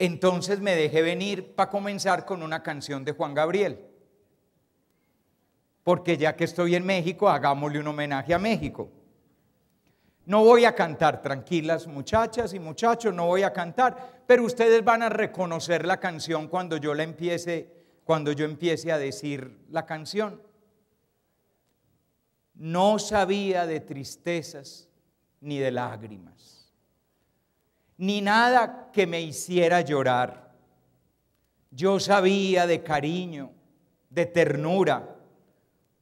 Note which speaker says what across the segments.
Speaker 1: Entonces me dejé venir para comenzar con una canción de Juan Gabriel. Porque ya que estoy en México, hagámosle un homenaje a México. No voy a cantar, tranquilas muchachas y muchachos, no voy a cantar, pero ustedes van a reconocer la canción cuando yo la empiece, cuando yo empiece a decir la canción. No sabía de tristezas ni de lágrimas ni nada que me hiciera llorar. Yo sabía de cariño, de ternura,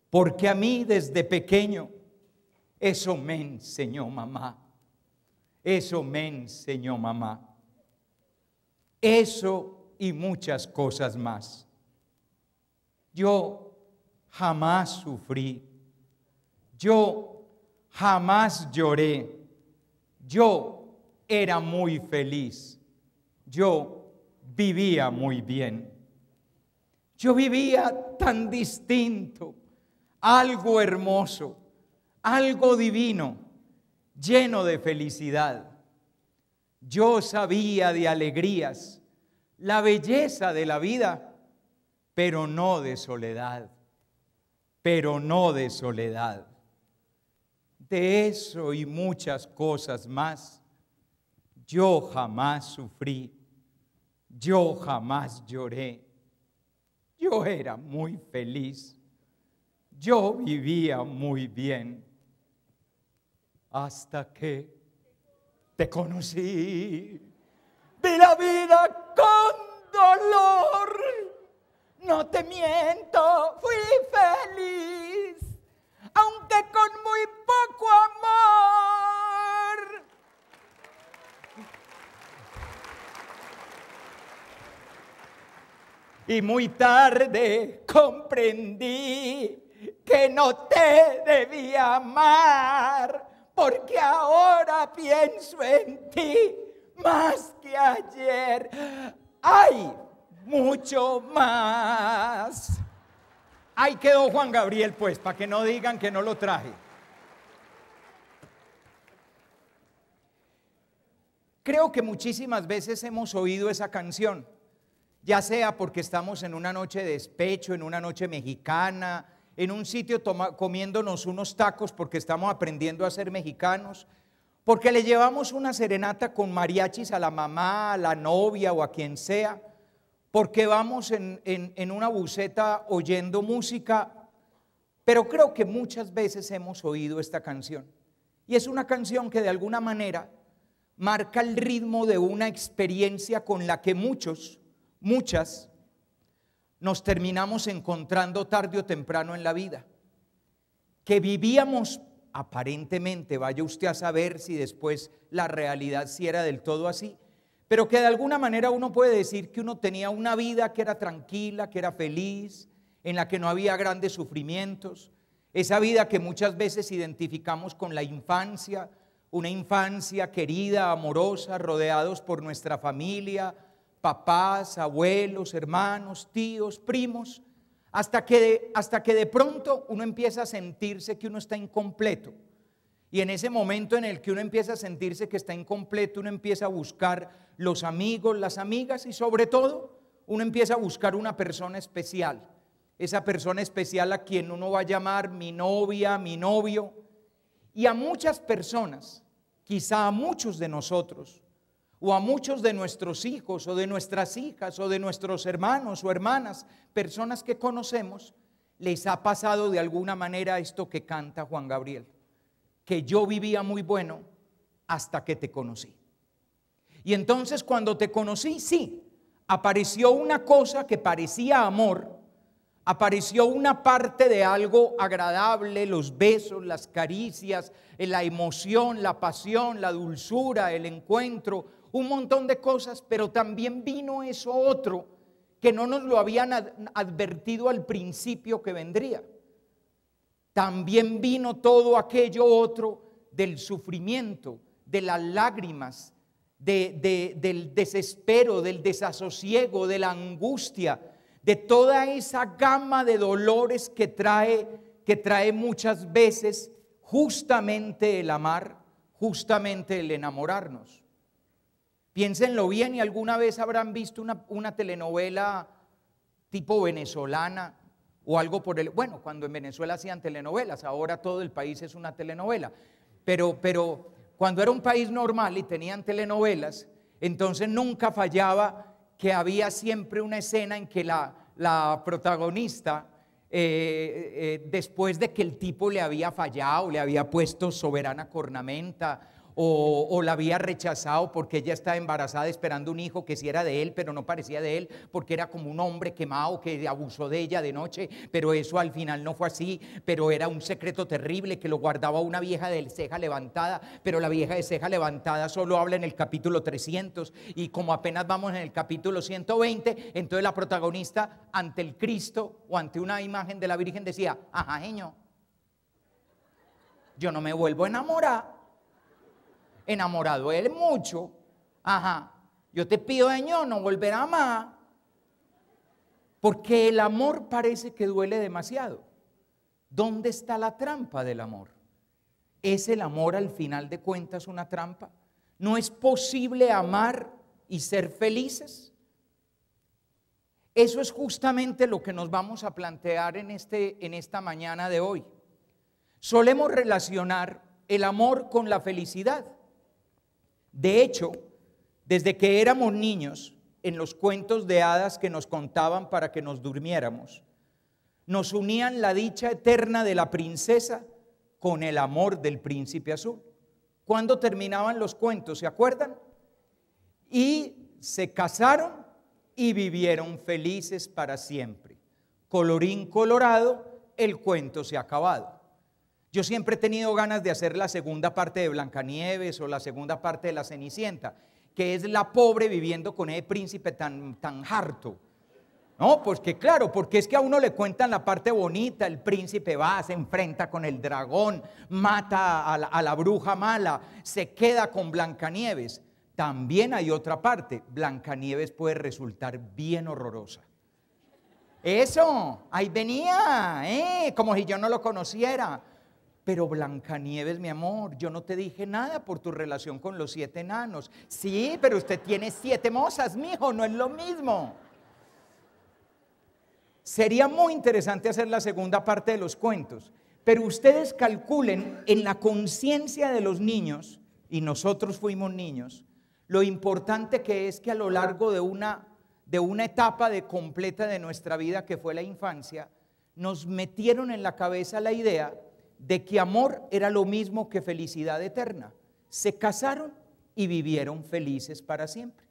Speaker 1: porque a mí desde pequeño eso me enseñó mamá. Eso me enseñó mamá. Eso y muchas cosas más. Yo jamás sufrí. Yo jamás lloré. Yo era muy feliz. Yo vivía muy bien. Yo vivía tan distinto, algo hermoso, algo divino, lleno de felicidad. Yo sabía de alegrías, la belleza de la vida, pero no de soledad, pero no de soledad. De eso y muchas cosas más yo jamás sufrí, yo jamás lloré, yo era muy feliz, yo vivía muy bien, hasta que te conocí, vi la vida con dolor, no te miento, fui feliz, aunque con muy poco amor. y muy tarde comprendí que no te debía amar, porque ahora pienso en ti más que ayer. Hay mucho más. Ahí quedó Juan Gabriel, pues, para que no digan que no lo traje. Creo que muchísimas veces hemos oído esa canción ya sea porque estamos en una noche de despecho, en una noche mexicana, en un sitio comiéndonos unos tacos porque estamos aprendiendo a ser mexicanos, porque le llevamos una serenata con mariachis a la mamá, a la novia o a quien sea, porque vamos en, en una buceta oyendo música, pero creo que muchas veces hemos oído esta canción. Y es una canción que de alguna manera marca el ritmo de una experiencia con la que muchos muchas, nos terminamos encontrando tarde o temprano en la vida, que vivíamos aparentemente, vaya usted a saber si después la realidad si era del todo así, pero que de alguna manera uno puede decir que uno tenía una vida que era tranquila, que era feliz, en la que no había grandes sufrimientos, esa vida que muchas veces identificamos con la infancia, una infancia querida, amorosa, rodeados por nuestra familia, papás, abuelos, hermanos, tíos, primos, hasta que, de, hasta que de pronto uno empieza a sentirse que uno está incompleto. Y en ese momento en el que uno empieza a sentirse que está incompleto, uno empieza a buscar los amigos, las amigas y sobre todo uno empieza a buscar una persona especial. Esa persona especial a quien uno va a llamar mi novia, mi novio. Y a muchas personas, quizá a muchos de nosotros, o a muchos de nuestros hijos o de nuestras hijas o de nuestros hermanos o hermanas, personas que conocemos, les ha pasado de alguna manera esto que canta Juan Gabriel, que yo vivía muy bueno hasta que te conocí. Y entonces cuando te conocí, sí, apareció una cosa que parecía amor, apareció una parte de algo agradable, los besos, las caricias, la emoción, la pasión, la dulzura, el encuentro, un montón de cosas, pero también vino eso otro que no nos lo habían advertido al principio que vendría. También vino todo aquello otro del sufrimiento, de las lágrimas, del desespero, del desasosiego, de la angustia, de toda esa gama de dolores que trae, que trae muchas veces justamente el amar, justamente el enamorarnos. Piénsenlo bien y alguna vez habrán visto una, telenovela tipo venezolana o algo por el... Bueno, cuando en Venezuela hacían telenovelas, ahora todo el país es una telenovela. Pero, pero cuando era un país normal y tenían telenovelas, entonces nunca fallaba que había siempre una escena en que la, protagonista, eh, eh, después de que el tipo le había fallado, le había puesto soberana cornamenta o, la había rechazado porque ella estaba embarazada esperando un hijo que si era de él, pero no parecía de él, porque era como un hombre quemado que abusó de ella de noche, pero eso al final no fue así, pero era un secreto terrible que lo guardaba una vieja de ceja levantada, pero la vieja de ceja levantada solo habla en el capítulo 300 y como apenas vamos en el capítulo 120, entonces la protagonista ante el Cristo o ante una imagen de la Virgen decía, ajá, genio, yo no me vuelvo a enamorar enamorado de él mucho, ajá, yo te pido, Señor, no volver a amar, porque el amor parece que duele demasiado. ¿Dónde está la trampa del amor? ¿Es el amor al final de cuentas una trampa? ¿No es posible amar y ser felices? Eso es justamente lo que nos vamos a plantear en, este, en esta mañana de hoy. Solemos relacionar el amor con la felicidad. De hecho, desde que éramos niños, en los cuentos de hadas que nos contaban para que nos durmiéramos, nos unían la dicha eterna de la princesa con el amor del príncipe azul. Cuando terminaban los cuentos, ¿se acuerdan? Y se casaron y vivieron felices para siempre. Colorín colorado, el cuento se ha acabado. Yo siempre he tenido ganas de hacer la segunda parte de Blancanieves o la segunda parte de La Cenicienta, que es la pobre viviendo con ese príncipe tan, tan harto. No, pues que claro, porque es que a uno le cuentan la parte bonita, el príncipe va, se enfrenta con el dragón, mata a la, bruja mala, se queda con Blancanieves. También hay otra parte, Blancanieves puede resultar bien horrorosa. Eso, ahí venía, ¿eh? como si yo no lo conociera pero Blancanieves, mi amor, yo no te dije nada por tu relación con los siete enanos. Sí, pero usted tiene siete mozas, mijo, no es lo mismo. Sería muy interesante hacer la segunda parte de los cuentos, pero ustedes calculen en la conciencia de los niños, y nosotros fuimos niños, lo importante que es que a lo largo de una, de una etapa completa de nuestra vida, que fue la infancia, nos metieron en la cabeza la idea de que amor era lo mismo que felicidad eterna. Se casaron y vivieron felices para siempre.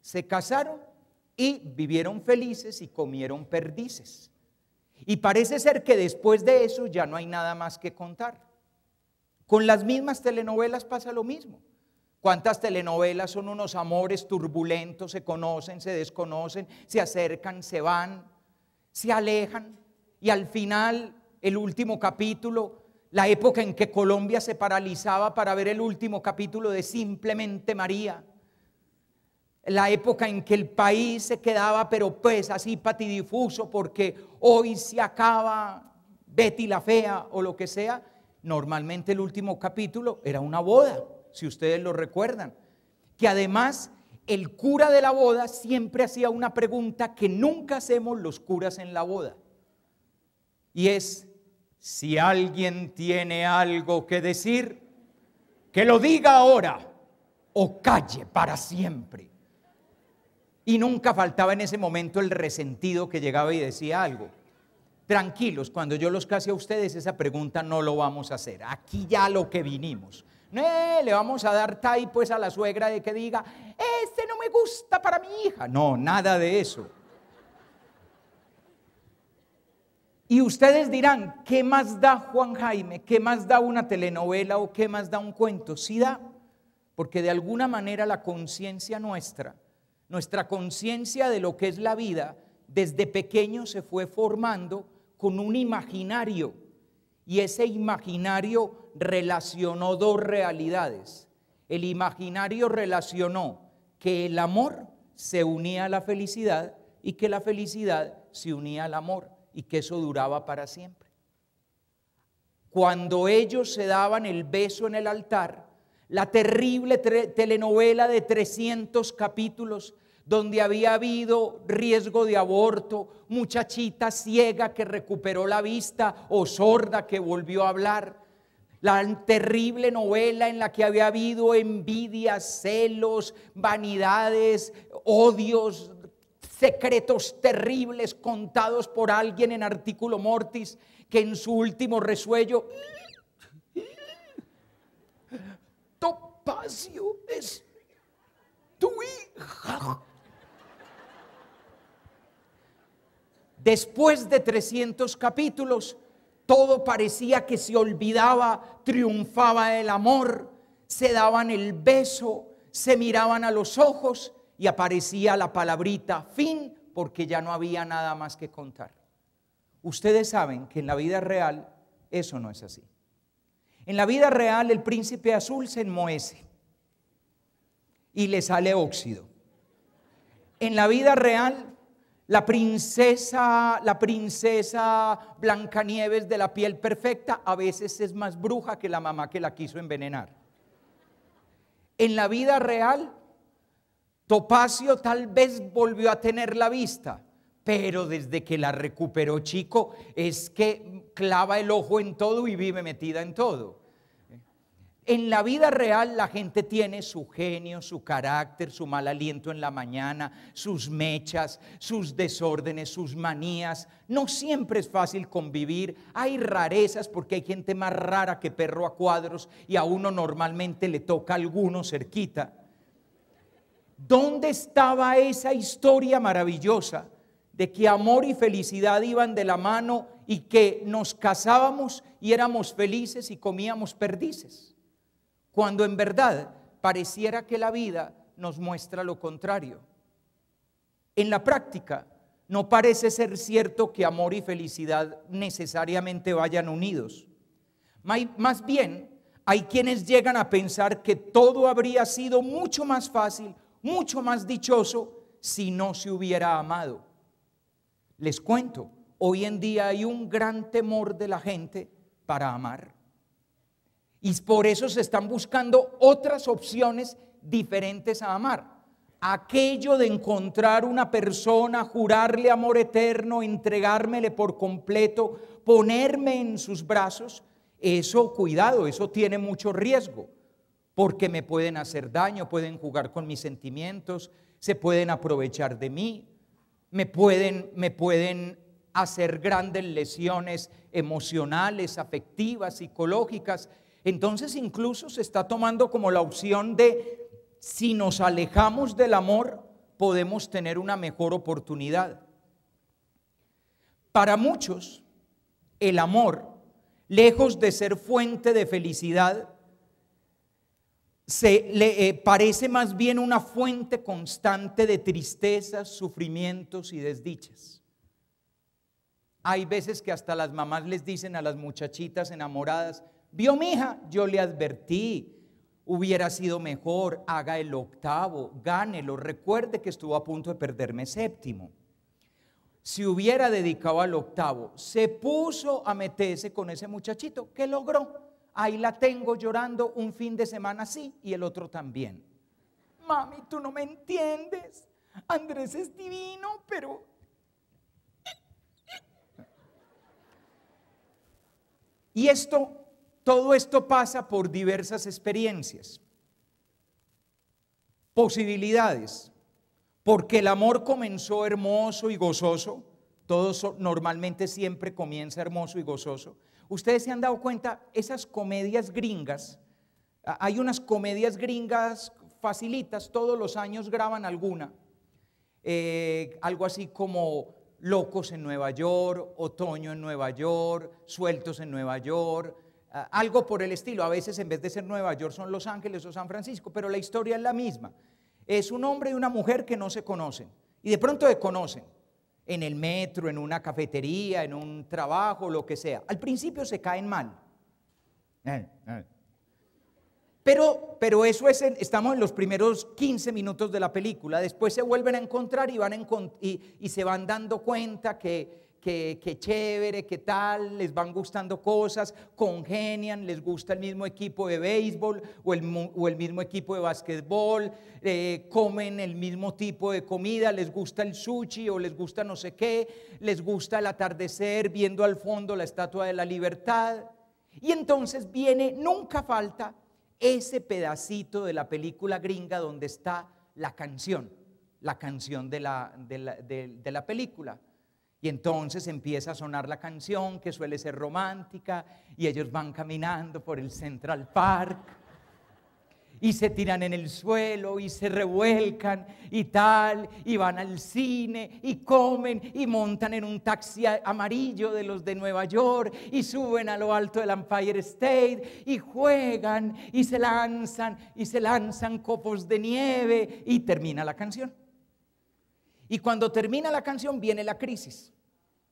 Speaker 1: Se casaron y vivieron felices y comieron perdices. Y parece ser que después de eso ya no hay nada más que contar. Con las mismas telenovelas pasa lo mismo. ¿Cuántas telenovelas son unos amores turbulentos? Se conocen, se desconocen, se acercan, se van, se alejan y al final el último capítulo, la época en que Colombia se paralizaba para ver el último capítulo de Simplemente María, la época en que el país se quedaba pero pues así patidifuso porque hoy se acaba Betty la Fea o lo que sea, normalmente el último capítulo era una boda, si ustedes lo recuerdan, que además el cura de la boda siempre hacía una pregunta que nunca hacemos los curas en la boda. Y es, si alguien tiene algo que decir, que lo diga ahora o calle para siempre. Y nunca faltaba en ese momento el resentido que llegaba y decía algo. Tranquilos, cuando yo los case a ustedes, esa pregunta no lo vamos a hacer. Aquí ya lo que vinimos. No, eh, le vamos a dar tai pues a la suegra de que diga, este no me gusta para mi hija. No, nada de eso. Y ustedes dirán, ¿qué más da Juan Jaime? ¿Qué más da una telenovela o qué más da un cuento? Sí da, porque de alguna manera la conciencia nuestra, nuestra conciencia de lo que es la vida, desde pequeño se fue formando con un imaginario. Y ese imaginario relacionó dos realidades. El imaginario relacionó que el amor se unía a la felicidad y que la felicidad se unía al amor y que eso duraba para siempre. Cuando ellos se daban el beso en el altar, la terrible telenovela de 300 capítulos donde había habido riesgo de aborto, muchachita ciega que recuperó la vista o sorda que volvió a hablar, la terrible novela en la que había habido envidias, celos, vanidades, odios, secretos terribles contados por alguien en artículo mortis que en su último resuello Topacio es tu hija. Después de 300 capítulos, todo parecía que se olvidaba, triunfaba el amor, se daban el beso, se miraban a los ojos y aparecía la palabrita fin porque ya no había nada más que contar. Ustedes saben que en la vida real eso no es así. En la vida real el príncipe azul se enmohece y le sale óxido. En la vida real la princesa, la princesa Blancanieves de la piel perfecta a veces es más bruja que la mamá que la quiso envenenar. En la vida real Topacio tal vez volvió a tener la vista, pero desde que la recuperó Chico es que clava el ojo en todo y vive metida en todo. En la vida real la gente tiene su genio, su carácter, su mal aliento en la mañana, sus mechas, sus desórdenes, sus manías. No siempre es fácil convivir. Hay rarezas porque hay gente más rara que perro a cuadros y a uno normalmente le toca alguno cerquita. ¿Dónde estaba esa historia maravillosa de que amor y felicidad iban de la mano y que nos casábamos y éramos felices y comíamos perdices? Cuando en verdad pareciera que la vida nos muestra lo contrario. En la práctica, no parece ser cierto que amor y felicidad necesariamente vayan unidos. Más bien, hay quienes llegan a pensar que todo habría sido mucho más fácil mucho más dichoso si no se hubiera amado. Les cuento, hoy en día hay un gran temor de la gente para amar. Y por eso se están buscando otras opciones diferentes a amar. Aquello de encontrar una persona, jurarle amor eterno, entregármele por completo, ponerme en sus brazos, eso cuidado, eso tiene mucho riesgo porque me pueden hacer daño, pueden jugar con mis sentimientos, se pueden aprovechar de mí, me pueden, me pueden hacer grandes lesiones emocionales, afectivas, psicológicas. Entonces incluso se está tomando como la opción de, si nos alejamos del amor, podemos tener una mejor oportunidad. Para muchos, el amor, lejos de ser fuente de felicidad, se le eh, parece más bien una fuente constante de tristezas, sufrimientos y desdichas. Hay veces que hasta las mamás les dicen a las muchachitas enamoradas, vio mi hija, yo le advertí, hubiera sido mejor, haga el octavo, gánelo, recuerde que estuvo a punto de perderme séptimo. Si hubiera dedicado al octavo, se puso a meterse con ese muchachito, ¿qué logró? ahí la tengo llorando un fin de semana sí y el otro también. Mami, tú no me entiendes. Andrés es divino, pero... Y esto, todo esto pasa por diversas experiencias, posibilidades, porque el amor comenzó hermoso y gozoso, todo normalmente siempre comienza hermoso y gozoso, Ustedes se han dado cuenta, esas comedias gringas, hay unas comedias gringas facilitas, todos los años graban alguna, eh, algo así como Locos en Nueva York, Otoño en Nueva York, Sueltos en Nueva York, algo por el estilo. A veces en vez de ser Nueva York son Los Ángeles o San Francisco, pero la historia es la misma. Es un hombre y una mujer que no se conocen y de pronto se conocen en el metro, en una cafetería, en un trabajo, lo que sea. Al principio se caen mal. Eh, eh. Pero, pero eso es, estamos en los primeros 15 minutos de la película, después se vuelven a encontrar y, van y se van dando cuenta que, qué chévere, qué tal, les van gustando cosas, congenian, les gusta el mismo equipo de béisbol o el, mismo equipo de básquetbol, eh, comen el mismo tipo de comida, les gusta el sushi o les gusta no sé qué, les gusta el atardecer viendo al fondo la Estatua de la Libertad. Y entonces viene, nunca falta, ese pedacito de la película gringa donde está la canción, la canción de la película. Y entonces empieza a sonar la canción que suele ser romántica y ellos van caminando por el Central Park y se tiran en el suelo y se revuelcan y tal, y van al cine y comen y montan en un taxi amarillo de los de Nueva York y suben a lo alto del Empire State y juegan y se lanzan y se lanzan copos de nieve y termina la canción. Y cuando termina la canción viene la crisis.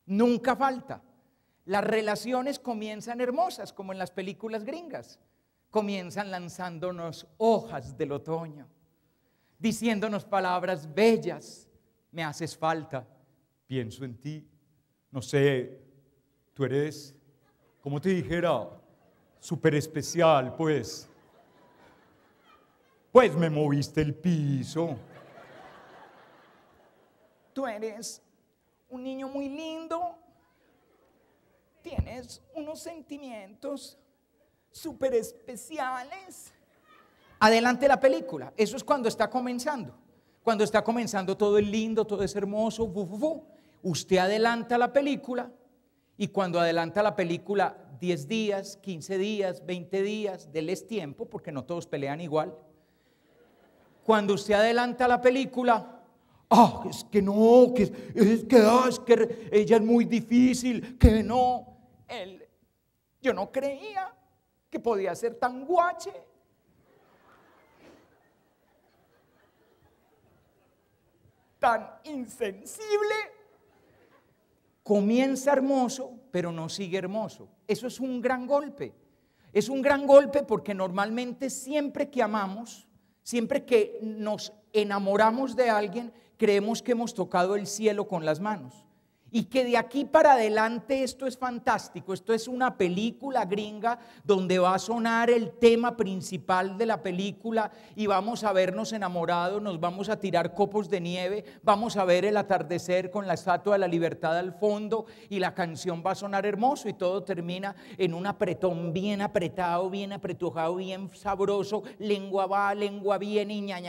Speaker 1: Nunca falta. Las relaciones comienzan hermosas, como en las películas gringas. Comienzan lanzándonos hojas del otoño, diciéndonos palabras bellas. Me haces falta, pienso en ti. No sé, tú eres, como te dijera, súper especial, pues. Pues me moviste el piso tú eres un niño muy lindo, tienes unos sentimientos súper especiales. Adelante la película, eso es cuando está comenzando. Cuando está comenzando todo es lindo, todo es hermoso, usted adelanta la película y cuando adelanta la película 10 días, 15 días, 20 días, déles tiempo porque no todos pelean igual. Cuando usted adelanta la película, Ah, es que no, que, es que, es que ah, ella es muy difícil, que no. yo no creía que podía ser tan guache. Tan insensible. Comienza hermoso, pero no sigue hermoso. Eso es un gran golpe. Es un gran golpe porque normalmente siempre que amamos, siempre que nos enamoramos de alguien, creemos que hemos tocado el cielo con las manos. Y que de aquí para adelante esto es fantástico, esto es una película gringa donde va a sonar el tema principal de la película y vamos a vernos enamorados, nos vamos a tirar copos de nieve, vamos a ver el atardecer con la estatua de la libertad al fondo y la canción va a sonar hermoso y todo termina en un apretón bien apretado, bien apretujado, bien sabroso, lengua va, lengua viene y ña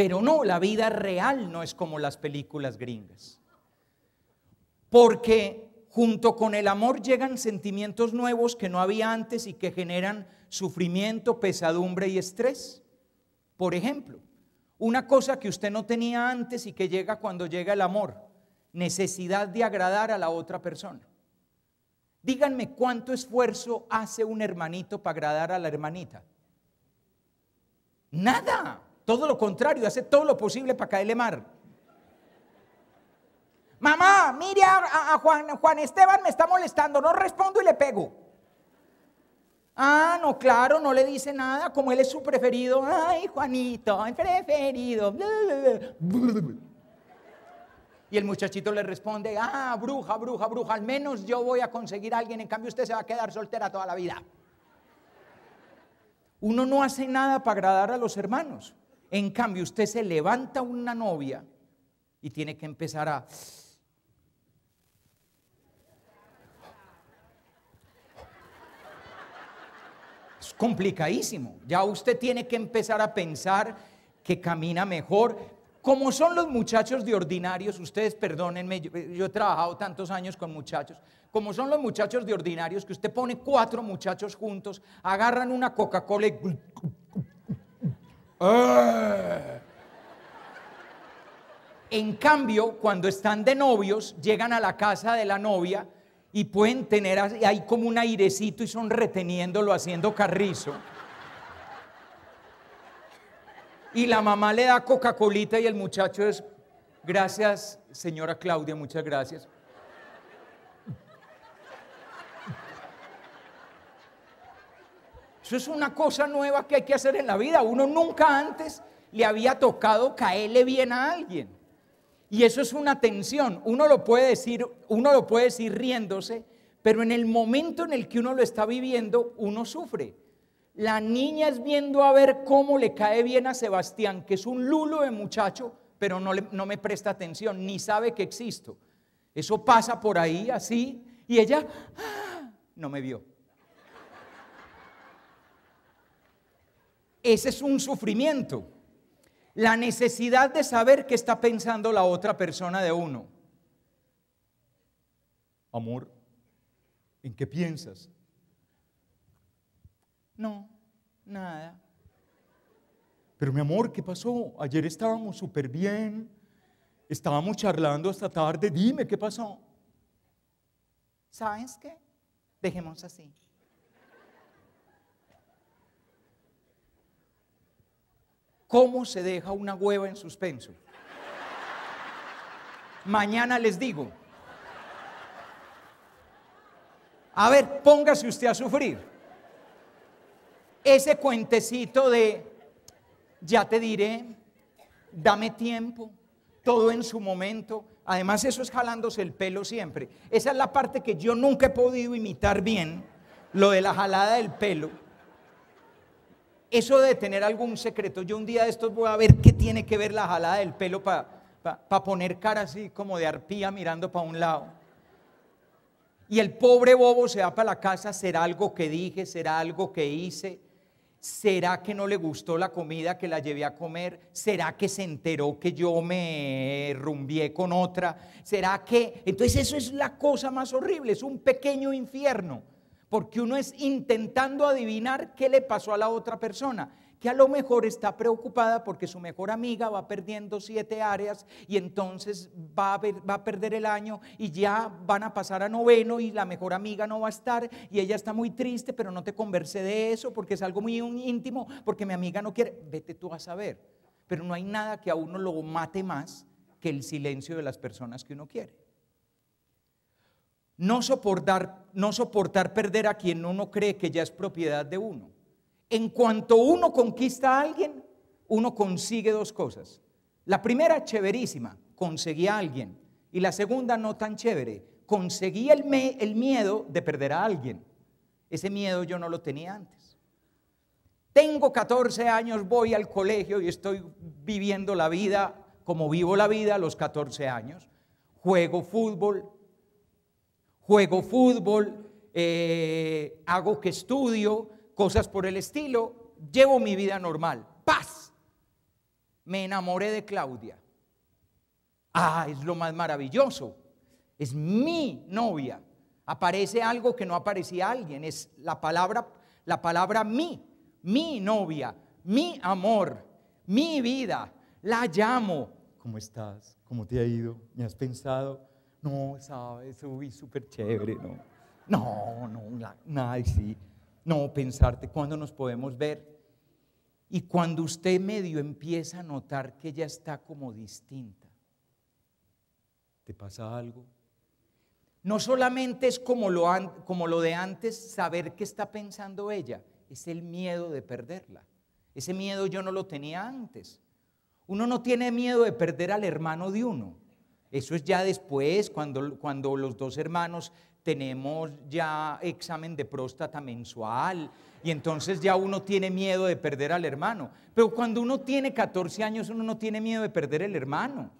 Speaker 1: pero no, la vida real no es como las películas gringas. Porque junto con el amor llegan sentimientos nuevos que no había antes y que generan sufrimiento, pesadumbre y estrés. Por ejemplo, una cosa que usted no tenía antes y que llega cuando llega el amor, necesidad de agradar a la otra persona. Díganme cuánto esfuerzo hace un hermanito para agradar a la hermanita. Nada. Todo lo contrario, hace todo lo posible para caerle mar. Mamá, mire a, Juan, Juan Esteban, me está molestando, no respondo y le pego. Ah, no, claro, no le dice nada, como él es su preferido. Ay, Juanito, el preferido. Y el muchachito le responde, ah, bruja, bruja, bruja, al menos yo voy a conseguir a alguien, en cambio usted se va a quedar soltera toda la vida. Uno no hace nada para agradar a los hermanos. En cambio, usted se levanta una novia y tiene que empezar a... Es complicadísimo. Ya usted tiene que empezar a pensar que camina mejor. Como son los muchachos de ordinarios, ustedes perdónenme, yo, yo he trabajado tantos años con muchachos, como son los muchachos de ordinarios, que usted pone cuatro muchachos juntos, agarran una Coca-Cola y eh. En cambio, cuando están de novios, llegan a la casa de la novia y pueden tener ahí como un airecito y son reteniéndolo haciendo carrizo. Y la mamá le da Coca-Colita y el muchacho es, gracias señora Claudia, muchas gracias. Eso es una cosa nueva que hay que hacer en la vida. Uno nunca antes le había tocado caerle bien a alguien. Y eso es una tensión. Uno lo puede decir, uno lo puede decir riéndose, pero en el momento en el que uno lo está viviendo, uno sufre. La niña es viendo a ver cómo le cae bien a Sebastián, que es un lulo de muchacho, pero no, me presta atención, ni sabe que existo. Eso pasa por ahí así, y ella ¡ah! no me vio. Ese es un sufrimiento. La necesidad de saber qué está pensando la otra persona de uno. Amor, ¿en qué piensas? No, nada. Pero mi amor, ¿qué pasó? Ayer estábamos súper bien, estábamos charlando hasta tarde, dime qué pasó. ¿Sabes qué? Dejemos así. ¿Cómo se deja una hueva en suspenso? Mañana les digo. A ver, póngase usted a sufrir. Ese cuentecito de, ya te diré, dame tiempo, todo en su momento. Además, eso es jalándose el pelo siempre. Esa es la parte que yo nunca he podido imitar bien, lo de la jalada del pelo eso de tener algún secreto, yo un día de estos voy a ver qué tiene que ver la jalada del pelo para poner cara así como de arpía mirando para un lado. Y el pobre bobo se va para la casa, será algo que dije, será algo que hice, será que no le gustó la comida que la llevé a comer, será que se enteró que yo me rumbié con otra, será que... Entonces eso es la cosa más horrible, es un pequeño infierno porque uno es intentando adivinar qué le pasó a la otra persona que a lo mejor está preocupada porque su mejor amiga va perdiendo siete áreas y entonces va a, perder el año y ya van a pasar a noveno y la mejor amiga no va a estar y ella está muy triste, pero no te converse de eso porque es algo muy íntimo, porque mi amiga no quiere, vete tú a saber, pero no hay nada que a uno lo mate más que el silencio de las personas que uno quiere. No soportar, no soportar perder a quien uno cree que ya es propiedad de uno. En cuanto uno conquista a alguien, uno consigue dos cosas. La primera, chéverísima, conseguí a alguien. Y la segunda, no tan chévere, conseguí el, el miedo de perder a alguien. Ese miedo yo no lo tenía antes. Tengo 14 años, voy al colegio y estoy viviendo la vida como vivo la vida a los 14 años. Juego fútbol, juego fútbol, eh, hago que estudio, cosas por el estilo, llevo mi vida normal, paz. Me enamoré de Claudia. Ah, es lo más maravilloso. Es mi novia. Aparece algo que no aparecía alguien, es la palabra la palabra mi, mi novia, mi amor, mi vida. La llamo. ¿Cómo estás? ¿Cómo te ha ido? ¿Me has pensado? no, sabes, uy, súper chévere, no. No, no, nada No, pensarte cuándo nos podemos ver. Y cuando usted medio empieza a notar que ella está como distinta, ¿te pasa algo? No solamente es como lo, como lo de antes saber qué está pensando ella, es el miedo de perderla. Ese miedo yo no lo tenía antes. Uno no tiene miedo de perder al hermano de uno. Eso es ya después, cuando, los dos hermanos tenemos ya examen de próstata mensual y entonces ya uno tiene miedo de perder al hermano. Pero cuando uno tiene 14 años uno no tiene miedo de perder el hermano.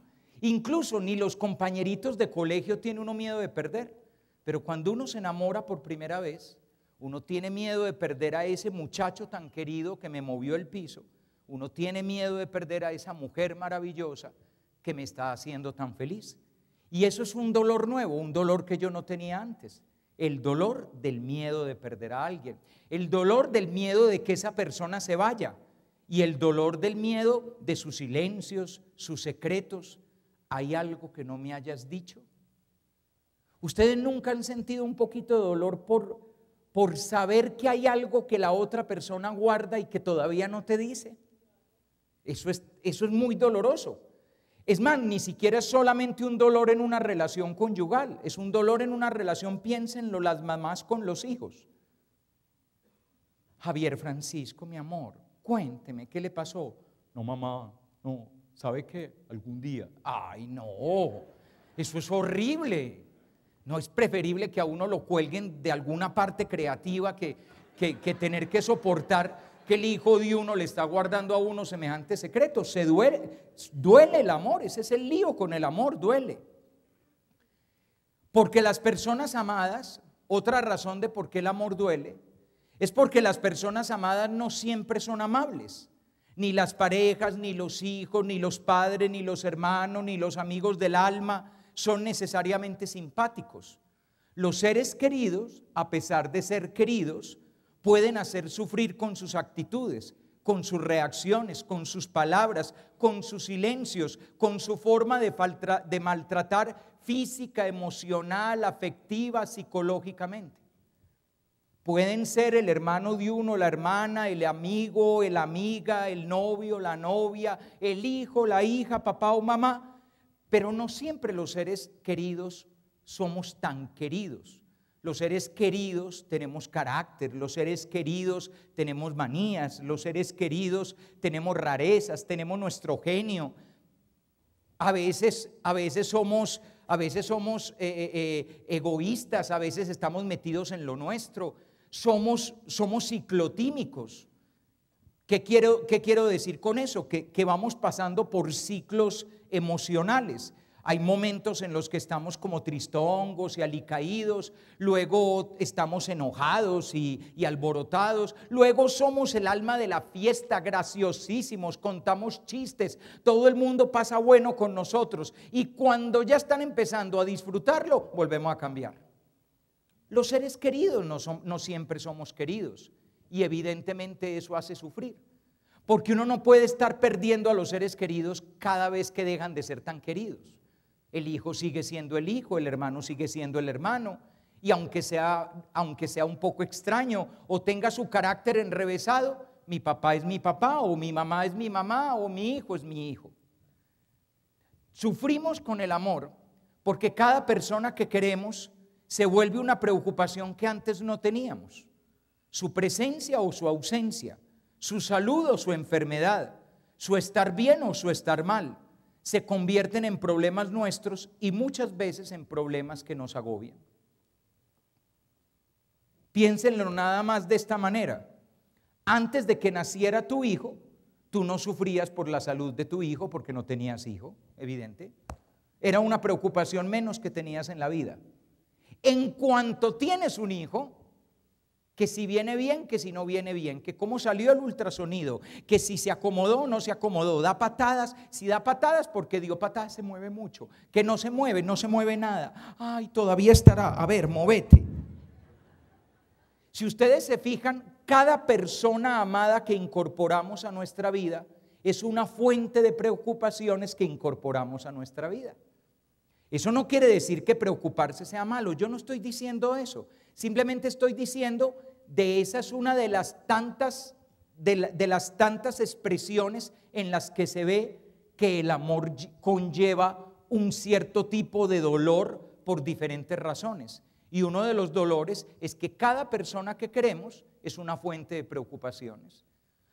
Speaker 1: Incluso ni los compañeritos de colegio tiene uno miedo de perder. Pero cuando uno se enamora por primera vez, uno tiene miedo de perder a ese muchacho tan querido que me movió el piso. Uno tiene miedo de perder a esa mujer maravillosa que me está haciendo tan feliz. Y eso es un dolor nuevo, un dolor que yo no tenía antes. El dolor del miedo de perder a alguien, el dolor del miedo de que esa persona se vaya y el dolor del miedo de sus silencios, sus secretos. ¿Hay algo que no me hayas dicho? ¿Ustedes nunca han sentido un poquito de dolor por, por saber que hay algo que la otra persona guarda y que todavía no te dice? Eso es, eso es muy doloroso. Es más, ni siquiera es solamente un dolor en una relación conyugal, es un dolor en una relación, piénsenlo las mamás con los hijos. Javier Francisco, mi amor, cuénteme, ¿qué le pasó? No, mamá, no, ¿sabe qué? Algún día. Ay, no, eso es horrible. No es preferible que a uno lo cuelguen de alguna parte creativa que, que tener que soportar el Hijo de uno le está guardando a uno semejante secreto. Se duele, duele el amor, ese es el lío con el amor, duele. Porque las personas amadas, otra razón de por qué el amor duele, es porque las personas amadas no siempre son amables. Ni las parejas, ni los hijos, ni los padres, ni los hermanos, ni los amigos del alma son necesariamente simpáticos. Los seres queridos, a pesar de ser queridos, pueden hacer sufrir con sus actitudes, con sus reacciones, con sus palabras, con sus silencios, con su forma de, maltratar física, emocional, afectiva, psicológicamente. Pueden ser el hermano de uno, la hermana, el amigo, el amiga, el novio, la novia, el hijo, la hija, papá o mamá, pero no siempre los seres queridos somos tan queridos. Los seres queridos tenemos carácter, los seres queridos tenemos manías, los seres queridos tenemos rarezas, tenemos nuestro genio. A veces, a veces somos, a veces somos eh, eh, eh, egoístas, a veces estamos metidos en lo nuestro. Somos, somos ciclotímicos. ¿Qué quiero, quiero decir con eso? que vamos pasando por ciclos emocionales. Hay momentos en los que estamos como tristongos y alicaídos, luego estamos enojados y, alborotados, luego somos el alma de la fiesta, graciosísimos, contamos chistes, todo el mundo pasa bueno con nosotros y cuando ya están empezando a disfrutarlo, volvemos a cambiar. Los seres queridos no siempre somos queridos y evidentemente eso hace sufrir. Porque uno no puede estar perdiendo a los seres queridos cada vez que dejan de ser tan queridos. El hijo sigue siendo el hijo, el hermano sigue siendo el hermano. Y aunque sea, aunque sea un poco extraño o tenga su carácter enrevesado, mi papá es mi papá o mi mamá es mi mamá o mi hijo es mi hijo. Sufrimos con el amor porque cada persona que queremos se vuelve una preocupación que antes no teníamos. Su presencia o su ausencia, su salud o su enfermedad, su estar bien o su estar mal se convierten en problemas nuestros y muchas veces en problemas que nos agobian. Piénsenlo nada más de esta manera. Antes de que naciera tu hijo, tú no sufrías por la salud de tu hijo porque no tenías hijo, evidente. Era una preocupación menos que tenías en la vida. En cuanto tienes un hijo, que si viene bien, que si no viene bien, que cómo salió el ultrasonido, que si se acomodó no se acomodó, da patadas, si da patadas porque dio patadas se mueve mucho, que no se mueve, no se mueve nada. Ay, todavía estará, a ver, movete. Si ustedes se fijan, cada persona amada que incorporamos a nuestra vida es una fuente de preocupaciones que incorporamos a nuestra vida. Eso no quiere decir que preocuparse sea malo, yo no estoy diciendo eso, simplemente estoy diciendo de esa es una de las tantas, de, las tantas expresiones en las que se ve que el amor conlleva un cierto tipo de dolor por diferentes razones. Y uno de los dolores es que cada persona que queremos es una fuente de preocupaciones.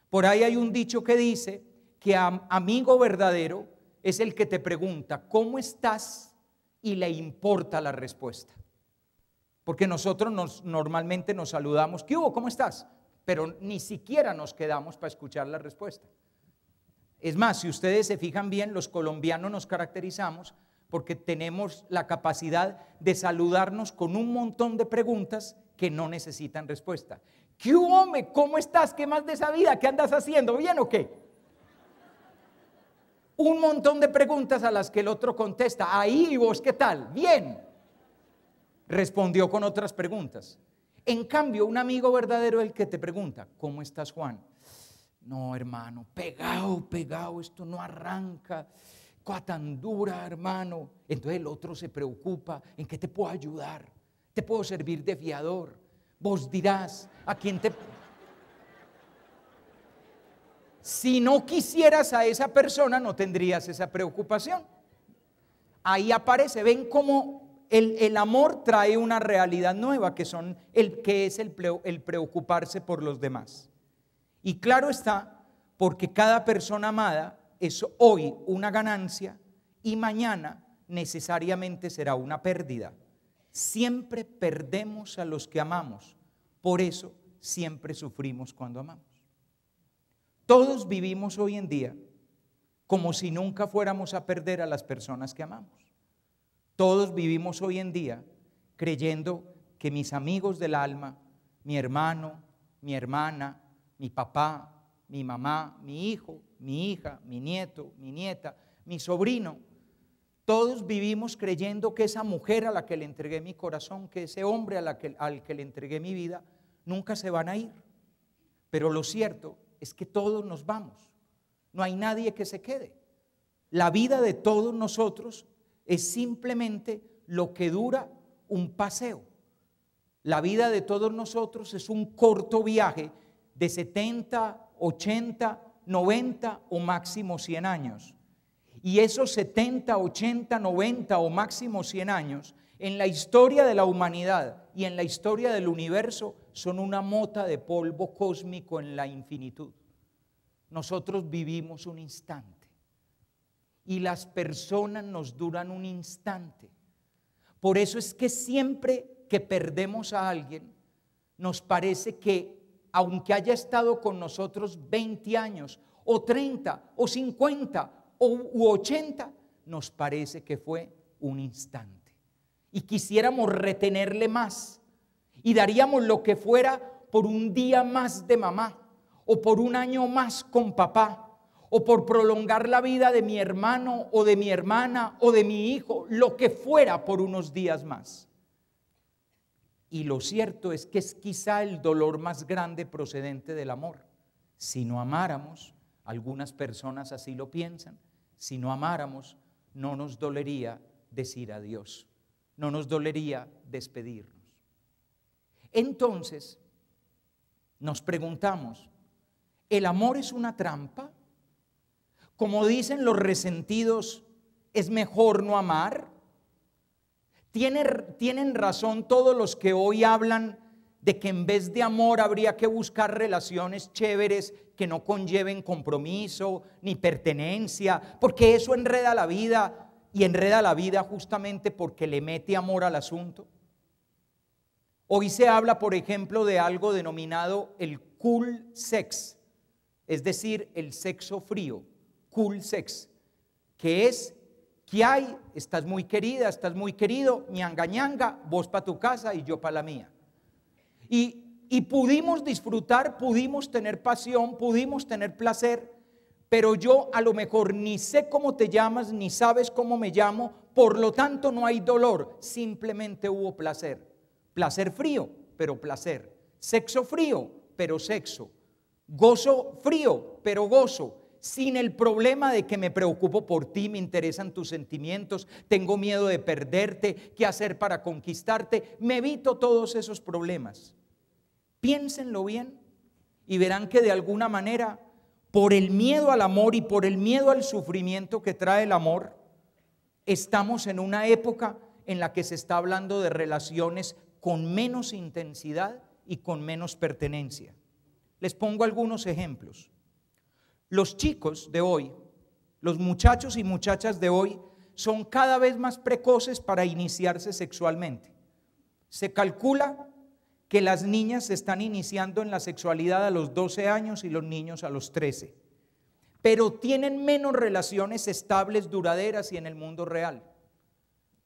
Speaker 1: Por ahí hay un dicho que dice que amigo verdadero es el que te pregunta, ¿cómo estás? Y le importa la respuesta. Porque nosotros nos, normalmente nos saludamos, ¿qué hubo? ¿Cómo estás? Pero ni siquiera nos quedamos para escuchar la respuesta. Es más, si ustedes se fijan bien, los colombianos nos caracterizamos porque tenemos la capacidad de saludarnos con un montón de preguntas que no necesitan respuesta. ¿Qué hombre? ¿Cómo estás? ¿Qué más de esa vida? ¿Qué andas haciendo? ¿Bien o qué? Un montón de preguntas a las que el otro contesta. Ahí vos, ¿qué tal? Bien respondió con otras preguntas. En cambio, un amigo verdadero es el que te pregunta, ¿cómo estás Juan? No, hermano, pegado, pegado, esto no arranca. Coa tan dura, hermano. Entonces el otro se preocupa, ¿en qué te puedo ayudar? ¿Te puedo servir de fiador? Vos dirás, ¿a quién te... Si no quisieras a esa persona, no tendrías esa preocupación. Ahí aparece, ven cómo el, amor trae una realidad nueva que, son el, que es el preocuparse por los demás. Y claro está, porque cada persona amada es hoy una ganancia y mañana necesariamente será una pérdida. Siempre perdemos a los que amamos, por eso siempre sufrimos cuando amamos. Todos vivimos hoy en día como si nunca fuéramos a perder a las personas que amamos. Todos vivimos hoy en día creyendo que mis amigos del alma, mi hermano, mi hermana, mi papá, mi mamá, mi hijo, mi hija, mi nieto, mi nieta, mi sobrino, todos vivimos creyendo que esa mujer a la que le entregué mi corazón, que ese hombre que, al que le entregué mi vida, nunca se van a ir. Pero lo cierto es que todos nos vamos. No hay nadie que se quede. La vida de todos nosotros es simplemente lo que dura un paseo. La vida de todos nosotros es un corto viaje de 70, 80, 90 o máximo 100 años. Y esos 70, 80, 90 o máximo 100 años en la historia de la humanidad y en la historia del universo son una mota de polvo cósmico en la infinitud. Nosotros vivimos un instante y las personas nos duran un instante. Por eso es que siempre que perdemos a alguien, nos parece que aunque haya estado con nosotros 20 años, o 30, o 50, o, 80, nos parece que fue un instante. Y quisiéramos retenerle más. Y daríamos lo que fuera por un día más de mamá, o por un año más con papá, o por prolongar la vida de mi hermano o de mi hermana o de mi hijo, lo que fuera por unos días más. Y lo cierto es que es quizá el dolor más grande procedente del amor. Si no amáramos, algunas personas así lo piensan, si no amáramos, no nos dolería decir adiós, no nos dolería despedirnos. Entonces, nos preguntamos, ¿el amor es una trampa? Como dicen los resentidos, es mejor no amar. ¿Tienen, razón todos los que hoy hablan de que en vez de amor habría que buscar relaciones chéveres que no conlleven compromiso ni pertenencia, porque eso enreda la vida y enreda la vida justamente porque le mete amor al asunto. Hoy se habla, por ejemplo, de algo denominado el cool sex, es decir, el sexo frío cool sex, que es, que hay? Estás muy querida, estás muy querido, ñanga ñanga, vos para tu casa y yo para la mía. Y, y pudimos disfrutar, pudimos tener pasión, pudimos tener placer, pero yo a lo mejor ni sé cómo te llamas, ni sabes cómo me llamo, por lo tanto no hay dolor, simplemente hubo placer. Placer frío, pero placer. Sexo frío, pero sexo. Gozo frío, pero gozo sin el problema de que me preocupo por ti, me interesan tus sentimientos, tengo miedo de perderte, qué hacer para conquistarte. Me evito todos esos problemas. Piénsenlo bien y verán que de alguna manera, por el miedo al amor y por el miedo al sufrimiento que trae el amor, estamos en una época en la que se está hablando de relaciones con menos intensidad y con menos pertenencia. Les pongo algunos ejemplos. Los chicos de hoy, los muchachos y muchachas de hoy, son cada vez más precoces para iniciarse sexualmente. Se calcula que las niñas se están iniciando en la sexualidad a los 12 años y los niños a los 13, pero tienen menos relaciones estables, duraderas y en el mundo real.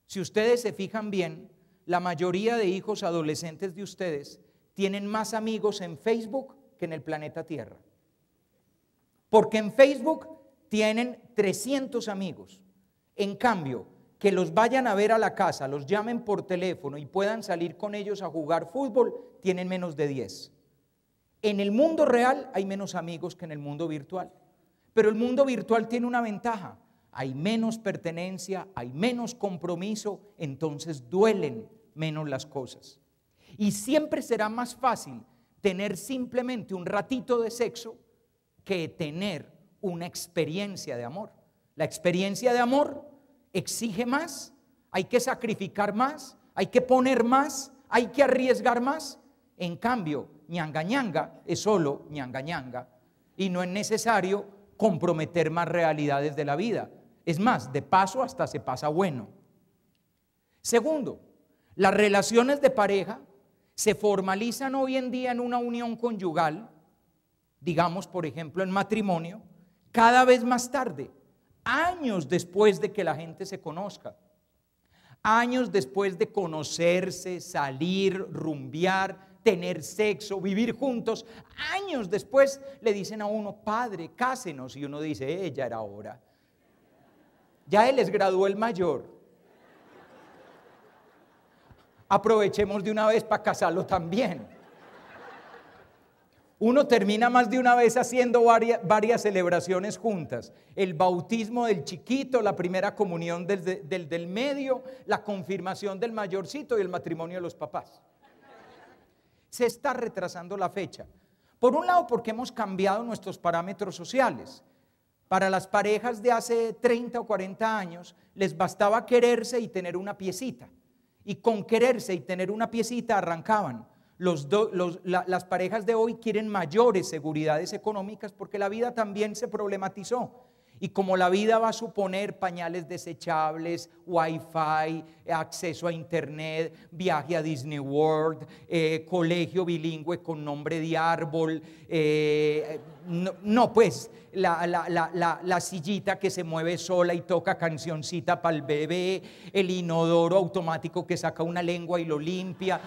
Speaker 1: Si ustedes se fijan bien, la mayoría de hijos adolescentes de ustedes tienen más amigos en Facebook que en el planeta Tierra. Porque en Facebook tienen 300 amigos. En cambio, que los vayan a ver a la casa, los llamen por teléfono y puedan salir con ellos a jugar fútbol, tienen menos de 10. En el mundo real hay menos amigos que en el mundo virtual. Pero el mundo virtual tiene una ventaja. Hay menos pertenencia, hay menos compromiso, entonces duelen menos las cosas. Y siempre será más fácil tener simplemente un ratito de sexo que tener una experiencia de amor. La experiencia de amor exige más, hay que sacrificar más, hay que poner más, hay que arriesgar más. En cambio, ñanga ñanga es solo ñanga ñanga y no es necesario comprometer más realidades de la vida. Es más, de paso hasta se pasa bueno. Segundo, las relaciones de pareja se formalizan hoy en día en una unión conyugal digamos por ejemplo en matrimonio, cada vez más tarde, años después de que la gente se conozca, años después de conocerse, salir, rumbear, tener sexo, vivir juntos, años después le dicen a uno, padre, cásenos, y uno dice, ella eh, era hora. Ya él es graduó el mayor. Aprovechemos de una vez para casarlo también. Uno termina más de una vez haciendo varias, celebraciones juntas. El bautismo del chiquito, la primera comunión del, del medio, la confirmación del mayorcito y el matrimonio de los papás. Se está retrasando la fecha. Por un lado, porque hemos cambiado nuestros parámetros sociales. Para las parejas de hace 30 o 40 años les bastaba quererse y tener una piecita. Y con quererse y tener una piecita arrancaban las parejas de hoy quieren mayores seguridades económicas porque la vida también se problematizó. Y como la vida va a suponer pañales desechables, wifi, acceso a internet, viaje a Disney World, eh, colegio bilingüe con nombre de árbol, eh, no, pues la, sillita que se mueve sola y toca cancioncita para el bebé, el inodoro automático que saca una lengua y lo limpia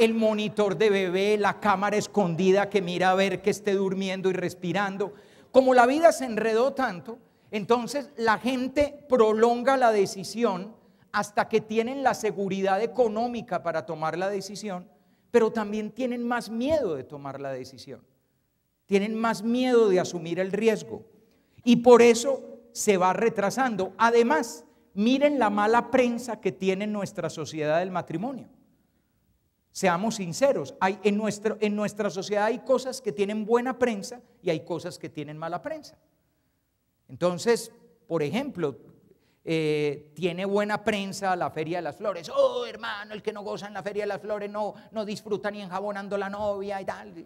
Speaker 1: el monitor de bebé, la cámara escondida que mira a ver que esté durmiendo y respirando. Como la vida se enredó tanto, entonces la gente prolonga la decisión hasta que tienen la seguridad económica para tomar la decisión, pero también tienen más miedo de tomar la decisión. Tienen más miedo de asumir el riesgo. Y por eso se va retrasando. Además, miren la mala prensa que tiene nuestra sociedad del matrimonio. Seamos sinceros, hay, en, nuestro, en nuestra sociedad hay cosas que tienen buena prensa y hay cosas que tienen mala prensa. Entonces, por ejemplo, eh, tiene buena prensa la Feria de las Flores. Oh, hermano, el que no goza en la Feria de las Flores no, no disfruta ni enjabonando la novia y tal.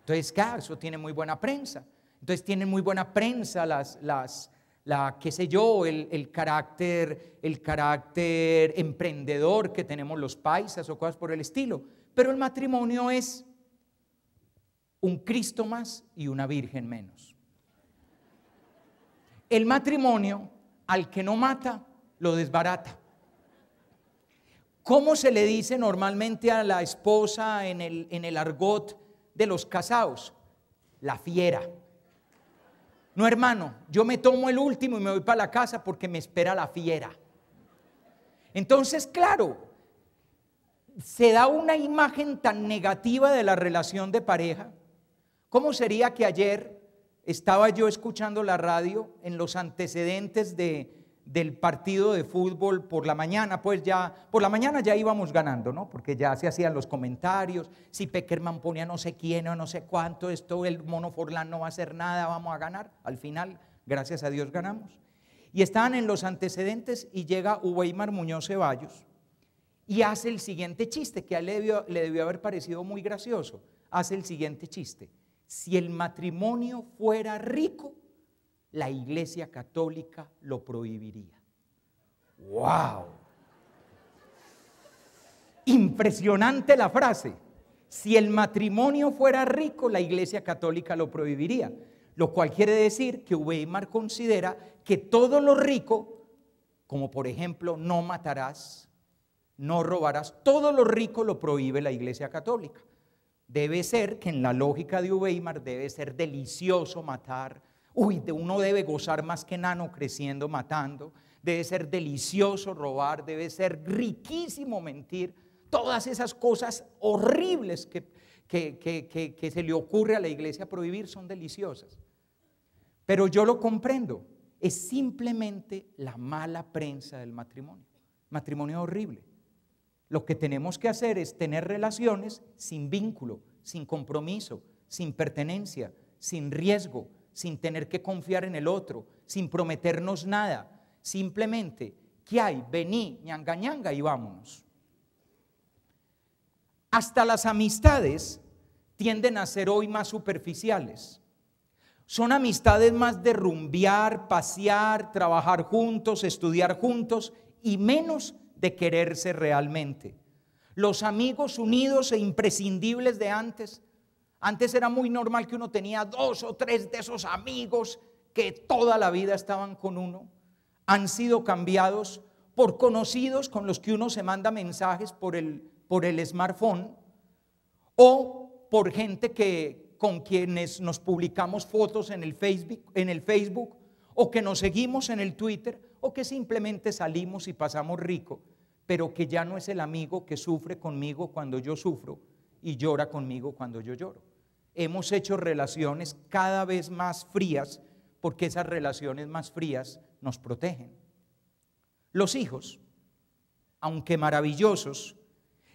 Speaker 1: Entonces, claro, eso tiene muy buena prensa. Entonces, tienen muy buena prensa las, las, la qué sé yo, el, carácter, el carácter emprendedor que tenemos los paisas o cosas por el estilo. Pero el matrimonio es un Cristo más y una Virgen menos. El matrimonio al que no mata, lo desbarata. ¿Cómo se le dice normalmente a la esposa en el, en el argot de los casados? La fiera. No, hermano, yo me tomo el último y me voy para la casa porque me espera la fiera. Entonces, claro, se da una imagen tan negativa de la relación de pareja. ¿Cómo sería que ayer estaba yo escuchando la radio en los antecedentes de del partido de fútbol por la mañana, pues ya, por la mañana ya íbamos ganando, ¿no? Porque ya se hacían los comentarios, si Peckerman ponía no sé quién o no sé cuánto, esto el mono Forlán no va a hacer nada, vamos a ganar. Al final, gracias a Dios ganamos. Y estaban en los antecedentes y llega Uweimar Muñoz Ceballos y hace el siguiente chiste, que a él le debió haber parecido muy gracioso. Hace el siguiente chiste. Si el matrimonio fuera rico, la Iglesia Católica lo prohibiría. ¡Wow! Impresionante la frase. Si el matrimonio fuera rico, la Iglesia Católica lo prohibiría. Lo cual quiere decir que Weimar considera que todo lo rico, como por ejemplo no matarás, no robarás, todo lo rico lo prohíbe la Iglesia Católica. Debe ser que en la lógica de Weimar debe ser delicioso matar, Uy, de uno debe gozar más que nano creciendo, matando. Debe ser delicioso robar, debe ser riquísimo mentir. Todas esas cosas horribles que, que se le ocurre a la iglesia prohibir son deliciosas. Pero yo lo comprendo. Es simplemente la mala prensa del matrimonio. Matrimonio horrible. Lo que tenemos que hacer es tener relaciones sin vínculo, sin compromiso, sin pertenencia, sin riesgo, sin tener que confiar en el otro, sin prometernos nada. Simplemente, ¿qué hay? Vení, ñanga ñanga y vámonos. Hasta las amistades tienden a ser hoy más superficiales. Son amistades más de rumbear, pasear, trabajar juntos, estudiar juntos y menos de quererse realmente. Los amigos unidos e imprescindibles de antes antes era muy normal que uno tenía dos o tres de esos amigos que toda la vida estaban con uno. Han sido cambiados por conocidos con los que uno se manda mensajes por el, por el smartphone o por gente que, con quienes nos publicamos fotos en el, Facebook, en el Facebook o que nos seguimos en el Twitter o que simplemente salimos y pasamos rico, pero que ya no es el amigo que sufre conmigo cuando yo sufro y llora conmigo cuando yo lloro hemos hecho relaciones cada vez más frías porque esas relaciones más frías nos protegen. Los hijos, aunque maravillosos,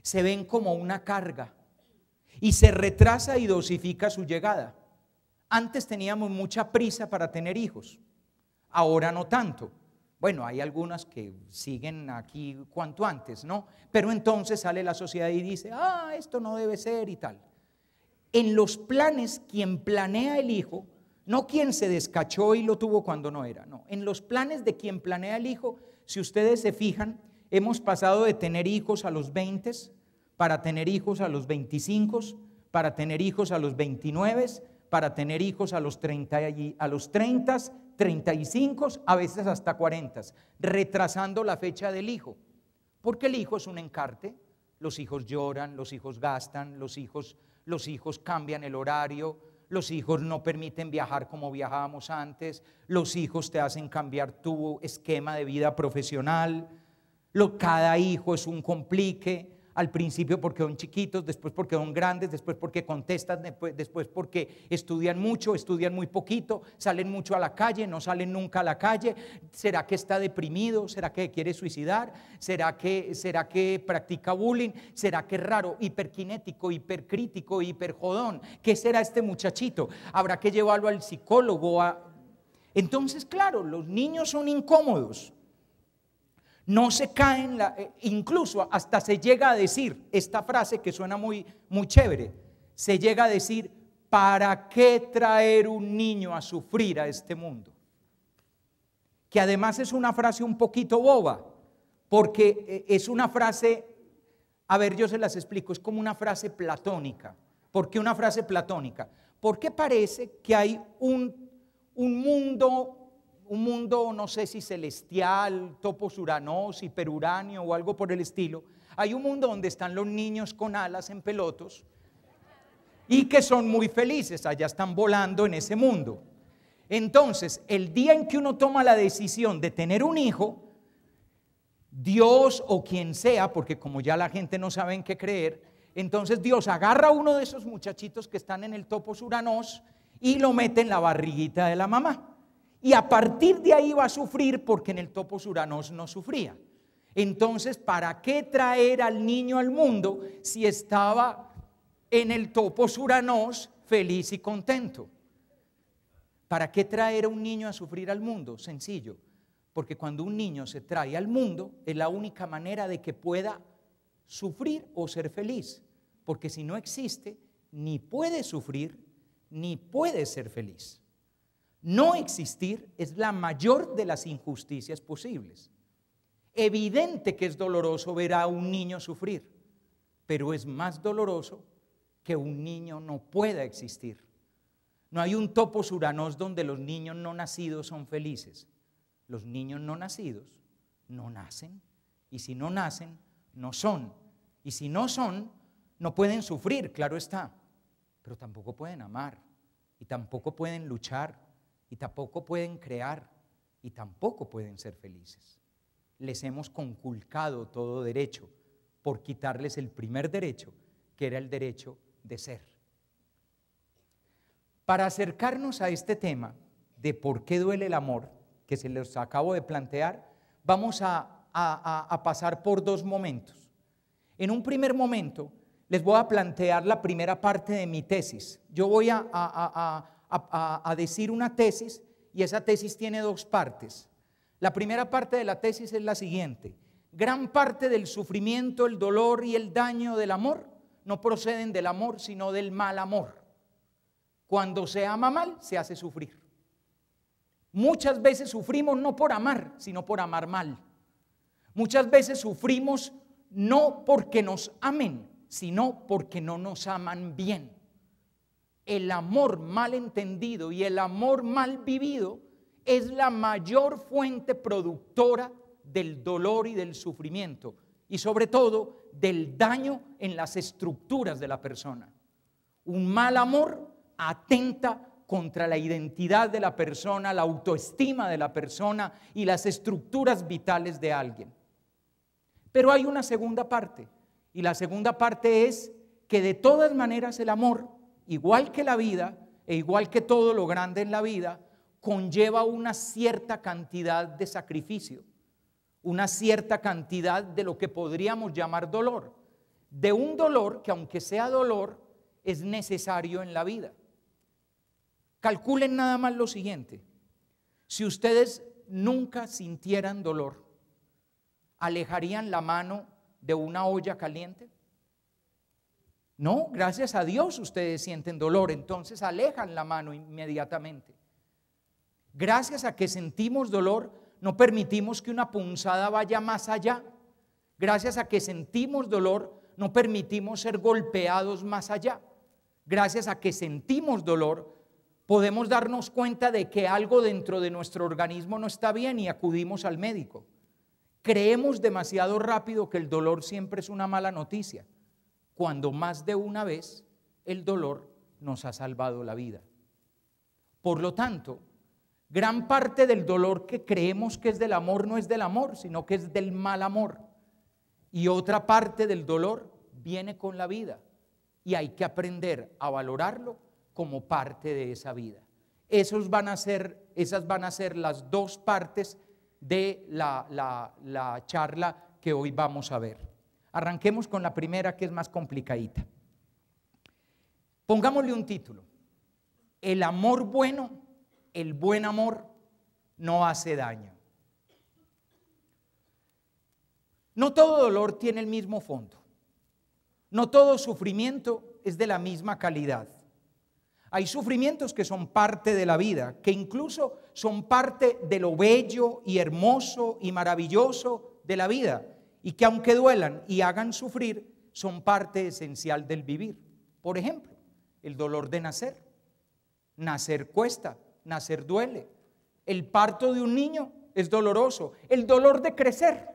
Speaker 1: se ven como una carga y se retrasa y dosifica su llegada. Antes teníamos mucha prisa para tener hijos, ahora no tanto. Bueno, hay algunas que siguen aquí cuanto antes, ¿no? Pero entonces sale la sociedad y dice, ah, esto no debe ser y tal en los planes quien planea el hijo, no quien se descachó y lo tuvo cuando no era, no, en los planes de quien planea el hijo, si ustedes se fijan, hemos pasado de tener hijos a los 20, para tener hijos a los 25, para tener hijos a los 29, para tener hijos a los 30, y, a los 30, 35, a veces hasta 40, retrasando la fecha del hijo. Porque el hijo es un encarte, los hijos lloran, los hijos gastan, los hijos los hijos cambian el horario, los hijos no permiten viajar como viajábamos antes, los hijos te hacen cambiar tu esquema de vida profesional, lo, cada hijo es un complique, al principio porque son chiquitos, después porque son grandes, después porque contestan, después porque estudian mucho, estudian muy poquito, salen mucho a la calle, no salen nunca a la calle. ¿Será que está deprimido? ¿Será que quiere suicidar? ¿Será que, será que practica bullying? ¿Será que es raro, hiperkinético, hipercrítico, hiperjodón? ¿Qué será este muchachito? ¿Habrá que llevarlo al psicólogo? Entonces, claro, los niños son incómodos no se caen, la, eh, incluso hasta se llega a decir esta frase que suena muy, muy chévere, se llega a decir, ¿para qué traer un niño a sufrir a este mundo? Que además es una frase un poquito boba, porque eh, es una frase, a ver, yo se las explico, es como una frase platónica. ¿Por qué una frase platónica? Porque parece que hay un, un mundo un mundo, no sé si celestial, topos uranos, hiperuranio o algo por el estilo. Hay un mundo donde están los niños con alas en pelotos y que son muy felices, allá están volando en ese mundo. Entonces, el día en que uno toma la decisión de tener un hijo, Dios o quien sea, porque como ya la gente no sabe en qué creer, entonces Dios agarra a uno de esos muchachitos que están en el topo uranos y lo mete en la barriguita de la mamá. Y a partir de ahí va a sufrir porque en el topo suranos no sufría. Entonces, ¿para qué traer al niño al mundo si estaba en el topo suranos feliz y contento? ¿Para qué traer a un niño a sufrir al mundo? Sencillo, porque cuando un niño se trae al mundo es la única manera de que pueda sufrir o ser feliz, porque si no existe, ni puede sufrir, ni puede ser feliz. No existir es la mayor de las injusticias posibles. Evidente que es doloroso ver a un niño sufrir, pero es más doloroso que un niño no pueda existir. No hay un topo suranos donde los niños no nacidos son felices. Los niños no nacidos no nacen y si no nacen, no son. Y si no son, no pueden sufrir, claro está, pero tampoco pueden amar y tampoco pueden luchar y tampoco pueden crear y tampoco pueden ser felices. Les hemos conculcado todo derecho por quitarles el primer derecho, que era el derecho de ser. Para acercarnos a este tema de por qué duele el amor, que se les acabo de plantear, vamos a, pasar por dos momentos. En un primer momento, les voy a plantear la primera parte de mi tesis. Yo voy a a, decir una tesis y esa tesis tiene dos partes. La primera parte de la tesis es la siguiente. Gran parte del sufrimiento, el dolor y el daño del amor no proceden del amor, sino del mal amor. Cuando se ama mal, se hace sufrir. Muchas veces sufrimos no por amar, sino por amar mal. Muchas veces sufrimos no porque nos amen, sino porque no nos aman bien. El amor mal entendido y el amor mal vivido es la mayor fuente productora del dolor y del sufrimiento y sobre todo del daño en las estructuras de la persona. Un mal amor atenta contra la identidad de la persona, la autoestima de la persona y las estructuras vitales de alguien. Pero hay una segunda parte, y la segunda parte es que de todas maneras el amor igual que la vida e igual que todo lo grande en la vida, conlleva una cierta cantidad de sacrificio, una cierta cantidad de lo que podríamos llamar dolor, de un dolor que aunque sea dolor, es necesario en la vida. Calculen nada más lo siguiente, si ustedes nunca sintieran dolor, ¿alejarían la mano de una olla caliente? No, gracias a Dios ustedes sienten dolor, entonces alejan la mano inmediatamente. Gracias a que sentimos dolor, no permitimos que una punzada vaya más allá. Gracias a que sentimos dolor, no permitimos ser golpeados más allá. Gracias a que sentimos dolor, podemos darnos cuenta de que algo dentro de nuestro organismo no está bien y acudimos al médico. Creemos demasiado rápido que el dolor siempre es una mala noticia cuando más de una vez el dolor nos ha salvado la vida. Por lo tanto, gran parte del dolor que creemos que es del amor no es del amor, sino que es del mal amor. Y otra parte del dolor viene con la vida y hay que aprender a valorarlo como parte de esa vida. Esos van a ser, esas van a ser las dos partes de la charla que hoy vamos a ver. Arranquemos con la primera que es más complicadita. Pongámosle un título. El amor bueno, el buen amor, no hace daño. No todo dolor tiene el mismo fondo. No todo sufrimiento es de la misma calidad. Hay sufrimientos que son parte de la vida, que incluso son parte de lo bello y hermoso y maravilloso de la vida y que aunque duelan y hagan sufrir, son parte esencial del vivir. Por ejemplo, el dolor de nacer. Nacer cuesta, nacer duele. El parto de un niño es doloroso. El dolor de crecer.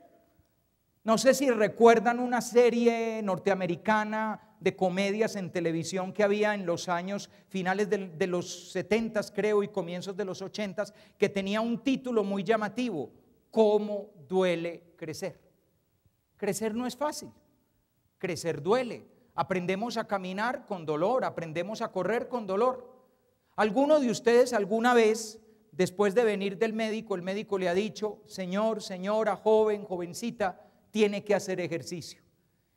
Speaker 1: No sé si recuerdan una serie norteamericana de comedias en televisión que había en los años finales de, los 70 creo y comienzos de los 80 que tenía un título muy llamativo, ¿Cómo duele crecer? Crecer no es fácil, crecer duele. Aprendemos a caminar con dolor, aprendemos a correr con dolor. ¿Alguno de ustedes alguna vez, después de venir del médico, el médico le ha dicho, señor, señora, joven, jovencita, tiene que hacer ejercicio?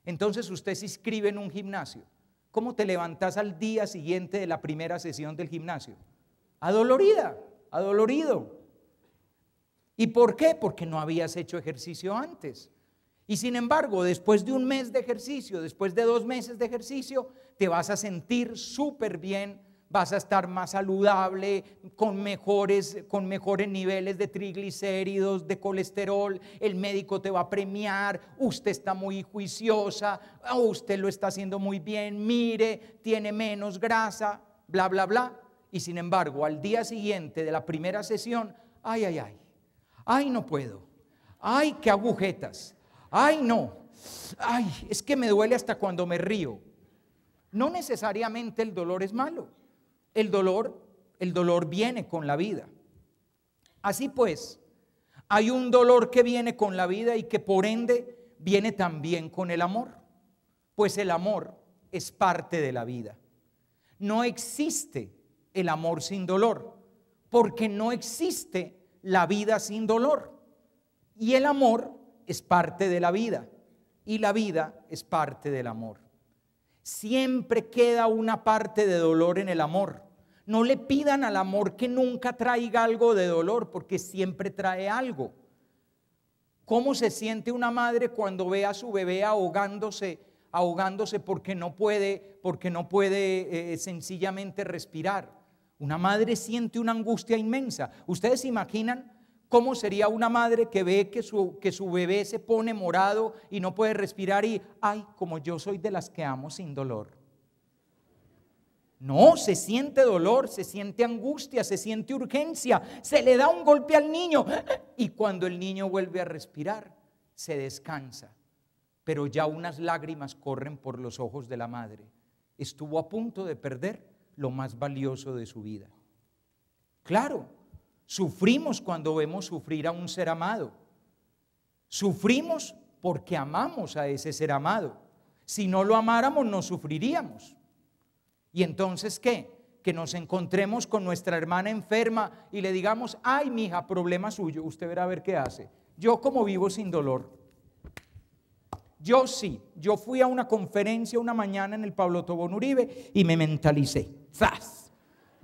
Speaker 1: Entonces usted se inscribe en un gimnasio. ¿Cómo te levantas al día siguiente de la primera sesión del gimnasio? Adolorida, adolorido. ¿Y por qué? Porque no habías hecho ejercicio antes. Y sin embargo, después de un mes de ejercicio, después de dos meses de ejercicio, te vas a sentir súper bien, vas a estar más saludable, con mejores, con mejores niveles de triglicéridos, de colesterol, el médico te va a premiar, usted está muy juiciosa, ah, usted lo está haciendo muy bien, mire, tiene menos grasa, bla, bla, bla. Y sin embargo, al día siguiente de la primera sesión, ay, ay, ay, ay, no puedo, ay, qué agujetas, ay no, ay, es que me duele hasta cuando me río. No necesariamente el dolor es malo. El dolor, el dolor viene con la vida. Así pues, hay un dolor que viene con la vida y que por ende viene también con el amor. Pues el amor es parte de la vida. No existe el amor sin dolor, porque no existe la vida sin dolor. Y el amor es parte de la vida y la vida es parte del amor. Siempre queda una parte de dolor en el amor. No le pidan al amor que nunca traiga algo de dolor, porque siempre trae algo. ¿Cómo se siente una madre cuando ve a su bebé ahogándose, ahogándose porque no puede, porque no puede eh, sencillamente respirar? Una madre siente una angustia inmensa. ¿Ustedes se imaginan ¿Cómo sería una madre que ve que su, que su bebé se pone morado y no puede respirar y, ay, como yo soy de las que amo sin dolor? No, se siente dolor, se siente angustia, se siente urgencia, se le da un golpe al niño y cuando el niño vuelve a respirar, se descansa. Pero ya unas lágrimas corren por los ojos de la madre. Estuvo a punto de perder lo más valioso de su vida. Claro, Sufrimos cuando vemos sufrir a un ser amado. Sufrimos porque amamos a ese ser amado. Si no lo amáramos, no sufriríamos. ¿Y entonces qué? Que nos encontremos con nuestra hermana enferma y le digamos, ay, mija, problema suyo, usted verá a ver qué hace. Yo como vivo sin dolor. Yo sí, yo fui a una conferencia una mañana en el Pablo Tobón Uribe y me mentalicé. ¡Zas!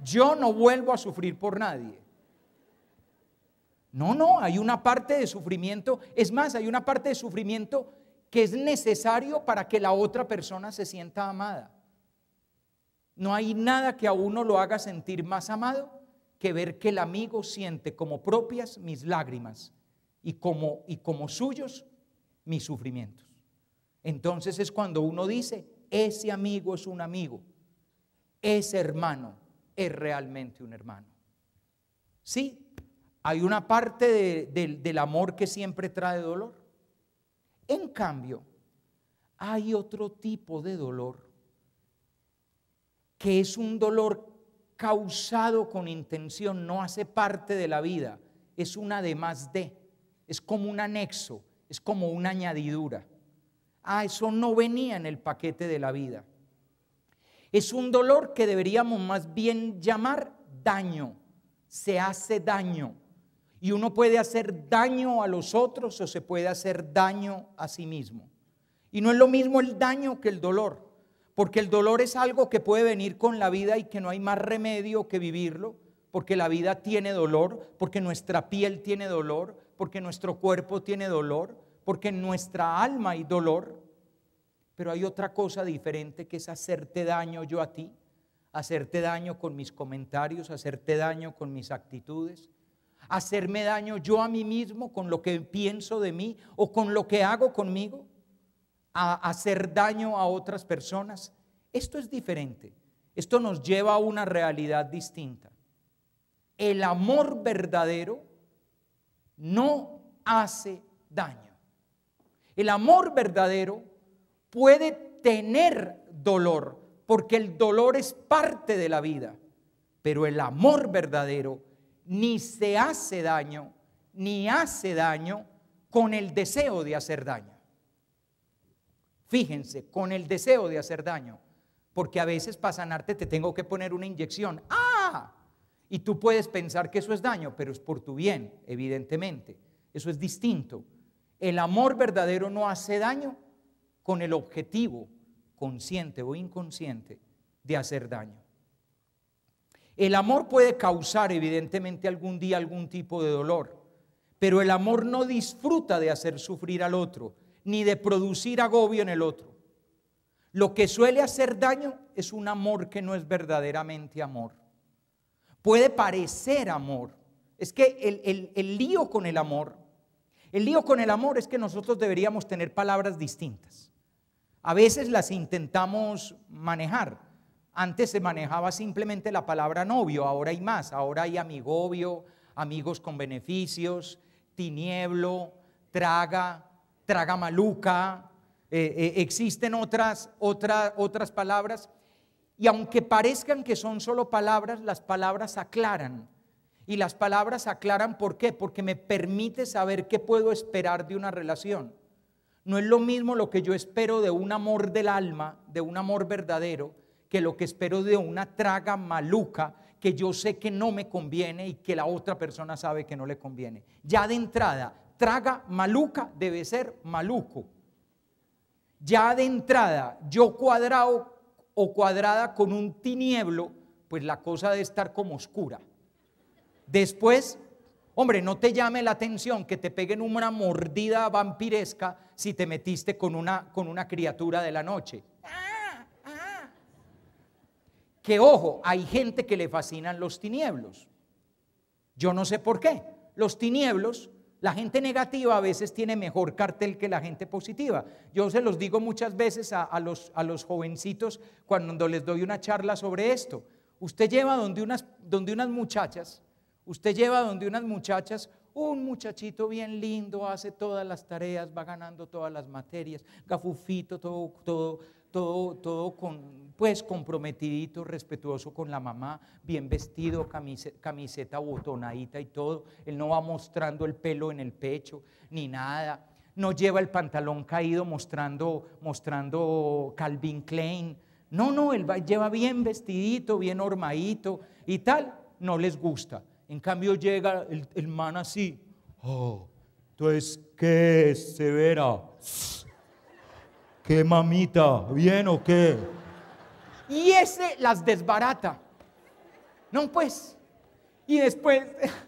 Speaker 1: Yo no vuelvo a sufrir por nadie. No, no, hay una parte de sufrimiento, es más, hay una parte de sufrimiento que es necesario para que la otra persona se sienta amada. No hay nada que a uno lo haga sentir más amado que ver que el amigo siente como propias mis lágrimas y como, y como suyos mis sufrimientos. Entonces es cuando uno dice, ese amigo es un amigo, ese hermano es realmente un hermano. Sí, hay una parte del amor que siempre trae dolor. En cambio, hay otro tipo de dolor que es un dolor causado con intención, no hace parte de la vida, es un además de, es como un anexo, es como una añadidura. Ah, eso no venía en el paquete de la vida. Es un dolor que deberíamos más bien llamar daño, se hace daño y uno puede hacer daño a los otros o se puede hacer daño a sí mismo. Y no es lo mismo el daño que el dolor, porque el dolor es algo que puede venir con la vida y que no hay más remedio que vivirlo, porque la vida tiene dolor, porque nuestra piel tiene dolor, porque nuestro cuerpo tiene dolor, porque en nuestra alma hay dolor. Pero hay otra cosa diferente que es hacerte daño yo a ti, hacerte daño con mis comentarios, hacerte daño con mis actitudes, hacerme daño yo a mí mismo con lo que pienso de mí o con lo que hago conmigo, a hacer daño a otras personas. Esto es diferente. Esto nos lleva a una realidad distinta. El amor verdadero no hace daño. El amor verdadero puede tener dolor, porque el dolor es parte de la vida, pero el amor verdadero ni se hace daño, ni hace daño con el deseo de hacer daño. Fíjense, con el deseo de hacer daño. Porque a veces para sanarte te tengo que poner una inyección. ¡Ah! Y tú puedes pensar que eso es daño, pero es por tu bien, evidentemente. Eso es distinto. El amor verdadero no hace daño con el objetivo, consciente o inconsciente, de hacer daño. El amor puede causar evidentemente algún día algún tipo de dolor, pero el amor no disfruta de hacer sufrir al otro, ni de producir agobio en el otro. Lo que suele hacer daño es un amor que no es verdaderamente amor. Puede parecer amor. Es que el, el lío con el amor, el lío con el amor es que nosotros deberíamos tener palabras distintas. A veces las intentamos manejar. Antes se manejaba simplemente la palabra novio, ahora hay más, ahora hay amigovio, amigos con beneficios, tinieblo, traga, traga maluca, eh, eh, existen otras, otra, otras palabras. Y aunque parezcan que son solo palabras, las palabras aclaran. Y las palabras aclaran por qué, porque me permite saber qué puedo esperar de una relación. No es lo mismo lo que yo espero de un amor del alma, de un amor verdadero, que lo que espero de una traga maluca que yo sé que no me conviene y que la otra persona sabe que no le conviene. Ya de entrada, traga maluca debe ser maluco. Ya de entrada, yo cuadrado o cuadrada con un tinieblo, pues la cosa debe estar como oscura. Después, hombre, no te llame la atención que te peguen una mordida vampiresca si te metiste con una, con una criatura de la noche. Que ojo, hay gente que le fascinan los tinieblos. Yo no sé por qué. Los tinieblos, la gente negativa a veces tiene mejor cartel que la gente positiva. Yo se los digo muchas veces a, los, a los jovencitos cuando les doy una charla sobre esto. Usted lleva donde unas, donde unas muchachas, usted lleva donde unas muchachas un muchachito bien lindo, hace todas las tareas, va ganando todas las materias, gafufito, todo, todo, todo, todo con pues comprometidito, respetuoso con la mamá, bien vestido, camiseta, botonadita y todo. Él no va mostrando el pelo en el pecho ni nada. No lleva el pantalón caído mostrando, mostrando Calvin Klein. No, no, él lleva bien vestidito, bien hormadito y tal. No les gusta. En cambio llega el, man así. Oh, entonces, ¿qué severa, ¿Qué mamita? ¿Bien o qué? Y ese las desbarata. No, pues. Y después,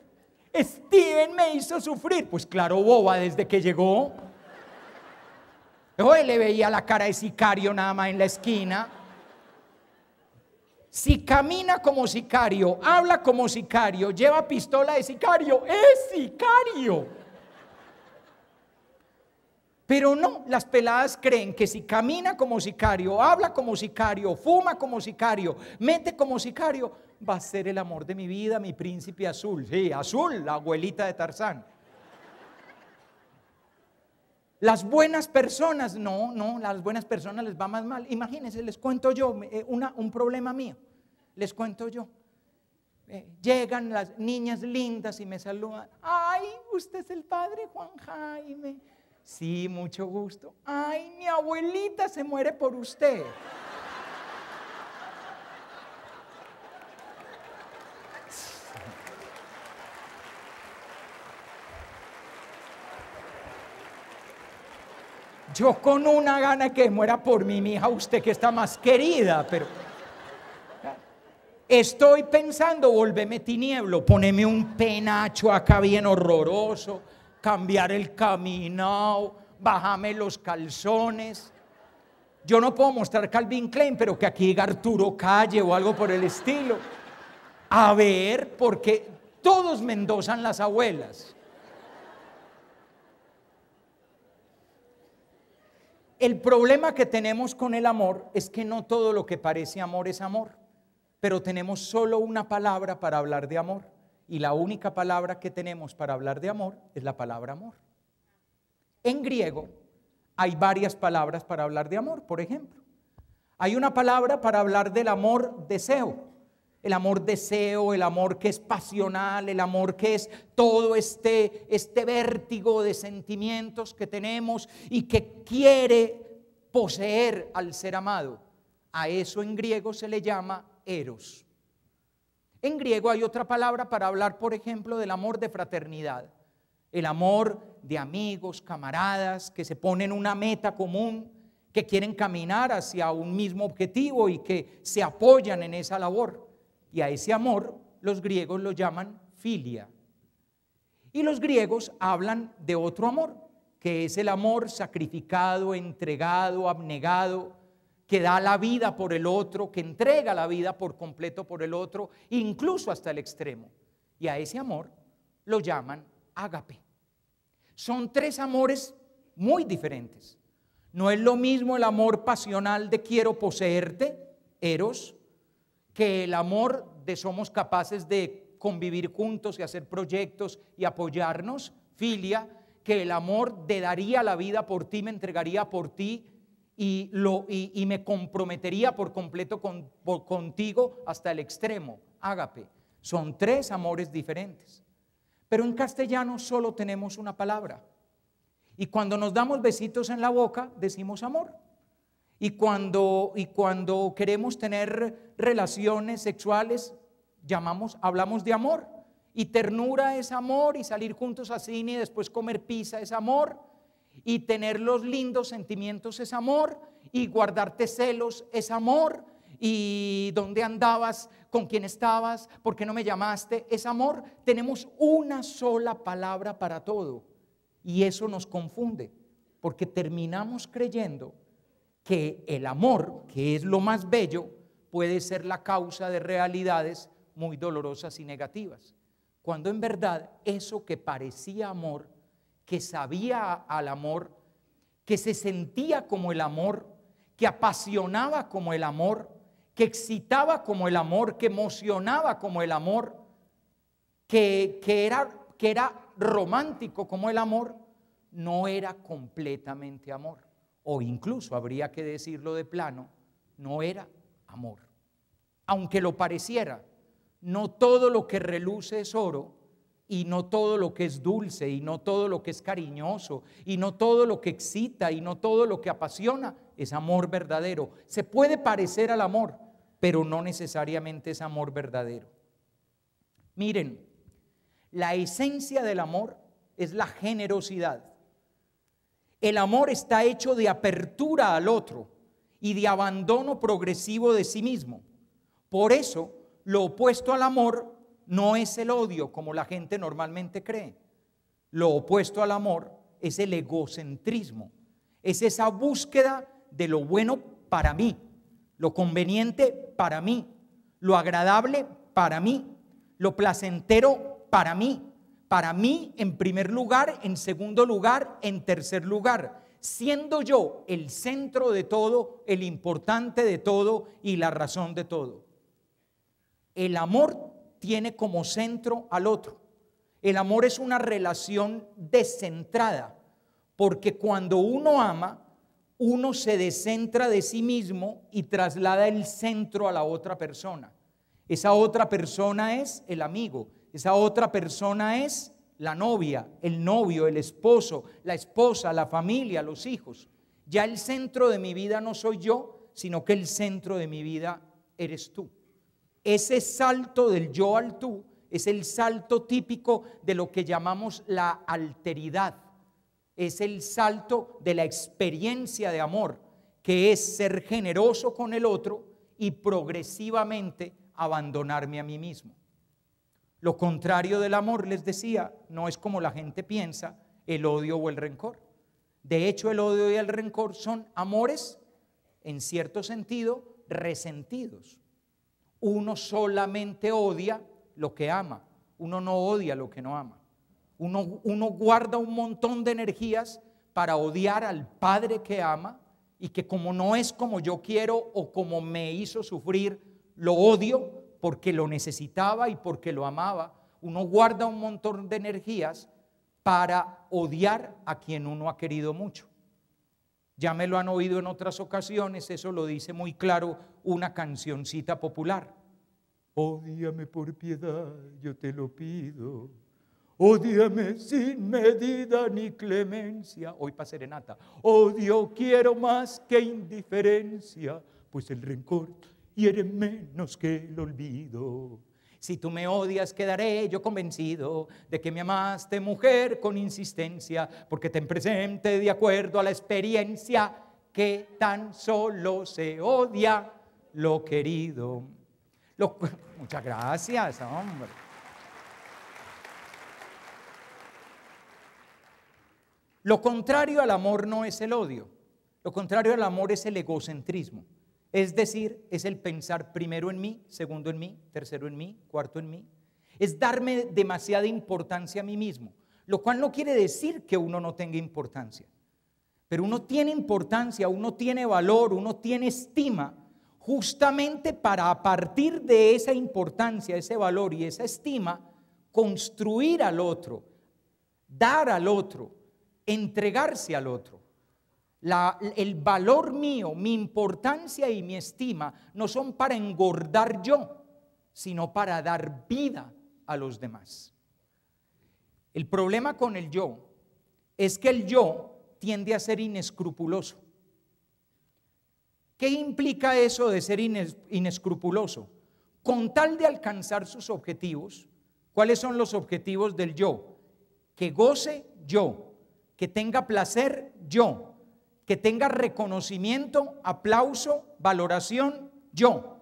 Speaker 1: Steven me hizo sufrir. Pues claro, boba, desde que llegó. le veía la cara de sicario nada más en la esquina. Si camina como sicario, habla como sicario, lleva pistola de sicario, es sicario. Pero no, las peladas creen que si camina como sicario, habla como sicario, fuma como sicario, mete como sicario, va a ser el amor de mi vida, mi príncipe azul. Sí, azul, la abuelita de Tarzán. Las buenas personas, no, no, las buenas personas les va más mal. Imagínense, les cuento yo eh, un problema mío. Les cuento yo. Eh, llegan las niñas lindas y me saludan. Ay, usted es el padre Juan Jaime Sí, mucho gusto. Ay, mi abuelita se muere por usted. Yo con una gana que muera por mí, mi hija, usted que está más querida, pero... Estoy pensando, volveme tinieblo, poneme un penacho acá bien horroroso cambiar el camino, bájame los calzones. Yo no puedo mostrar Calvin Klein, pero que aquí diga Arturo Calle o algo por el estilo. A ver, porque todos mendozan las abuelas. El problema que tenemos con el amor es que no todo lo que parece amor es amor, pero tenemos solo una palabra para hablar de amor y la única palabra que tenemos para hablar de amor es la palabra amor. En griego hay varias palabras para hablar de amor, por ejemplo. Hay una palabra para hablar del amor deseo. El amor deseo, el amor que es pasional, el amor que es todo este, este vértigo de sentimientos que tenemos y que quiere poseer al ser amado. A eso en griego se le llama eros. En griego hay otra palabra para hablar, por ejemplo, del amor de fraternidad, el amor de amigos, camaradas, que se ponen una meta común, que quieren caminar hacia un mismo objetivo y que se apoyan en esa labor. Y a ese amor los griegos lo llaman filia. Y los griegos hablan de otro amor, que es el amor sacrificado, entregado, abnegado, que da la vida por el otro, que entrega la vida por completo por el otro, incluso hasta el extremo. Y a ese amor lo llaman ágape. Son tres amores muy diferentes. No es lo mismo el amor pasional de quiero poseerte, eros, que el amor de somos capaces de convivir juntos y hacer proyectos y apoyarnos, filia, que el amor de daría la vida por ti, me entregaría por ti, y, lo, y, me comprometería por completo con, contigo hasta el extremo, ágape. Son tres amores diferentes. Pero en castellano solo tenemos una palabra. Y cuando nos damos besitos en la boca, decimos amor. Y cuando, y cuando queremos tener relaciones sexuales, llamamos, hablamos de amor. Y ternura es amor, y salir juntos a cine y después comer pizza es amor. Y tener los lindos sentimientos es amor. Y guardarte celos es amor. Y dónde andabas, con quién estabas, por qué no me llamaste, es amor. Tenemos una sola palabra para todo. Y eso nos confunde, porque terminamos creyendo que el amor, que es lo más bello, puede ser la causa de realidades muy dolorosas y negativas. Cuando en verdad eso que parecía amor que sabía al amor, que se sentía como el amor, que apasionaba como el amor, que excitaba como el amor, que emocionaba como el amor, que, que era, que era romántico como el amor, no era completamente amor. O incluso habría que decirlo de plano, no era amor. Aunque lo pareciera, no todo lo que reluce es oro y no todo lo que es dulce, y no todo lo que es cariñoso, y no todo lo que excita, y no todo lo que apasiona, es amor verdadero. Se puede parecer al amor, pero no necesariamente es amor verdadero. Miren, la esencia del amor es la generosidad. El amor está hecho de apertura al otro y de abandono progresivo de sí mismo. Por eso, lo opuesto al amor no es el odio como la gente normalmente cree. Lo opuesto al amor es el egocentrismo, es esa búsqueda de lo bueno para mí, lo conveniente para mí, lo agradable para mí, lo placentero para mí, para mí en primer lugar, en segundo lugar, en tercer lugar, siendo yo el centro de todo, el importante de todo y la razón de todo. El amor tiene como centro al otro. El amor es una relación descentrada, porque cuando uno ama, uno se descentra de sí mismo y traslada el centro a la otra persona. Esa otra persona es el amigo, esa otra persona es la novia, el novio, el esposo, la esposa, la familia, los hijos. Ya el centro de mi vida no soy yo, sino que el centro de mi vida eres tú. Ese salto del yo al tú es el salto típico de lo que llamamos la alteridad. Es el salto de la experiencia de amor, que es ser generoso con el otro y progresivamente abandonarme a mí mismo. Lo contrario del amor, les decía, no es como la gente piensa, el odio o el rencor. De hecho, el odio y el rencor son amores, en cierto sentido, resentidos. Uno solamente odia lo que ama, uno no odia lo que no ama. Uno, guarda un montón de energías para odiar al Padre que ama y que como no es como yo quiero o como me hizo sufrir, lo odio porque lo necesitaba y porque lo amaba. Uno guarda un montón de energías para odiar a quien uno ha querido mucho. Ya me lo han oído en otras ocasiones, eso lo dice muy claro una cancioncita popular. Odíame por piedad, yo te lo pido. Odíame sin medida ni clemencia. Hoy para serenata. Odio quiero más que indiferencia, pues el rencor hiere menos que el olvido. Si tú me odias, quedaré yo convencido de que me amaste, mujer, con insistencia, porque te presente de acuerdo a la experiencia que tan solo se odia lo querido. Muchas gracias, hombre. Lo contrario al amor no es el odio, lo contrario al amor es el egocentrismo. Es decir, es el pensar primero en mí, segundo en mí, tercero en mí, cuarto en mí. Es darme demasiada importancia a mí mismo, lo cual no quiere decir que uno no tenga importancia. Pero uno tiene importancia, uno tiene valor, uno tiene estima, justamente para a partir de esa importancia, ese valor y esa estima, construir al otro, dar al otro, entregarse al otro el valor mío, mi importancia y mi estima no son para engordar yo, sino para dar vida a los demás. El problema con el yo es que el yo tiende a ser inescrupuloso. ¿Qué implica eso de ser inescrupuloso? Con tal de alcanzar sus objetivos, ¿cuáles son los objetivos del yo? Que goce yo, que tenga placer yo, que tenga reconocimiento, aplauso, valoración, yo,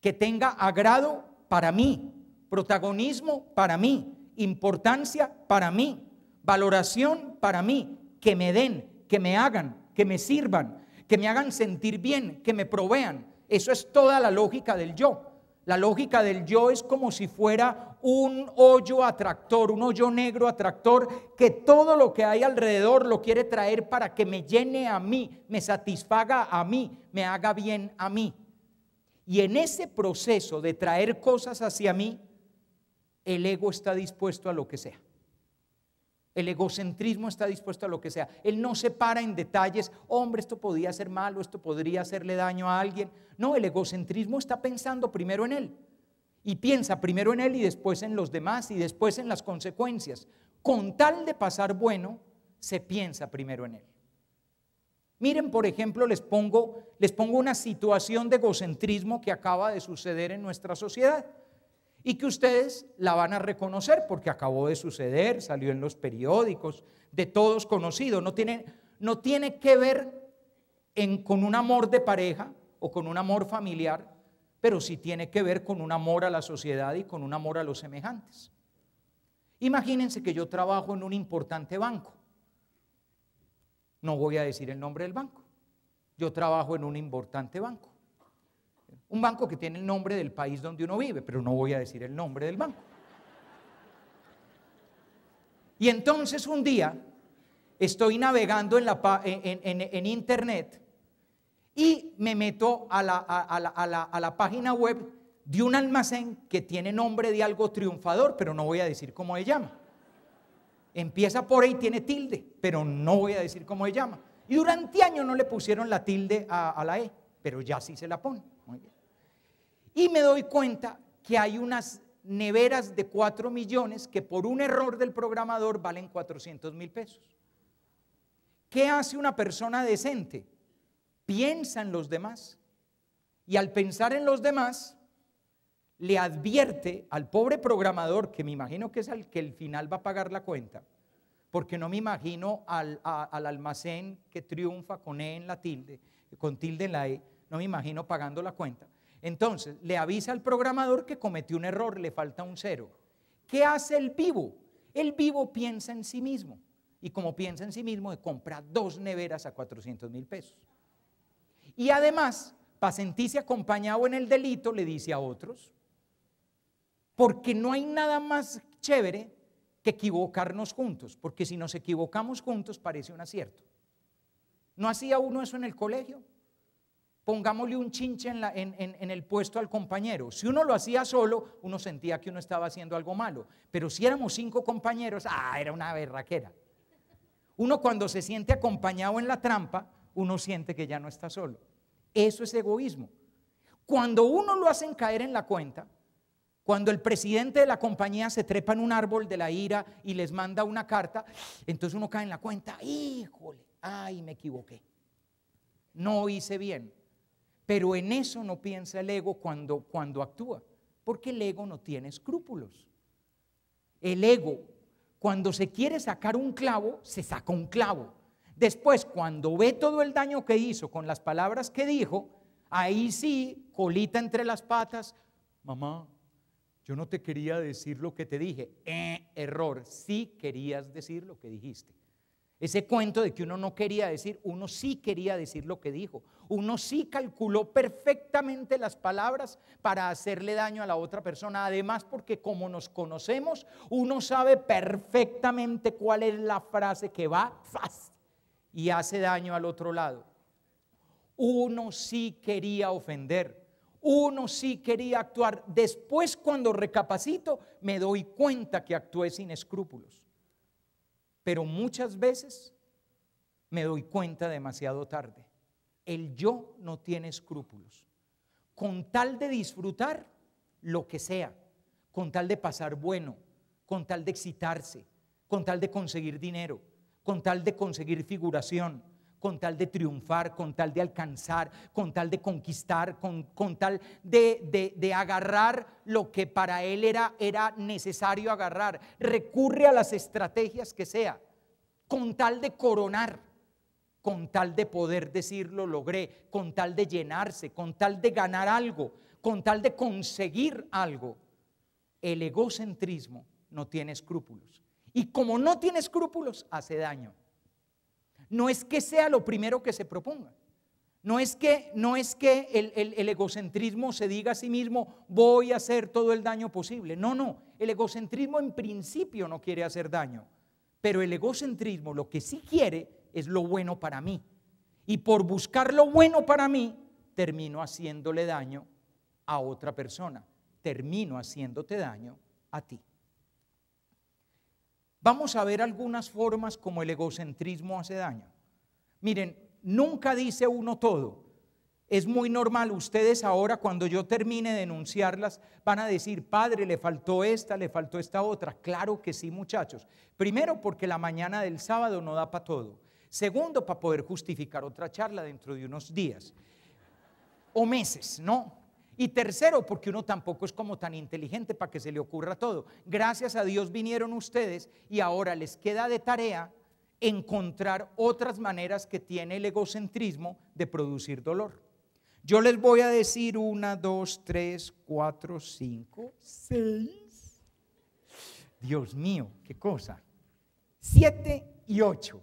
Speaker 1: que tenga agrado para mí, protagonismo para mí, importancia para mí, valoración para mí, que me den, que me hagan, que me sirvan, que me hagan sentir bien, que me provean. Eso es toda la lógica del yo. La lógica del yo es como si fuera un hoyo atractor, un hoyo negro atractor, que todo lo que hay alrededor lo quiere traer para que me llene a mí, me satisfaga a mí, me haga bien a mí. Y en ese proceso de traer cosas hacia mí, el ego está dispuesto a lo que sea. El egocentrismo está dispuesto a lo que sea. Él no se para en detalles, hombre, esto podría ser malo, esto podría hacerle daño a alguien. No, el egocentrismo está pensando primero en él. Y piensa primero en él y después en los demás y después en las consecuencias. Con tal de pasar bueno, se piensa primero en él. Miren, por ejemplo, les pongo, les pongo una situación de egocentrismo que acaba de suceder en nuestra sociedad y que ustedes la van a reconocer porque acabó de suceder, salió en los periódicos, de todos conocidos. No tiene, no tiene que ver con un amor de pareja o con un amor familiar, pero sí tiene que ver con un amor a la sociedad y con un amor a los semejantes. Imagínense que yo trabajo en un importante banco. No voy a decir el nombre del banco. Yo trabajo en un importante banco. Un banco que tiene el nombre del país donde uno vive, pero no voy a decir el nombre del banco. Y entonces un día estoy navegando en, internet y me meto a la, página web de un almacén que tiene nombre de algo triunfador, pero no voy a decir cómo se llama. Empieza por ahí, tiene tilde, pero no voy a decir cómo se llama. Y durante años no le pusieron la tilde a, la E, pero ya sí se la pone. Y me doy cuenta que hay unas neveras de 4 millones que por un error del programador valen 400 mil pesos. ¿Qué hace una persona decente? Piensa en los demás. Y al pensar en los demás, le advierte al pobre programador, que me imagino que es al que al final va a pagar la cuenta, porque no me imagino al, al almacén que triunfa con E en la tilde, con tilde en la E, no me imagino pagando la cuenta. Entonces, le avisa al programador que cometió un error, le falta un cero. ¿Qué hace el vivo? El vivo piensa en sí mismo. Y como piensa en sí mismo, compra dos neveras a 400 mil pesos. Y además, pacientice acompañado en el delito le dice a otros, porque no hay nada más chévere que equivocarnos juntos, porque si nos equivocamos juntos parece un acierto. ¿No hacía uno eso en el colegio? pongámosle un chinche en, el puesto al compañero. Si uno lo hacía solo, uno sentía que uno estaba haciendo algo malo. Pero si éramos cinco compañeros, ah, era una berraquera. Uno cuando se siente acompañado en la trampa, uno siente que ya no está solo. Eso es egoísmo. Cuando uno lo hacen caer en la cuenta, cuando el presidente de la compañía se trepa en un árbol de la ira y les manda una carta, entonces uno cae en la cuenta, híjole, ay, me equivoqué. No hice bien. Pero en eso no piensa el ego cuando, cuando actúa, porque el ego no tiene escrúpulos. El ego, cuando se quiere sacar un clavo, se saca un clavo. Después, cuando ve todo el daño que hizo con las palabras que dijo, ahí sí, colita entre las patas, mamá, yo no te quería decir lo que te dije. Eh, error, sí querías decir lo que dijiste. Ese cuento de que uno no quería decir, uno sí quería decir lo que dijo. Uno sí calculó perfectamente las palabras para hacerle daño a la otra persona. Además, porque como nos conocemos, uno sabe perfectamente cuál es la frase que va fast y hace daño al otro lado. Uno sí quería ofender. Uno sí quería actuar. Después, cuando recapacito, me doy cuenta que actué sin escrúpulos. Pero muchas veces me doy cuenta demasiado tarde. El yo no tiene escrúpulos. Con tal de disfrutar lo que sea, con tal de pasar bueno, con tal de excitarse, con tal de conseguir dinero, con tal de conseguir figuración, con tal de triunfar, con tal de alcanzar, con tal de conquistar, con, tal de, agarrar lo que para él era, era necesario agarrar. Recurre a las estrategias que sea, con tal de coronar, con tal de poder decirlo logré, con tal de llenarse, con tal de ganar algo, con tal de conseguir algo. El egocentrismo no tiene escrúpulos. Y como no tiene escrúpulos, hace daño. No es que sea lo primero que se proponga. No es que, no es que el, el, egocentrismo se diga a sí mismo, voy a hacer todo el daño posible. No, no. El egocentrismo en principio no quiere hacer daño. Pero el egocentrismo lo que sí quiere es lo bueno para mí. Y por buscar lo bueno para mí, termino haciéndole daño a otra persona. Termino haciéndote daño a ti. Vamos a ver algunas formas como el egocentrismo hace daño. Miren, nunca dice uno todo. Es muy normal, ustedes ahora cuando yo termine de denunciarlas van a decir, padre, le faltó esta, le faltó esta otra. Claro que sí, muchachos. Primero, porque la mañana del sábado no da para todo. Segundo, para poder justificar otra charla dentro de unos días o meses, ¿no? Y tercero, porque uno tampoco es como tan inteligente para que se le ocurra todo. Gracias a Dios vinieron ustedes y ahora les queda de tarea encontrar otras maneras que tiene el egocentrismo de producir dolor. Yo les voy a decir una, dos, tres, cuatro, cinco, seis. Dios mío, qué cosa. Siete y ocho.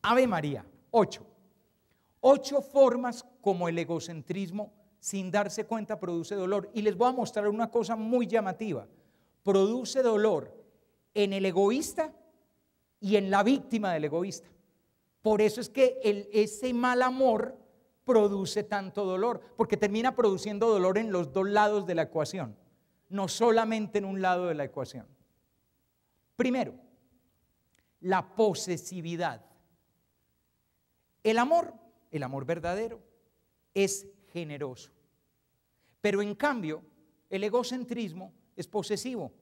Speaker 1: Ave María, ocho. Ocho formas como el egocentrismo sin darse cuenta produce dolor. Y les voy a mostrar una cosa muy llamativa. Produce dolor en el egoísta y en la víctima del egoísta. Por eso es que ese mal amor produce tanto dolor, porque termina produciendo dolor en los dos lados de la ecuación, no solamente en un lado de la ecuación. Primero, la posesividad. El amor, el amor verdadero, es generoso. Pero en cambio, el egocentrismo es posesivo.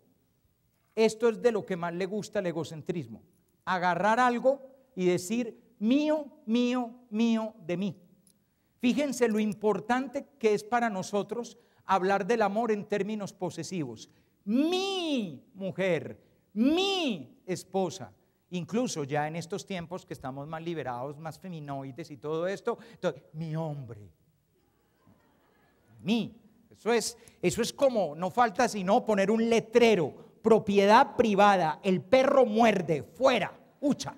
Speaker 1: Esto es de lo que más le gusta el egocentrismo. Agarrar algo y decir mío, mío, mío de mí. Fíjense lo importante que es para nosotros hablar del amor en términos posesivos. Mi mujer, mi esposa. Incluso ya en estos tiempos que estamos más liberados, más feminoides y todo esto, mi hombre, mí. Eso es, eso es como, no falta sino poner un letrero, propiedad privada, el perro muerde, fuera, hucha.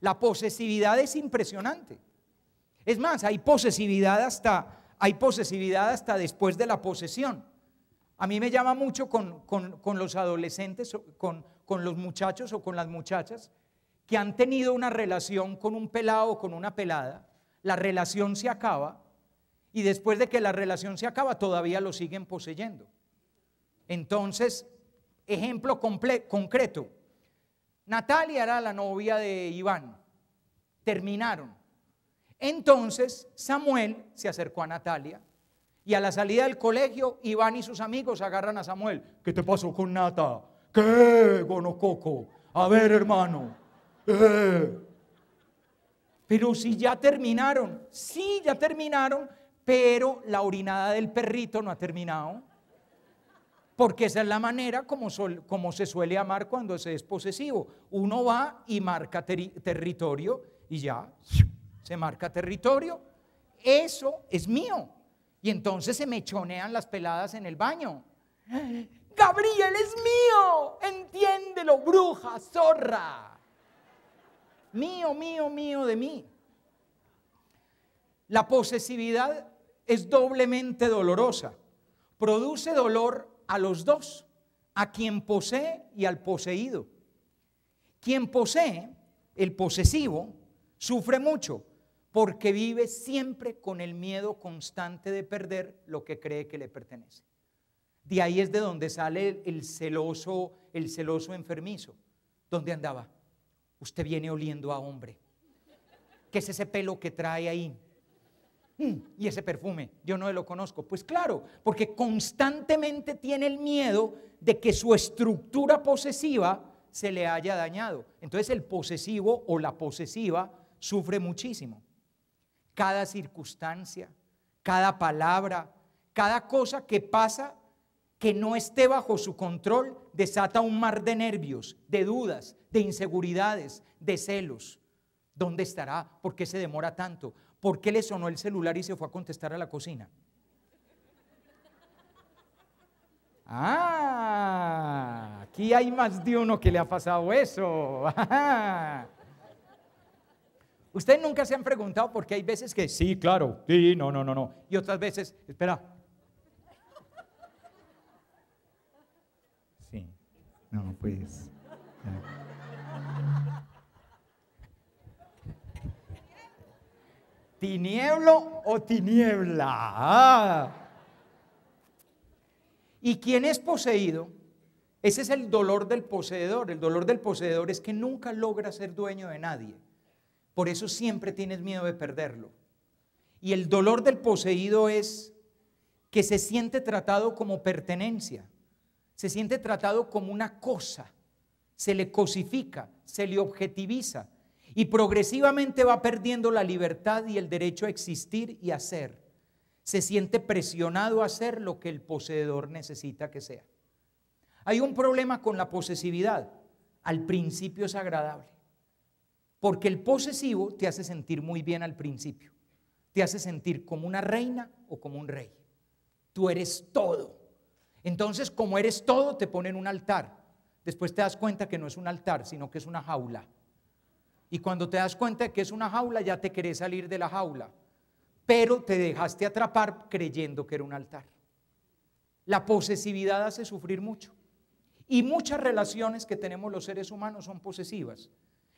Speaker 1: La posesividad es impresionante. Es más, hay posesividad hasta, hay posesividad hasta después de la posesión. A mí me llama mucho con, con, los adolescentes, con, con los muchachos o con las muchachas que han tenido una relación con un pelado o con una pelada, la relación se acaba y después de que la relación se acaba todavía lo siguen poseyendo. Entonces, ejemplo concreto. Natalia era la novia de Iván. Terminaron. Entonces Samuel se acercó a Natalia y a la salida del colegio Iván y sus amigos agarran a Samuel. ¿Qué te pasó con Nata? ¿Qué, Gonococo? A ver, hermano. Pero si ya terminaron, sí, ya terminaron, pero la orinada del perrito no ha terminado, porque esa es la manera como, se suele amar cuando se es posesivo. Uno va y marca territorio y ya se marca territorio. Eso es mío. Y entonces se mechonean las peladas en el baño. Gabriel es mío, entiéndelo, bruja, zorra. Mío, mío, mío de mí. La posesividad es doblemente dolorosa. Produce dolor a los dos, a quien posee y al poseído. Quien posee, el posesivo, sufre mucho porque vive siempre con el miedo constante de perder lo que cree que le pertenece. De ahí es de donde sale el celoso, el celoso enfermizo. ¿Dónde andaba? Usted viene oliendo a hombre. ¿Qué es ese pelo que trae ahí? Mm, y ese perfume, yo no lo conozco. Pues claro, porque constantemente tiene el miedo de que su estructura posesiva se le haya dañado. Entonces el posesivo o la posesiva sufre muchísimo. Cada circunstancia, cada palabra, cada cosa que pasa que no esté bajo su control desata un mar de nervios, de dudas, de inseguridades, de celos. ¿Dónde estará? ¿Por qué se demora tanto? ¿por qué le sonó el celular y se fue a contestar a la cocina? Ah, aquí hay más de uno que le ha pasado eso. Ustedes nunca se han preguntado porque hay veces que sí, claro, sí, no, no, no, no. Y otras veces, espera. Sí, no, pues. ¿Tinieblo o tiniebla? Ah. Y quien es poseído, ese es el dolor del poseedor. El dolor del poseedor es que nunca logra ser dueño de nadie. Por eso siempre tienes miedo de perderlo. Y el dolor del poseído es que se siente tratado como pertenencia, se siente tratado como una cosa, se le cosifica, se le objetiviza, y progresivamente va perdiendo la libertad y el derecho a existir y hacer. Se siente presionado a hacer lo que el poseedor necesita que sea. Hay un problema con la posesividad. Al principio es agradable, porque el posesivo te hace sentir muy bien al principio. Te hace sentir como una reina o como un rey. Tú eres todo. Entonces, como eres todo, te ponen un altar. Después te das cuenta que no es un altar, sino que es una jaula y cuando te das cuenta de que es una jaula, ya te querés salir de la jaula. Pero te dejaste atrapar creyendo que era un altar. La posesividad hace sufrir mucho. Y muchas relaciones que tenemos los seres humanos son posesivas.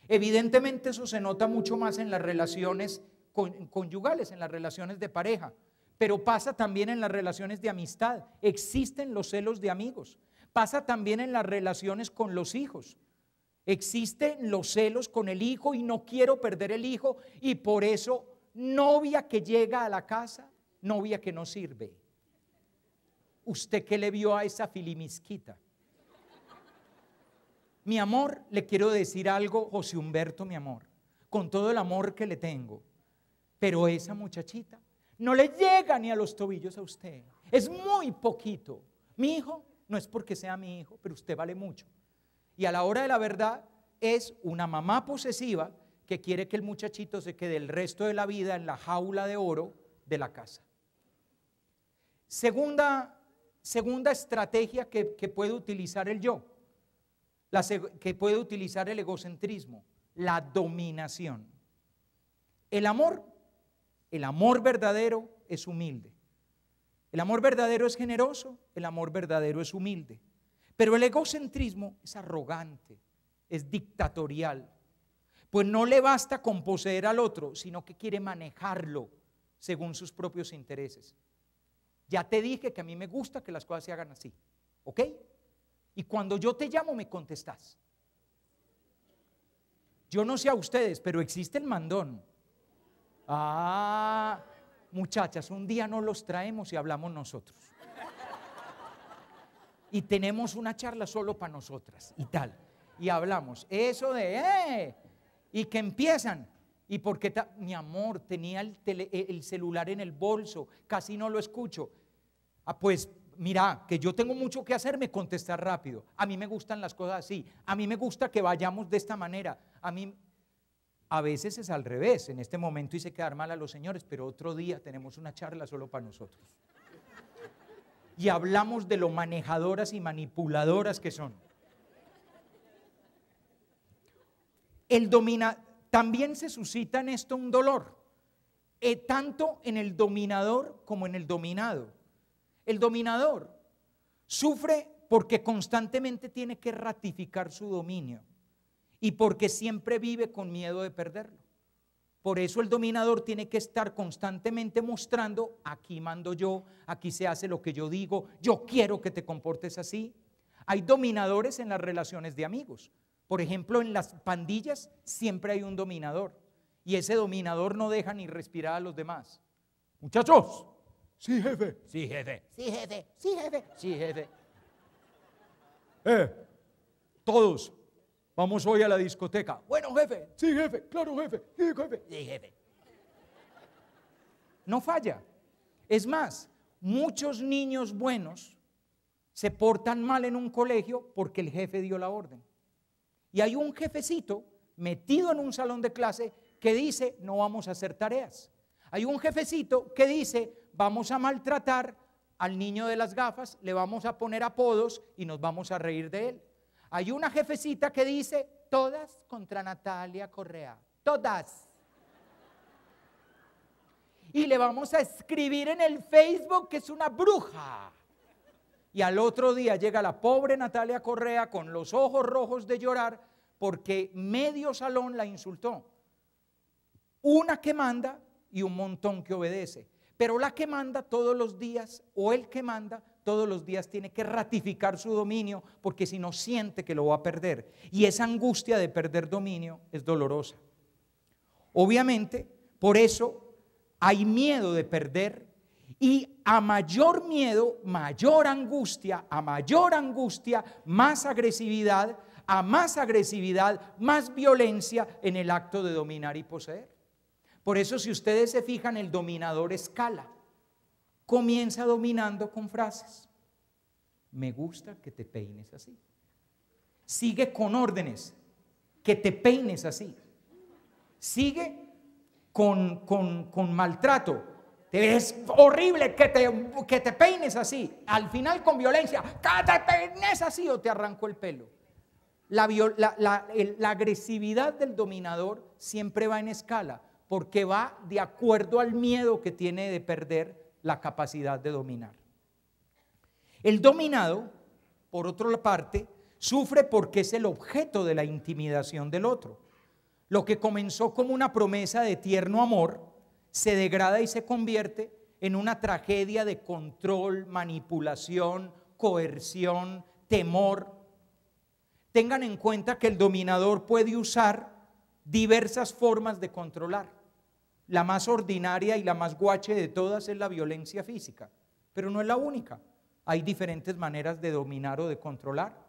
Speaker 1: Evidentemente eso se nota mucho más en las relaciones conyugales, en las relaciones de pareja, pero pasa también en las relaciones de amistad. Existen los celos de amigos. Pasa también en las relaciones con los hijos. Existen los celos con el hijo y no quiero perder el hijo y por eso novia que llega a la casa, novia que no sirve. ¿Usted qué le vio a esa filimisquita? Mi amor, le quiero decir algo, José Humberto, mi amor, con todo el amor que le tengo, pero esa muchachita no le llega ni a los tobillos a usted. Es muy poquito. Mi hijo no es porque sea mi hijo, pero usted vale mucho. Y a la hora de la verdad es una mamá posesiva que quiere que el muchachito se quede el resto de la vida en la jaula de oro de la casa. Segunda, segunda estrategia que, puede utilizar el yo, que puede utilizar el egocentrismo, la dominación. El amor, el amor verdadero es humilde. El amor verdadero es generoso, el amor verdadero es humilde. Pero el egocentrismo es arrogante, es dictatorial, pues no le basta con poseer al otro, sino que quiere manejarlo según sus propios intereses. Ya te dije que a mí me gusta que las cosas se hagan así, ¿ok? Y cuando yo te llamo me contestas. Yo no sé a ustedes, pero existe el mandón. Ah, muchachas, un día no los traemos y hablamos nosotros y tenemos una charla solo para nosotras y tal. Y hablamos, eso de, eh, y que empiezan. Y porque mi amor tenía e, el, celular en el bolso, casi no lo escucho. Ah, pues mira, que yo tengo mucho que hacer, me contestar rápido. A mí me gustan las cosas así. A mí me gusta que vayamos de esta manera. A mí a veces es al revés. En este momento hice quedar mal a los señores, pero otro día tenemos una charla solo para nosotros y hablamos de lo manejadoras y manipuladoras que son. El domina, también se suscita en esto un dolor, eh, tanto en el dominador como en el dominado. El dominador sufre porque constantemente tiene que ratificar su dominio y porque siempre vive con miedo de perderlo. Por eso el dominador tiene que estar constantemente mostrando, aquí mando yo, aquí se hace lo que yo digo, yo quiero que te comportes así. Hay dominadores en las relaciones de amigos. Por ejemplo, en las pandillas siempre hay un dominador y ese dominador no deja ni respirar a los demás. Muchachos, sí jefe, sí jefe, sí jefe, sí jefe, sí jefe. Eh, todos, Vamos hoy a la discoteca. Bueno, jefe. Sí, jefe. Claro, jefe. Sí, jefe. Sí, jefe. No falla. Es más, muchos niños buenos se portan mal en un colegio porque el jefe dio la orden. Y hay un jefecito metido en un salón de clase que dice, no vamos a hacer tareas. Hay un jefecito que dice, vamos a maltratar al niño de las gafas, le vamos a poner apodos y nos vamos a reír de él. Hay una jefecita que dice, todas contra Natalia Correa, todas. Y le vamos a escribir en el Facebook que es una bruja. Y al otro día llega la pobre Natalia Correa con los ojos rojos de llorar porque medio salón la insultó. Una que manda y un montón que obedece. Pero la que manda todos los días, o el que manda, todos los días tiene que ratificar su dominio porque si no siente que lo va a perder. Y esa angustia de perder dominio es dolorosa. Obviamente, por eso hay miedo de perder y a mayor miedo, mayor angustia, a mayor angustia, más agresividad, a más agresividad, más violencia en el acto de dominar y poseer. Por eso si ustedes se fijan, el dominador escala comienza dominando con frases. Me gusta que te peines así. Sigue con órdenes, que te peines así. Sigue con, con, con maltrato. Es horrible que te, que te peines así. Al final con violencia. Que te peines así o te arranco el pelo. la agresividad del dominador siempre va en escala porque va de acuerdo al miedo que tiene de perder la capacidad de dominar. El dominado, por otra parte, sufre porque es el objeto de la intimidación del otro. Lo que comenzó como una promesa de tierno amor se degrada y se convierte en una tragedia de control, manipulación, coerción, temor. Tengan en cuenta que el dominador puede usar diversas formas de controlar. La más ordinaria y la más guache de todas es la violencia física, pero no es la única. Hay diferentes maneras de dominar o de controlar.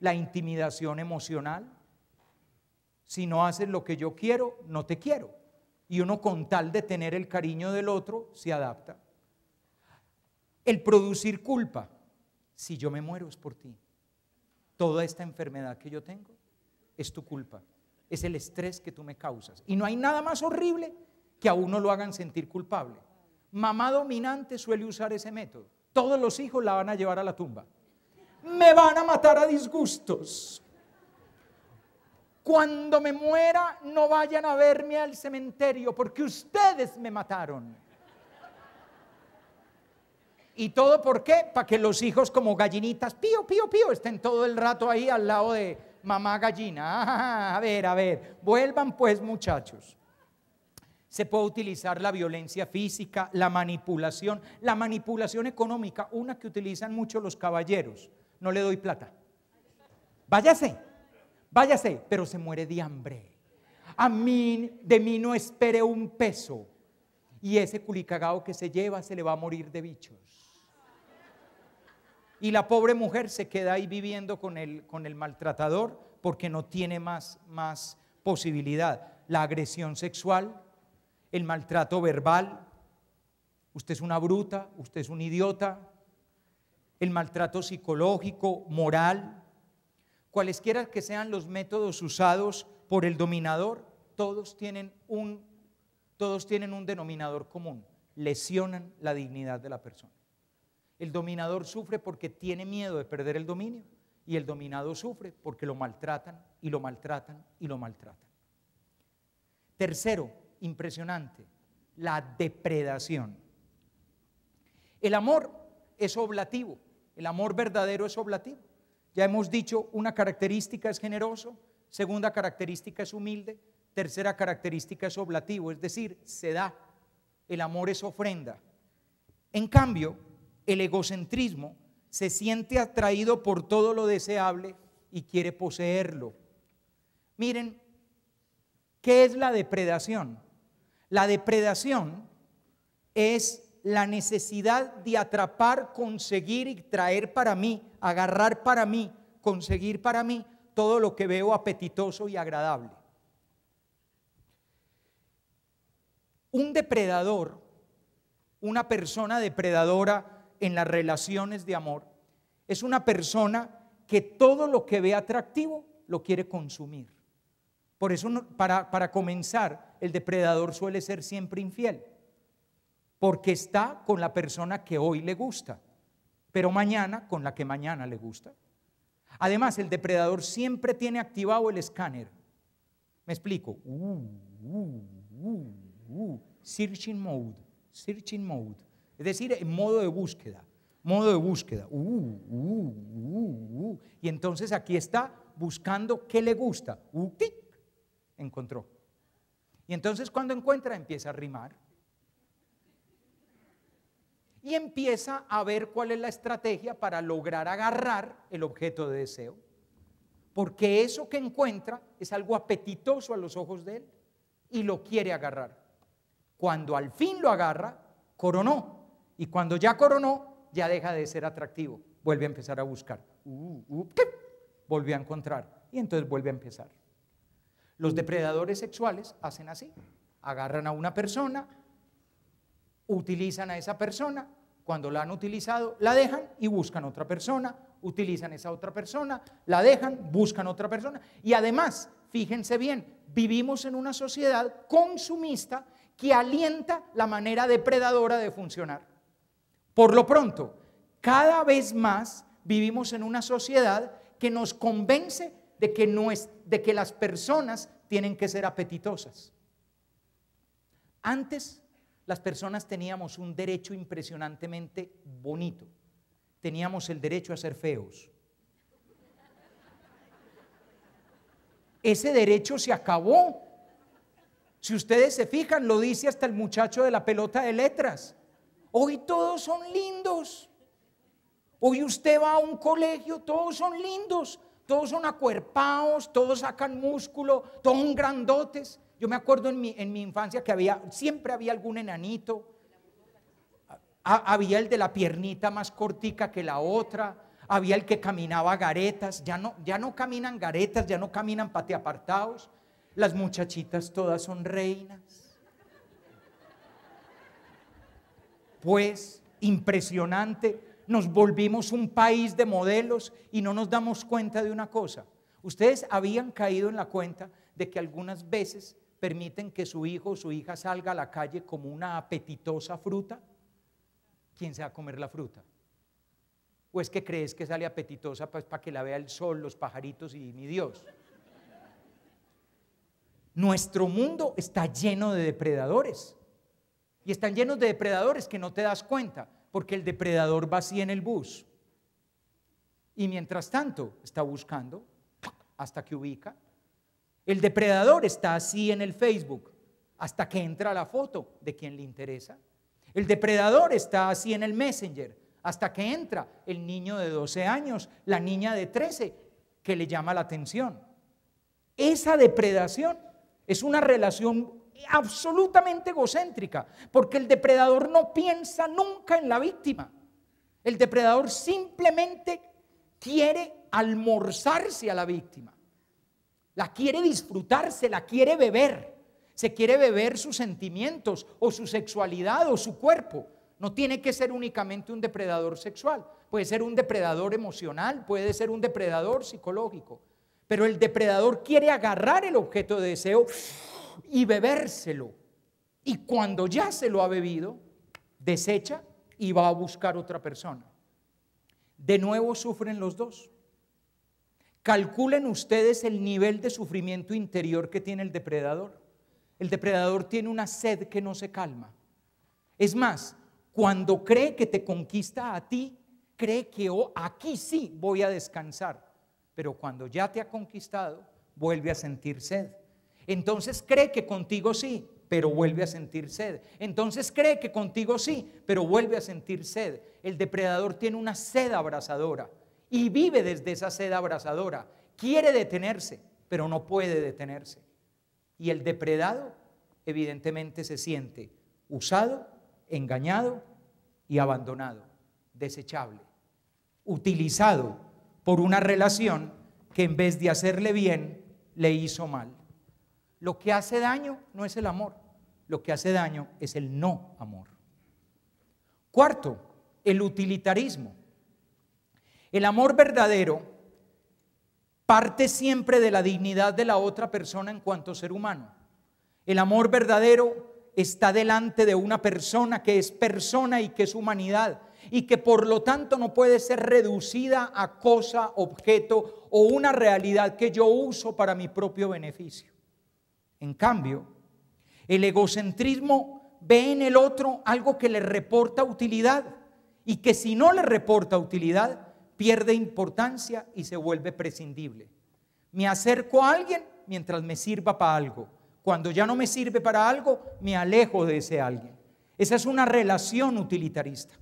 Speaker 1: La intimidación emocional. Si no haces lo que yo quiero, no te quiero. Y uno con tal de tener el cariño del otro, se adapta. El producir culpa. Si yo me muero es por ti. Toda esta enfermedad que yo tengo es tu culpa. Es el estrés que tú me causas. Y no hay nada más horrible que a uno lo hagan sentir culpable. Mamá dominante suele usar ese método. Todos los hijos la van a llevar a la tumba. Me van a matar a disgustos. Cuando me muera, no vayan a verme al cementerio porque ustedes me mataron. ¿Y todo por qué? Para que los hijos como gallinitas, pío, pío, pío, estén todo el rato ahí al lado de mamá gallina. Ah, a ver, a ver, vuelvan pues muchachos. Se puede utilizar la violencia física, la manipulación, la manipulación económica, una que utilizan mucho los caballeros. No le doy plata. Váyase, váyase, pero se muere de hambre. A mí, de mí no espere un peso. Y ese culicagao que se lleva se le va a morir de bichos. Y la pobre mujer se queda ahí viviendo con el, con el maltratador porque no tiene más, más posibilidad. La agresión sexual, el maltrato verbal, usted es una bruta, usted es un idiota, el maltrato psicológico, moral, cualesquiera que sean los métodos usados por el dominador, todos tienen un, todos tienen un denominador común, lesionan la dignidad de la persona. El dominador sufre porque tiene miedo de perder el dominio y el dominado sufre porque lo maltratan y lo maltratan y lo maltratan. Tercero, impresionante, la depredación. El amor es oblativo, el amor verdadero es oblativo. Ya hemos dicho, una característica es generoso, segunda característica es humilde, tercera característica es oblativo, es decir, se da. El amor es ofrenda. En cambio, el egocentrismo se siente atraído por todo lo deseable y quiere poseerlo. Miren, ¿qué es la depredación? La depredación es la necesidad de atrapar, conseguir y traer para mí, agarrar para mí, conseguir para mí todo lo que veo apetitoso y agradable. Un depredador, una persona depredadora en las relaciones de amor, es una persona que todo lo que ve atractivo lo quiere consumir. Por eso, para, comenzar, el depredador suele ser siempre infiel, porque está con la persona que hoy le gusta, pero mañana con la que mañana le gusta. Además, el depredador siempre tiene activado el escáner. Me explico. Uh, uh, uh, uh searching mode, searching mode. Es decir, en modo de búsqueda, modo de búsqueda. Uh, uh, y entonces aquí está buscando qué le gusta encontró. Y entonces cuando encuentra empieza a rimar. Y empieza a ver cuál es la estrategia para lograr agarrar el objeto de deseo. Porque eso que encuentra es algo apetitoso a los ojos de él y lo quiere agarrar. Cuando al fin lo agarra, coronó. Y cuando ya coronó, ya deja de ser atractivo. Vuelve a empezar a buscar. Uh, uh volvió a encontrar. Y entonces vuelve a empezar. Los depredadores sexuales hacen así, agarran a una persona, utilizan a esa persona, cuando la han utilizado, la dejan y buscan otra persona, utilizan esa otra persona, la dejan, buscan otra persona. Y además, fíjense bien, vivimos en una sociedad consumista que alienta la manera depredadora de funcionar. Por lo pronto, cada vez más vivimos en una sociedad que nos convence de que, no es, de que las personas tienen que ser apetitosas. Antes las personas teníamos un derecho impresionantemente bonito. Teníamos el derecho a ser feos. Ese derecho se acabó. Si ustedes se fijan, lo dice hasta el muchacho de la pelota de letras. Hoy todos son lindos. Hoy usted va a un colegio, todos son lindos todos son acuerpados, todos sacan músculo, todos son grandotes. Yo me acuerdo en mi, infancia que había, siempre había algún enanito, había el de la piernita más cortica que la otra, había el que caminaba garetas, ya no, ya no caminan garetas, ya no caminan pateapartados, las muchachitas todas son reinas. Pues, impresionante, nos volvimos un país de modelos y no nos damos cuenta de una cosa. Ustedes habían caído en la cuenta de que algunas veces permiten que su hijo o su hija salga a la calle como una apetitosa fruta. ¿Quién se va a comer la fruta? ¿O es que crees que sale apetitosa pues, para que la vea el sol, los pajaritos y mi Dios? Nuestro mundo está lleno de depredadores. Y están llenos de depredadores que no te das cuenta porque el depredador va así en el bus. Y mientras tanto está buscando hasta que ubica. El depredador está así en el Facebook hasta que entra la foto de quien le interesa. El depredador está así en el Messenger hasta que entra el niño de 12 años, la niña de 13 que le llama la atención. Esa depredación es una relación absolutamente egocéntrica, porque el depredador no piensa nunca en la víctima. El depredador simplemente quiere almorzarse a la víctima. La quiere disfrutarse, la quiere beber. Se quiere beber sus sentimientos o su sexualidad o su cuerpo. No tiene que ser únicamente un depredador sexual. Puede ser un depredador emocional, puede ser un depredador psicológico. Pero el depredador quiere agarrar el objeto de deseo y bebérselo. Y cuando ya se lo ha bebido, desecha y va a buscar otra persona. De nuevo sufren los dos. Calculen ustedes el nivel de sufrimiento interior que tiene el depredador. El depredador tiene una sed que no se calma. Es más, cuando cree que te conquista a ti, cree que oh, aquí sí voy a descansar. Pero cuando ya te ha conquistado, vuelve a sentir sed. Entonces cree que contigo sí, pero vuelve a sentir sed. Entonces cree que contigo sí, pero vuelve a sentir sed. El depredador tiene una sed abrasadora y vive desde esa sed abrasadora. Quiere detenerse, pero no puede detenerse. Y el depredado evidentemente se siente usado, engañado y abandonado, desechable, utilizado por una relación que en vez de hacerle bien, le hizo mal. Lo que hace daño no es el amor, lo que hace daño es el no amor. Cuarto, el utilitarismo. El amor verdadero parte siempre de la dignidad de la otra persona en cuanto ser humano. El amor verdadero está delante de una persona que es persona y que es humanidad y que por lo tanto no puede ser reducida a cosa, objeto o una realidad que yo uso para mi propio beneficio. En cambio, el egocentrismo ve en el otro algo que le reporta utilidad y que si no le reporta utilidad, pierde importancia y se vuelve prescindible. Me acerco a alguien mientras me sirva para algo. Cuando ya no me sirve para algo, me alejo de ese alguien. Esa es una relación utilitarista.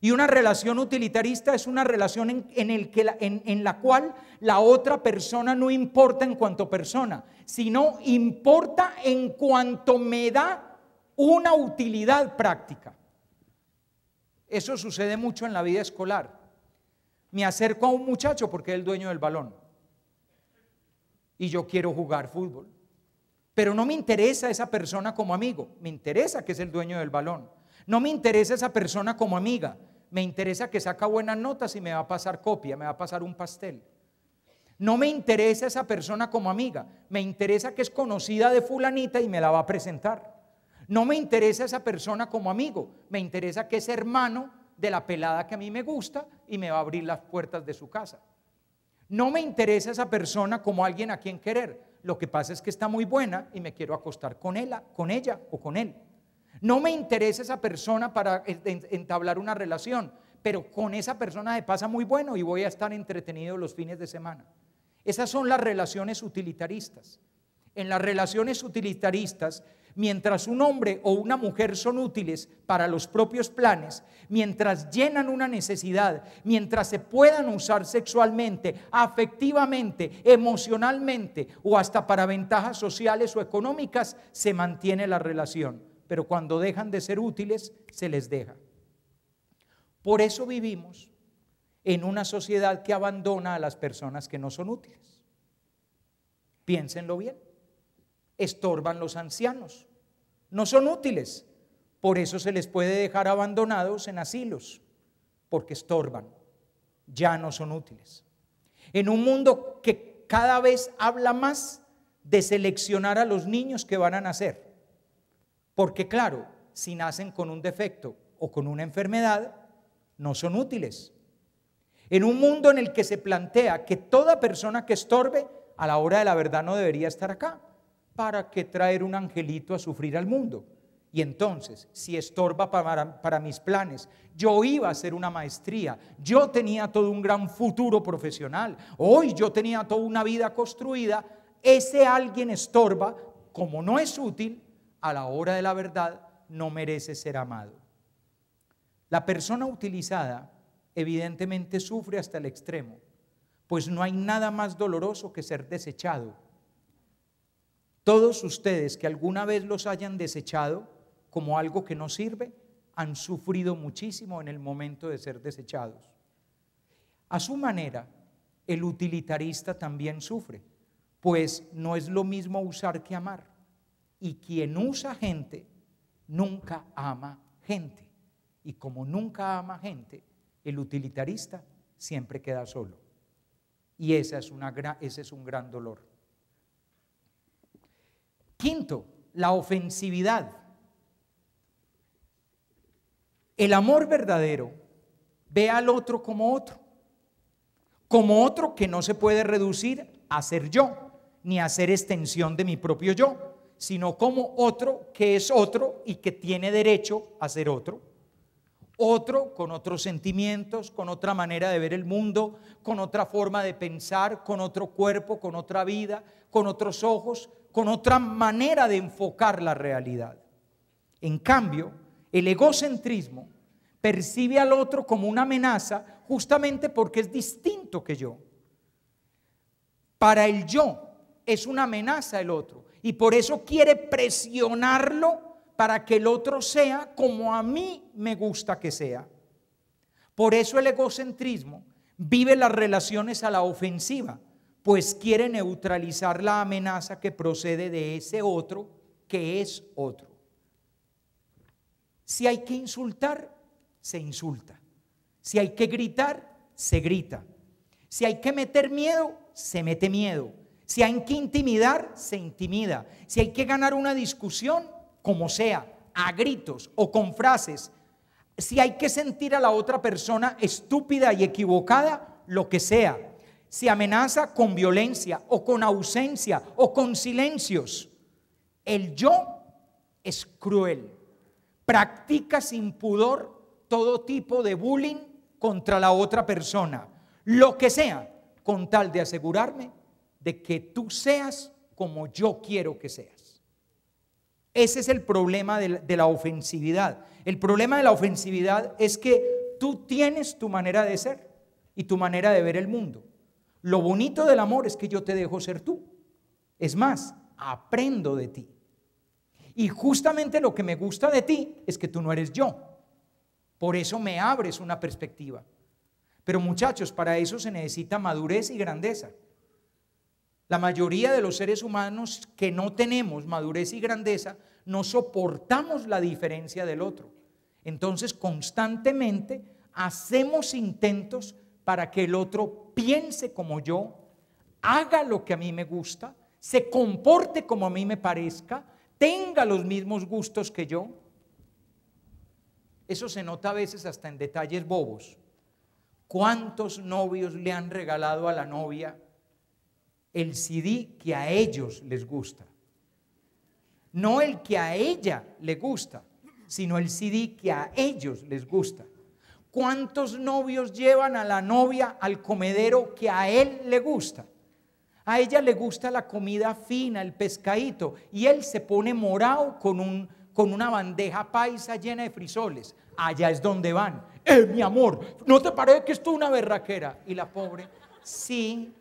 Speaker 1: Y una relación utilitarista es una relación en, la cual la otra persona no importa en cuanto persona, sino importa en cuanto me da una utilidad práctica. Eso sucede mucho en la vida escolar. Me acerco a un muchacho porque es el dueño del balón. Y yo quiero jugar fútbol. Pero no me interesa esa persona como amigo, me interesa que es el dueño del balón. No me interesa esa persona como amiga, me interesa que saca buenas notas y me va a pasar copia, me va a pasar un pastel. No me interesa esa persona como amiga, me interesa que es conocida de fulanita y me la va a presentar. No me interesa esa persona como amigo, me interesa que es hermano de la pelada que a mí me gusta y me va a abrir las puertas de su casa. No me interesa esa persona como alguien a quien querer, lo que pasa es que está muy buena y me quiero acostar con ella, con ella o con él. No me interesa esa persona para entablar una relación, pero con esa persona me pasa muy bueno y voy a estar entretenido los fines de semana. Esas son las relaciones utilitaristas. En las relaciones utilitaristas, mientras un hombre o una mujer son útiles para los propios planes, mientras llenan una necesidad, mientras se puedan usar sexualmente, afectivamente, emocionalmente o hasta para ventajas sociales o económicas, se mantiene la relación pero cuando dejan de ser útiles, se les deja. Por eso vivimos en una sociedad que abandona a las personas que no son útiles. Piénsenlo bien. Estorban los ancianos. No son útiles. Por eso se les puede dejar abandonados en asilos, porque estorban. Ya no son útiles. En un mundo que cada vez habla más de seleccionar a los niños que van a nacer porque claro, si nacen con un defecto o con una enfermedad, no son útiles. En un mundo en el que se plantea que toda persona que estorbe a la hora de la verdad no debería estar acá, ¿para qué traer un angelito a sufrir al mundo? Y entonces, si estorba para, mis planes, yo iba a hacer una maestría, yo tenía todo un gran futuro profesional, hoy yo tenía toda una vida construida, ese alguien estorba, como no es útil, a la hora de la verdad no merece ser amado. La persona utilizada evidentemente sufre hasta el extremo, pues no hay nada más doloroso que ser desechado. Todos ustedes que alguna vez los hayan desechado como algo que no sirve, han sufrido muchísimo en el momento de ser desechados. A su manera, el utilitarista también sufre, pues no es lo mismo usar que amar. Y quien usa gente nunca ama gente. Y como nunca ama gente, el utilitarista siempre queda solo. Y esa es una, ese es un gran dolor. Quinto, la ofensividad. El amor verdadero ve al otro como otro, como otro que no se puede reducir a ser yo, ni a ser extensión de mi propio yo sino como otro que es otro y que tiene derecho a ser otro. Otro con otros sentimientos, con otra manera de ver el mundo, con otra forma de pensar, con otro cuerpo, con otra vida, con otros ojos, con otra manera de enfocar la realidad. En cambio, el egocentrismo percibe al otro como una amenaza justamente porque es distinto que yo. Para el yo es una amenaza el otro, y por eso quiere presionarlo para que el otro sea como a mí me gusta que sea. Por eso el egocentrismo vive las relaciones a la ofensiva, pues quiere neutralizar la amenaza que procede de ese otro que es otro. Si hay que insultar, se insulta. Si hay que gritar, se grita. Si hay que meter miedo, se mete miedo. Si hay que intimidar, se intimida. Si hay que ganar una discusión, como sea, a gritos o con frases. Si hay que sentir a la otra persona estúpida y equivocada, lo que sea. Si amenaza con violencia o con ausencia o con silencios. El yo es cruel. Practica sin pudor todo tipo de bullying contra la otra persona. Lo que sea, con tal de asegurarme de que tú seas como yo quiero que seas. Ese es el problema de la, ofensividad. El problema de la ofensividad es que tú tienes tu manera de ser y tu manera de ver el mundo. Lo bonito del amor es que yo te dejo ser tú. Es más, aprendo de ti. Y justamente lo que me gusta de ti es que tú no eres yo. Por eso me abres una perspectiva. Pero muchachos, para eso se necesita madurez y grandeza. La mayoría de los seres humanos que no tenemos madurez y grandeza, no soportamos la diferencia del otro. Entonces constantemente hacemos intentos para que el otro piense como yo, haga lo que a mí me gusta, se comporte como a mí me parezca, tenga los mismos gustos que yo. Eso se nota a veces hasta en detalles bobos. ¿Cuántos novios le han regalado a la novia el CD que a ellos les gusta. No el que a ella le gusta, sino el CD que a ellos les gusta. ¿Cuántos novios llevan a la novia al comedero que a él le gusta? A ella le gusta la comida fina, el pescadito, y él se pone morado con, un, con una bandeja paisa llena de frisoles. Allá es donde van. ¡Eh, mi amor! ¿No te parece que esto es una berraquera? Y la pobre, sí,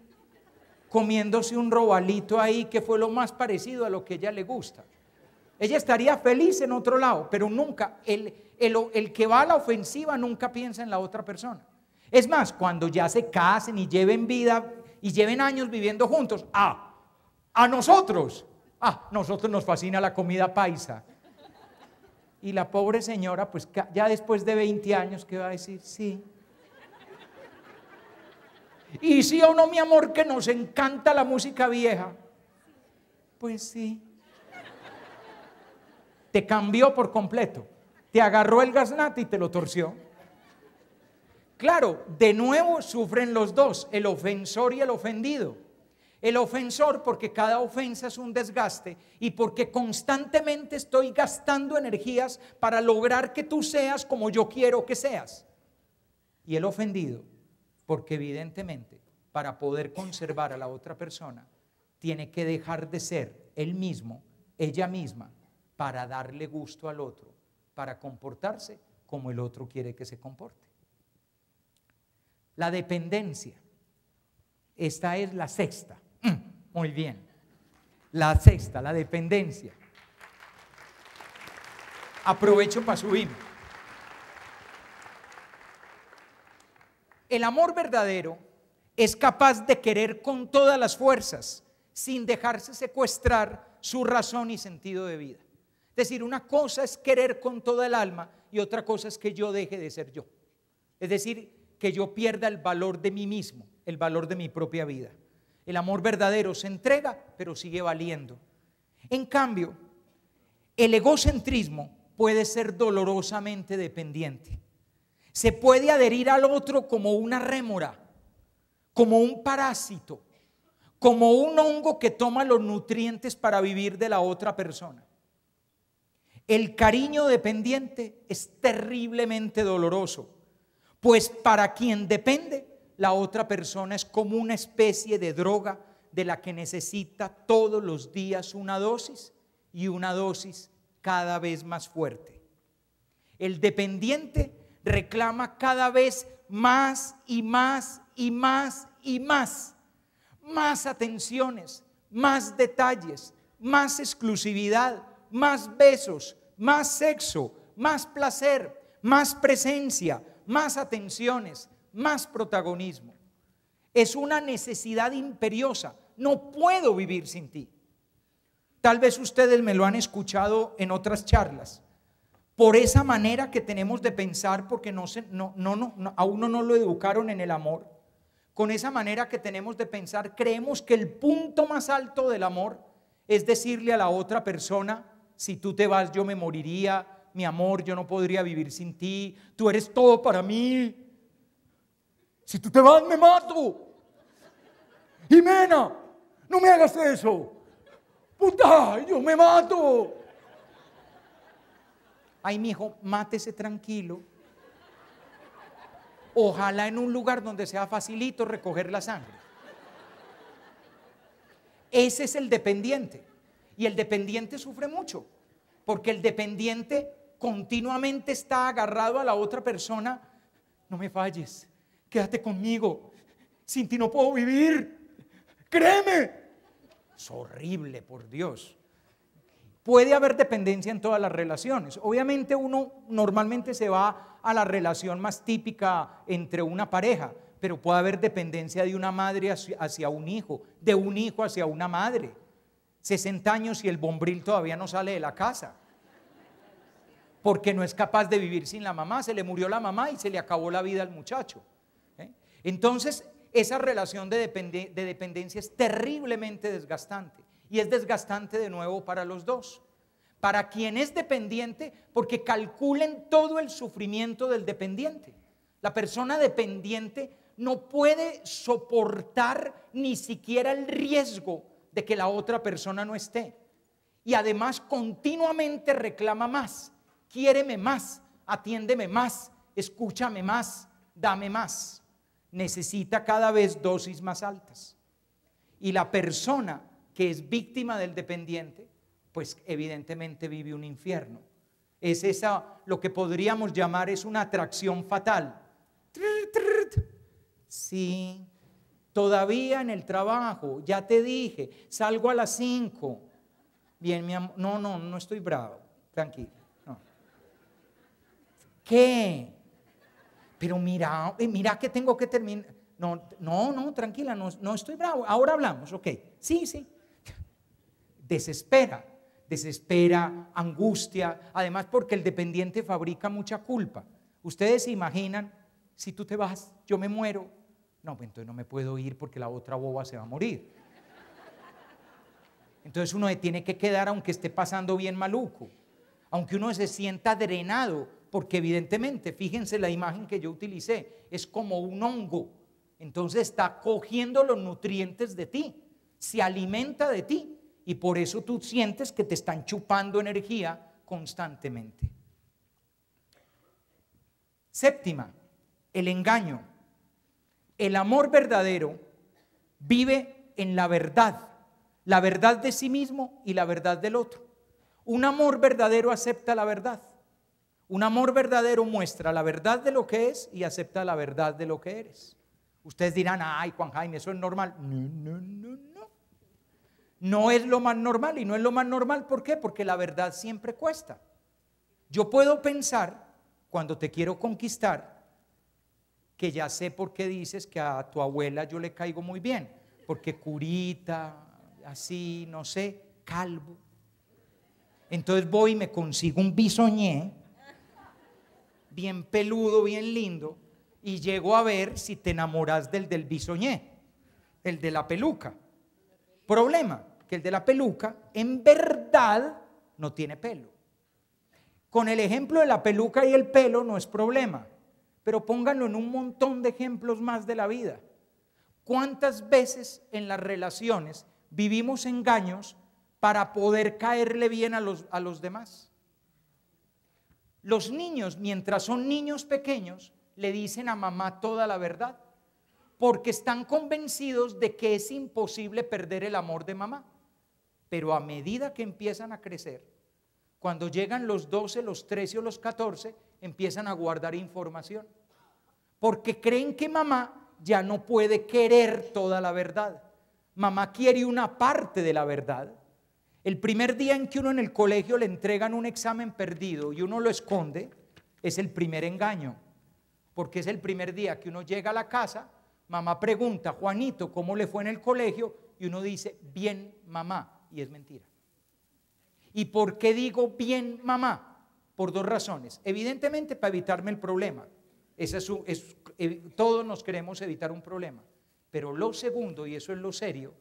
Speaker 1: comiéndose un robalito ahí que fue lo más parecido a lo que ella le gusta. Ella estaría feliz en otro lado, pero nunca, el, que va a la ofensiva nunca piensa en la otra persona. Es más, cuando ya se casen y lleven vida y lleven años viviendo juntos, ah, a nosotros, a ah, nosotros nos fascina la comida paisa. Y la pobre señora, pues ya después de 20 años, ¿qué va a decir? Sí, y si o no, mi amor, que nos encanta la música vieja. Pues sí. Te cambió por completo. Te agarró el gaznate y te lo torció. Claro, de nuevo sufren los dos, el ofensor y el ofendido. El ofensor porque cada ofensa es un desgaste y porque constantemente estoy gastando energías para lograr que tú seas como yo quiero que seas. Y el ofendido porque evidentemente, para poder conservar a la otra persona, tiene que dejar de ser él mismo, ella misma, para darle gusto al otro, para comportarse como el otro quiere que se comporte. La dependencia. Esta es la sexta. Mm, muy bien. La sexta, la dependencia. Aprovecho para subir. El amor verdadero es capaz de querer con todas las fuerzas, sin dejarse secuestrar su razón y sentido de vida. Es decir, una cosa es querer con toda el alma y otra cosa es que yo deje de ser yo. Es decir, que yo pierda el valor de mí mismo, el valor de mi propia vida. El amor verdadero se entrega, pero sigue valiendo. En cambio, el egocentrismo puede ser dolorosamente dependiente se puede adherir al otro como una rémora, como un parásito, como un hongo que toma los nutrientes para vivir de la otra persona. El cariño dependiente es terriblemente doloroso, pues para quien depende, la otra persona es como una especie de droga de la que necesita todos los días una dosis y una dosis cada vez más fuerte. El dependiente reclama cada vez más y más y más y más. Más atenciones, más detalles, más exclusividad, más besos, más sexo, más placer, más presencia, más atenciones, más protagonismo. Es una necesidad imperiosa. No puedo vivir sin ti. Tal vez ustedes me lo han escuchado en otras charlas por esa manera que tenemos de pensar porque no, no, no, no a uno no lo educaron en el amor, con esa manera que tenemos de pensar, creemos que el punto más alto del amor es decirle a la otra persona, si tú te vas yo me moriría, mi amor, yo no podría vivir sin ti, tú eres todo para mí, si tú te vas me mato. Jimena, no me hagas eso. Puta, yo me mato. Ay, mi hijo, mátese tranquilo. Ojalá en un lugar donde sea facilito recoger la sangre. Ese es el dependiente. Y el dependiente sufre mucho, porque el dependiente continuamente está agarrado a la otra persona. No me falles, quédate conmigo. Sin ti no puedo vivir. Créeme. Es horrible, por Dios. Puede haber dependencia en todas las relaciones. Obviamente uno normalmente se va a la relación más típica entre una pareja, pero puede haber dependencia de una madre hacia un hijo, de un hijo hacia una madre. 60 años y el bombril todavía no sale de la casa, porque no es capaz de vivir sin la mamá, se le murió la mamá y se le acabó la vida al muchacho. ¿eh? Entonces, esa relación de, de dependencia es terriblemente desgastante. Y es desgastante de nuevo para los dos. Para quien es dependiente, porque calculen todo el sufrimiento del dependiente. La persona dependiente no puede soportar ni siquiera el riesgo de que la otra persona no esté. Y además continuamente reclama más, quiéreme más, atiéndeme más, escúchame más, dame más. Necesita cada vez dosis más altas. Y la persona que es víctima del dependiente, pues evidentemente vive un infierno. Es esa, lo que podríamos llamar es una atracción fatal. Sí, todavía en el trabajo, ya te dije, salgo a las 5. Bien, mi amor, no, no, no estoy bravo, tranquilo. ¿Qué? Pero mira, eh, mira que tengo que terminar. No, no, no, tranquila, no, no estoy bravo. Ahora hablamos, ok. Sí, sí desespera, desespera, angustia, además porque el dependiente fabrica mucha culpa. Ustedes se imaginan, si tú te vas, yo me muero. No, pues entonces no me puedo ir porque la otra boba se va a morir. Entonces uno tiene que quedar aunque esté pasando bien maluco, aunque uno se sienta drenado, porque evidentemente, fíjense la imagen que yo utilicé, es como un hongo. Entonces está cogiendo los nutrientes de ti, se alimenta de ti, y por eso tú sientes que te están chupando energía constantemente. Séptima, el engaño. El amor verdadero vive en la verdad, la verdad de sí mismo y la verdad del otro. Un amor verdadero acepta la verdad. Un amor verdadero muestra la verdad de lo que es y acepta la verdad de lo que eres. Ustedes dirán, ay Juan Jaime, eso es normal. No, no, no, no es lo más normal y no es lo más normal, ¿por qué? Porque la verdad siempre cuesta. Yo puedo pensar, cuando te quiero conquistar, que ya sé por qué dices que a tu abuela yo le caigo muy bien, porque curita, así, no sé, calvo. Entonces voy y me consigo un bisoñé, bien peludo, bien lindo, y llego a ver si te enamoras del del bisoñé, el de la peluca. Problema, que el de la peluca en verdad no tiene pelo. Con el ejemplo de la peluca y el pelo no es problema, pero pónganlo en un montón de ejemplos más de la vida. ¿Cuántas veces en las relaciones vivimos engaños para poder caerle bien a los, a los demás? Los niños, mientras son niños pequeños, le dicen a mamá toda la verdad porque están convencidos de que es imposible perder el amor de mamá. Pero a medida que empiezan a crecer, cuando llegan los 12, los 13 o los 14, empiezan a guardar información. Porque creen que mamá ya no puede querer toda la verdad. Mamá quiere una parte de la verdad. El primer día en que uno en el colegio le entregan un examen perdido y uno lo esconde, es el primer engaño. Porque es el primer día que uno llega a la casa Mamá pregunta, Juanito, ¿cómo le fue en el colegio? Y uno dice, bien, mamá, y es mentira. ¿Y por qué digo bien, mamá? Por dos razones. Evidentemente, para evitarme el problema. es, eh, todos nos queremos evitar un problema. Pero lo segundo, y eso es lo serio,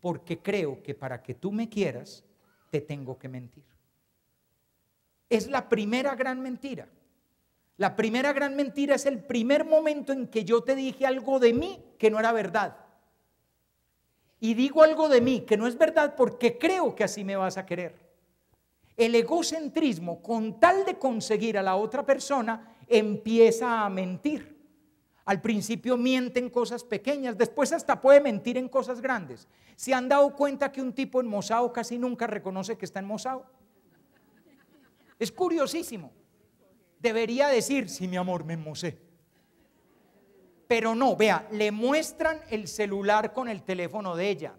Speaker 1: porque creo que para que tú me quieras, te tengo que mentir. Es la primera gran mentira. La primera gran mentira es el primer momento en que yo te dije algo de mí que no era verdad. Y digo algo de mí que no es verdad porque creo que así me vas a querer. El egocentrismo, con tal de conseguir a la otra persona, empieza a mentir. Al principio miente en cosas pequeñas, después hasta puede mentir en cosas grandes. ¿Se han dado cuenta que un tipo en mosao casi nunca reconoce que está en mosao? Es curiosísimo debería decir, sí, mi amor, me mosé. Pero no, vea, le muestran el celular con el teléfono de ella.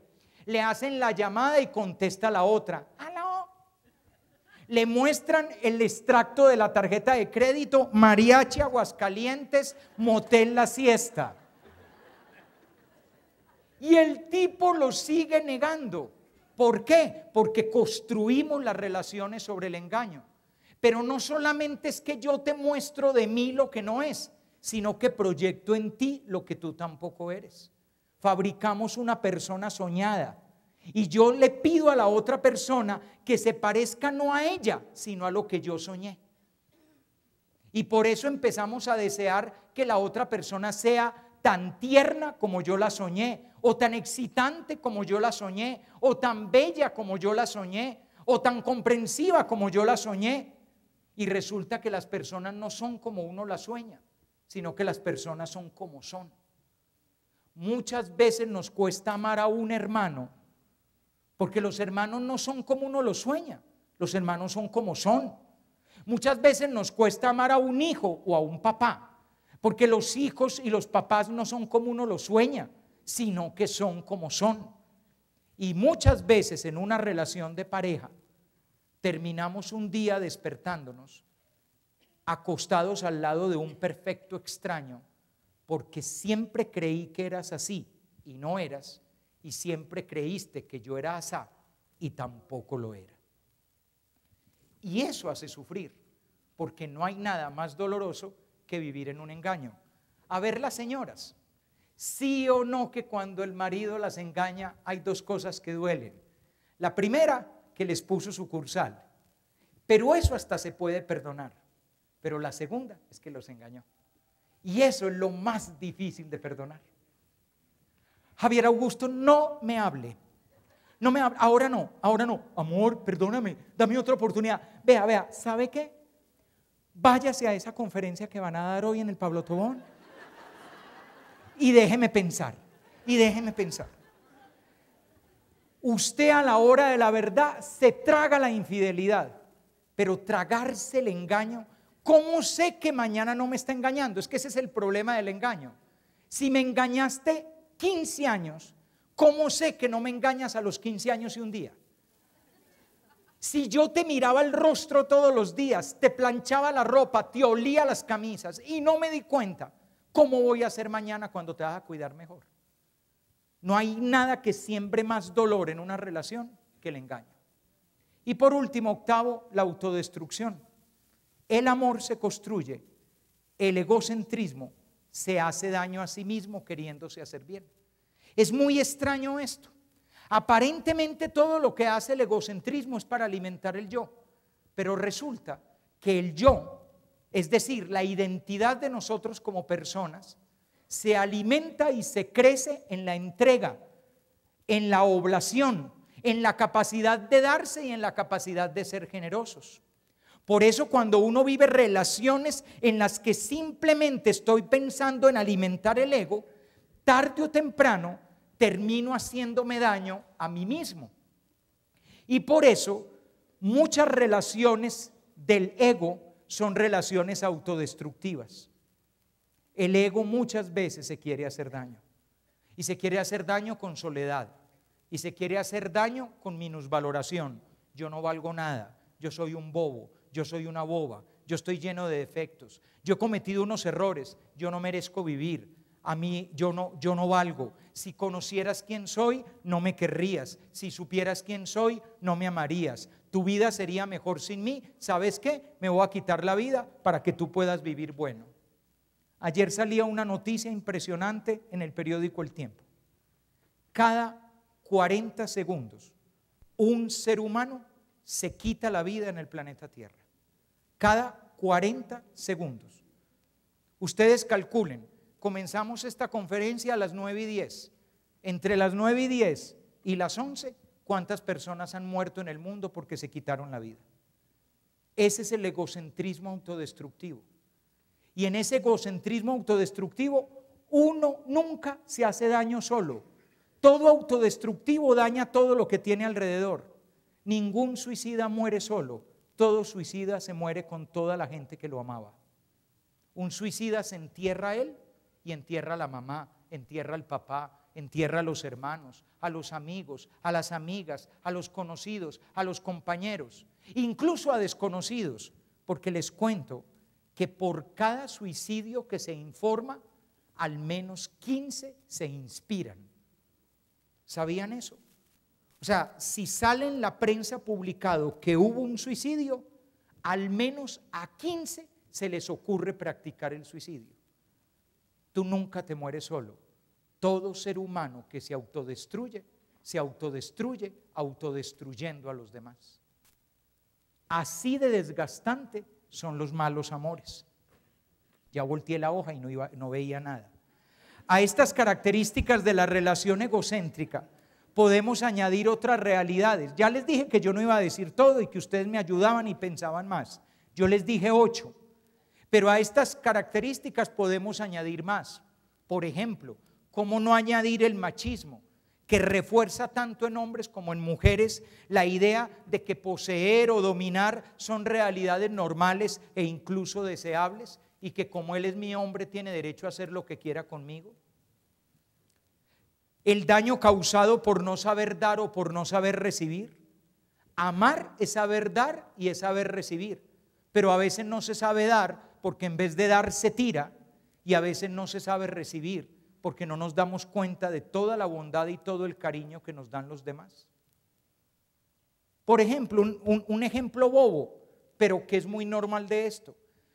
Speaker 1: Le hacen la llamada y contesta la otra. ¡Aló! Le muestran el extracto de la tarjeta de crédito, mariachi, aguascalientes, motel, la siesta. Y el tipo lo sigue negando. ¿Por qué? Porque construimos las relaciones sobre el engaño. Pero no solamente es que yo te muestro de mí lo que no es, sino que proyecto en ti lo que tú tampoco eres. Fabricamos una persona soñada. Y yo le pido a la otra persona que se parezca no a ella, sino a lo que yo soñé. Y por eso empezamos a desear que la otra persona sea tan tierna como yo la soñé, o tan excitante como yo la soñé, o tan bella como yo la soñé, o tan comprensiva como yo la soñé, y resulta que las personas no son como uno las sueña, sino que las personas son como son. Muchas veces nos cuesta amar a un hermano, porque los hermanos no son como uno los sueña, los hermanos son como son. Muchas veces nos cuesta amar a un hijo o a un papá, porque los hijos y los papás no son como uno los sueña, sino que son como son. Y muchas veces en una relación de pareja, terminamos un día despertándonos acostados al lado de un perfecto extraño, porque siempre creí que eras así y no eras, y siempre creíste que yo era asá y tampoco lo era. Y eso hace sufrir, porque no hay nada más doloroso que vivir en un engaño. A ver las señoras, sí o no que cuando el marido las engaña hay dos cosas que duelen. La primera que les puso sucursal. Pero eso hasta se puede perdonar. Pero la segunda es que los engañó. Y eso es lo más difícil de perdonar. Javier Augusto, no me hable. No me hable. Ahora no, ahora no. Amor, perdóname, dame otra oportunidad. Vea, vea, ¿sabe qué? Váyase a esa conferencia que van a dar hoy en el Pablo Tobón. Y déjeme pensar. Y déjeme pensar. Usted a la hora de la verdad se traga la infidelidad, pero tragarse el engaño, ¿cómo sé que mañana no me está engañando? Es que ese es el problema del engaño. Si me engañaste 15 años, ¿cómo sé que no me engañas a los 15 años y un día? Si yo te miraba el rostro todos los días, te planchaba la ropa, te olía las camisas y no me di cuenta, ¿cómo voy a hacer mañana cuando te vas a cuidar mejor? No hay nada que siembre más dolor en una relación que el engaño. Y por último, octavo, la autodestrucción. El amor se construye, el egocentrismo se hace daño a sí mismo queriéndose hacer bien. Es muy extraño esto. Aparentemente todo lo que hace el egocentrismo es para alimentar el yo, pero resulta que el yo, es decir, la identidad de nosotros como personas, se alimenta y se crece en la entrega, en la oblación, en la capacidad de darse y en la capacidad de ser generosos. Por eso cuando uno vive relaciones en las que simplemente estoy pensando en alimentar el ego, tarde o temprano termino haciéndome daño a mí mismo. Y por eso muchas relaciones del ego son relaciones autodestructivas. El ego muchas veces se quiere hacer daño. Y se quiere hacer daño con soledad. Y se quiere hacer daño con minusvaloración. Yo no valgo nada. Yo soy un bobo. Yo soy una boba. Yo estoy lleno de defectos. Yo he cometido unos errores. Yo no merezco vivir. A mí yo no, yo no valgo. Si conocieras quién soy, no me querrías. Si supieras quién soy, no me amarías. Tu vida sería mejor sin mí. ¿Sabes qué? Me voy a quitar la vida para que tú puedas vivir bueno. Ayer salía una noticia impresionante en el periódico El Tiempo. Cada 40 segundos, un ser humano se quita la vida en el planeta Tierra. Cada 40 segundos. Ustedes calculen, comenzamos esta conferencia a las 9 y 10. Entre las 9 y 10 y las 11, ¿cuántas personas han muerto en el mundo porque se quitaron la vida? Ese es el egocentrismo autodestructivo. Y en ese egocentrismo autodestructivo, uno nunca se hace daño solo. Todo autodestructivo daña todo lo que tiene alrededor. Ningún suicida muere solo. Todo suicida se muere con toda la gente que lo amaba. Un suicida se entierra a él y entierra a la mamá, entierra al papá, entierra a los hermanos, a los amigos, a las amigas, a los conocidos, a los compañeros, incluso a desconocidos, porque les cuento que por cada suicidio que se informa, al menos 15 se inspiran. ¿Sabían eso? O sea, si sale en la prensa publicado que hubo un suicidio, al menos a 15 se les ocurre practicar el suicidio. Tú nunca te mueres solo. Todo ser humano que se autodestruye, se autodestruye autodestruyendo a los demás. Así de desgastante son los malos amores. Ya volteé la hoja y no, veía nada. A estas características de la relación egocéntrica podemos añadir otras realidades. Ya les dije que yo no iba a decir todo y que ustedes me ayudaban y pensaban más. Yo les dije ocho. Pero a estas características podemos añadir más. Por ejemplo, ¿cómo no añadir el machismo? que refuerza tanto en hombres como en mujeres la idea de que poseer o dominar son realidades normales e incluso deseables y que como Él es mi hombre tiene derecho a hacer lo que quiera conmigo. El daño causado por no saber dar o por no saber recibir. Amar es saber dar y es saber recibir, pero a veces no se sabe dar porque en vez de dar se tira y a veces no se sabe recibir porque no nos damos cuenta de toda la bondad y todo el cariño que nos dan los demás. Por ejemplo, un, ejemplo bobo, pero que es muy normal de esto.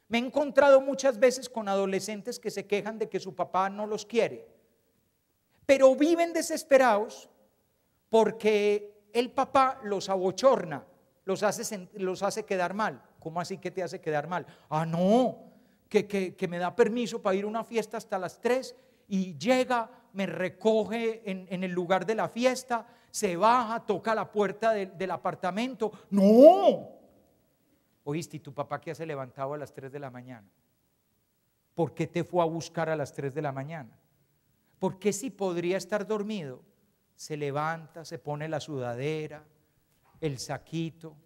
Speaker 1: Me he encontrado muchas veces con adolescentes que se quejan de que su papá no los quiere, pero viven desesperados porque el papá los abochorna, los hace, los hace quedar mal. ¿Cómo así que te hace quedar mal? Ah, no, que, que me da permiso para ir a una fiesta hasta las 3 y llega, me recoge en, el lugar de la fiesta, se baja, toca la puerta del apartamento. No. Oíste, ¿y tu papá que se levantado a las 3 de la mañana? ¿Por qué te fue a buscar a las 3 de la mañana? Porque si podría estar dormido? Se levanta, se pone la sudadera, el saquito,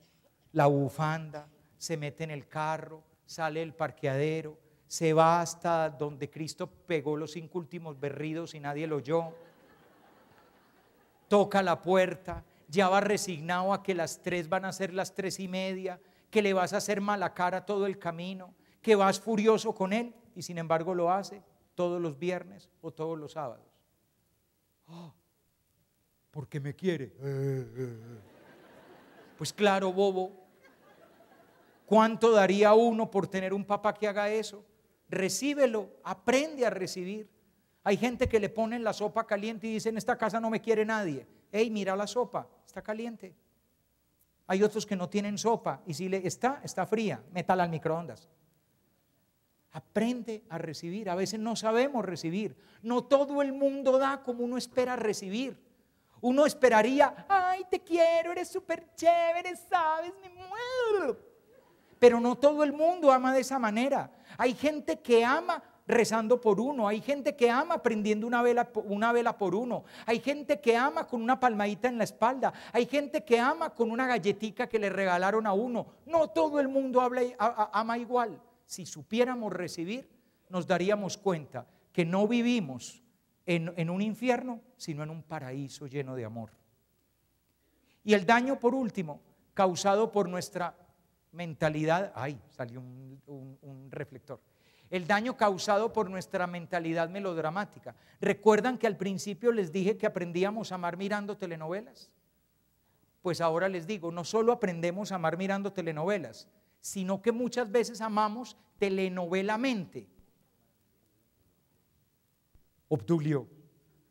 Speaker 1: la bufanda, se mete en el carro, sale el parqueadero, se va hasta donde Cristo pegó los cinco últimos berridos y nadie lo oyó. Toca la puerta, ya va resignado a que las tres van a ser las tres y media, que le vas a hacer mala cara todo el camino, que vas furioso con él y sin embargo lo hace todos los viernes o todos los sábados. Oh, porque me quiere. Eh, eh, eh. Pues claro, bobo. ¿Cuánto daría uno por tener un papá que haga eso? recíbelo, aprende a recibir. Hay gente que le ponen la sopa caliente y dicen, esta casa no me quiere nadie. Hey, mira la sopa, está caliente. Hay otros que no tienen sopa y si le está, está fría, métala al microondas. Aprende a recibir. A veces no sabemos recibir. No todo el mundo da como uno espera recibir. Uno esperaría, ay, te quiero, eres súper chévere, sabes, me muero. Pero no todo el mundo ama de esa manera. Hay gente que ama rezando por uno, hay gente que ama prendiendo una vela, una vela por uno, hay gente que ama con una palmadita en la espalda, hay gente que ama con una galletita que le regalaron a uno. No todo el mundo ama igual. Si supiéramos recibir, nos daríamos cuenta que no vivimos en, en un infierno, sino en un paraíso lleno de amor. Y el daño, por último, causado por nuestra mentalidad, ay, salió un, reflector, el daño causado por nuestra mentalidad melodramática. ¿Recuerdan que al principio les dije que aprendíamos a amar mirando telenovelas? Pues ahora les digo, no solo aprendemos a amar mirando telenovelas, sino que muchas veces amamos telenovelamente. Obdulio,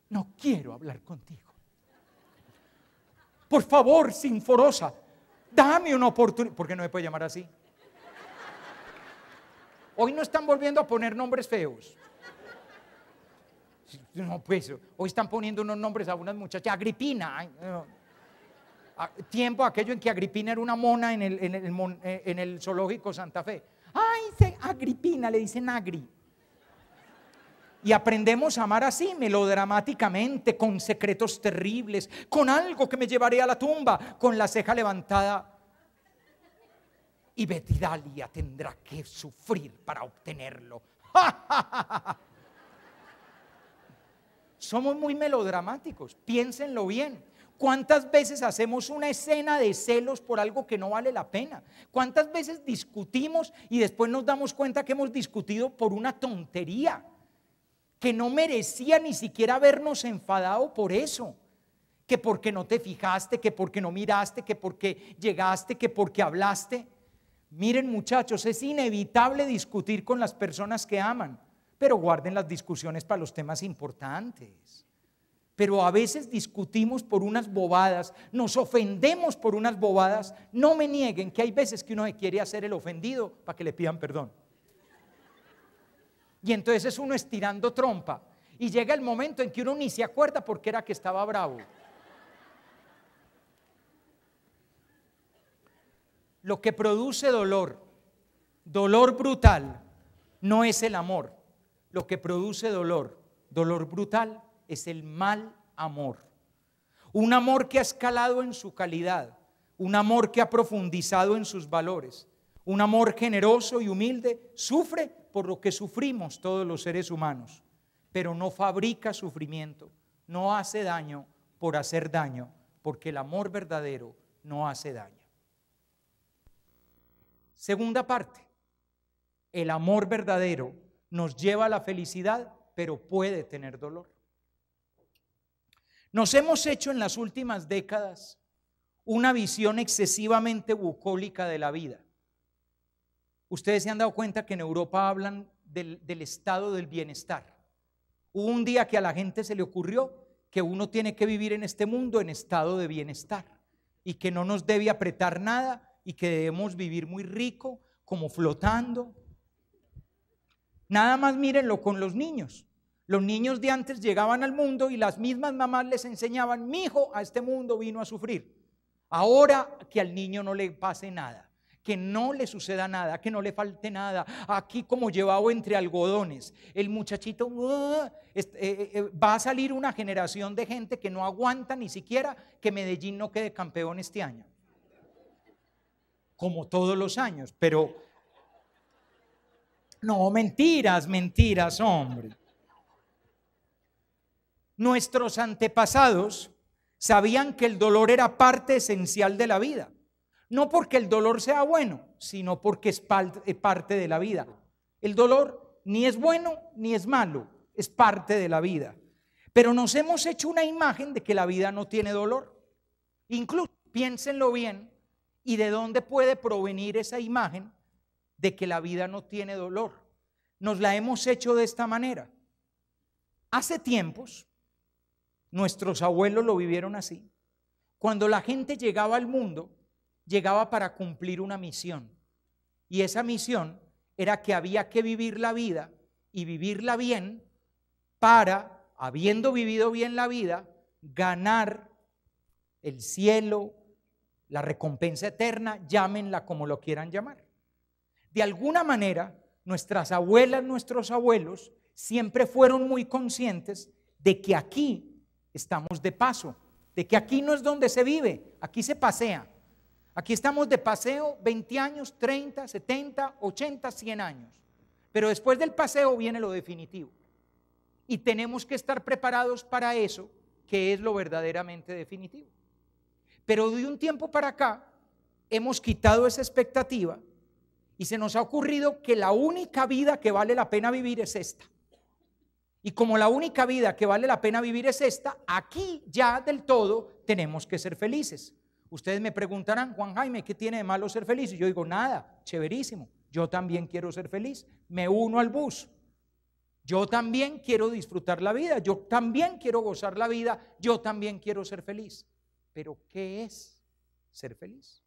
Speaker 1: no quiero hablar contigo. Por favor, Sinforosa, Dame una oportunidad. ¿Por qué no me puede llamar así? Hoy no están volviendo a poner nombres feos. No, pues, hoy están poniendo unos nombres a unas muchachas. Agripina. tiempo aquello en que Agripina era una mona en el, en el eh, zoológico Santa Fe. Ay, se, Agripina, le dicen Agri. Y aprendemos a amar así, melodramáticamente, con secretos terribles, con algo que me llevaré a la tumba, con la ceja levantada. Y Betidalia tendrá que sufrir para obtenerlo. Somos muy melodramáticos, piénsenlo bien. ¿Cuántas veces hacemos una escena de celos por algo que no vale la pena? ¿Cuántas veces discutimos y después nos damos cuenta que hemos discutido por una tontería? que no merecía ni siquiera habernos enfadado por eso, que porque no te fijaste, que porque no miraste, que porque llegaste, que porque hablaste. Miren muchachos, es inevitable discutir con las personas que aman, pero guarden las discusiones para los temas importantes. Pero a veces discutimos por unas bobadas, nos ofendemos por unas bobadas. No me nieguen que hay veces que uno se quiere hacer el ofendido para que le pidan perdón. Y entonces es uno estirando trompa. Y llega el momento en que uno ni se acuerda porque era que estaba bravo. Lo que produce dolor, dolor brutal, no es el amor. Lo que produce dolor, dolor brutal, es el mal amor. Un amor que ha escalado en su calidad, un amor que ha profundizado en sus valores, un amor generoso y humilde sufre por lo que sufrimos todos los seres humanos, pero no fabrica sufrimiento, no hace daño por hacer daño, porque el amor verdadero no hace daño. Segunda parte, el amor verdadero nos lleva a la felicidad, pero puede tener dolor. Nos hemos hecho en las últimas décadas una visión excesivamente bucólica de la vida Ustedes se han dado cuenta que en Europa hablan del, estado del bienestar. Hubo un día que a la gente se le ocurrió que uno tiene que vivir en este mundo en estado de bienestar y que no nos debe apretar nada y que debemos vivir muy rico, como flotando. Nada más mírenlo con los niños. Los niños de antes llegaban al mundo y las mismas mamás les enseñaban, mi hijo a este mundo vino a sufrir. Ahora que al niño no le pase nada que no le suceda nada, que no le falte nada. Aquí como llevado entre algodones, el muchachito eh, eh, eh, va a salir una generación de gente que no aguanta ni siquiera que Medellín no quede campeón este año. Como todos los años, pero... No, mentiras, mentiras, hombre. Nuestros antepasados sabían que el dolor era parte esencial de la vida. No porque el dolor sea bueno, sino porque es parte de la vida. El dolor ni es bueno ni es malo, es parte de la vida. Pero nos hemos hecho una imagen de que la vida no tiene dolor. Incluso, piénsenlo bien, ¿y de dónde puede provenir esa imagen de que la vida no tiene dolor? Nos la hemos hecho de esta manera. Hace tiempos, nuestros abuelos lo vivieron así. Cuando la gente llegaba al mundo, llegaba para cumplir una misión. Y esa misión era que había que vivir la vida y vivirla bien para, habiendo vivido bien la vida, ganar el cielo, la recompensa eterna, llámenla como lo quieran llamar. De alguna manera, nuestras abuelas, nuestros abuelos, siempre fueron muy conscientes de que aquí estamos de paso, de que aquí no es donde se vive, aquí se pasea, Aquí estamos de paseo 20 años, 30, 70, 80, 100 años. Pero después del paseo viene lo definitivo. Y tenemos que estar preparados para eso, que es lo verdaderamente definitivo. Pero de un tiempo para acá hemos quitado esa expectativa y se nos ha ocurrido que la única vida que vale la pena vivir es esta. Y como la única vida que vale la pena vivir es esta, aquí ya del todo tenemos que ser felices. Ustedes me preguntarán, Juan Jaime, ¿qué tiene de malo ser feliz? Y yo digo, nada, chéverísimo. Yo también quiero ser feliz. Me uno al bus. Yo también quiero disfrutar la vida. Yo también quiero gozar la vida. Yo también quiero ser feliz. Pero ¿qué es ser feliz?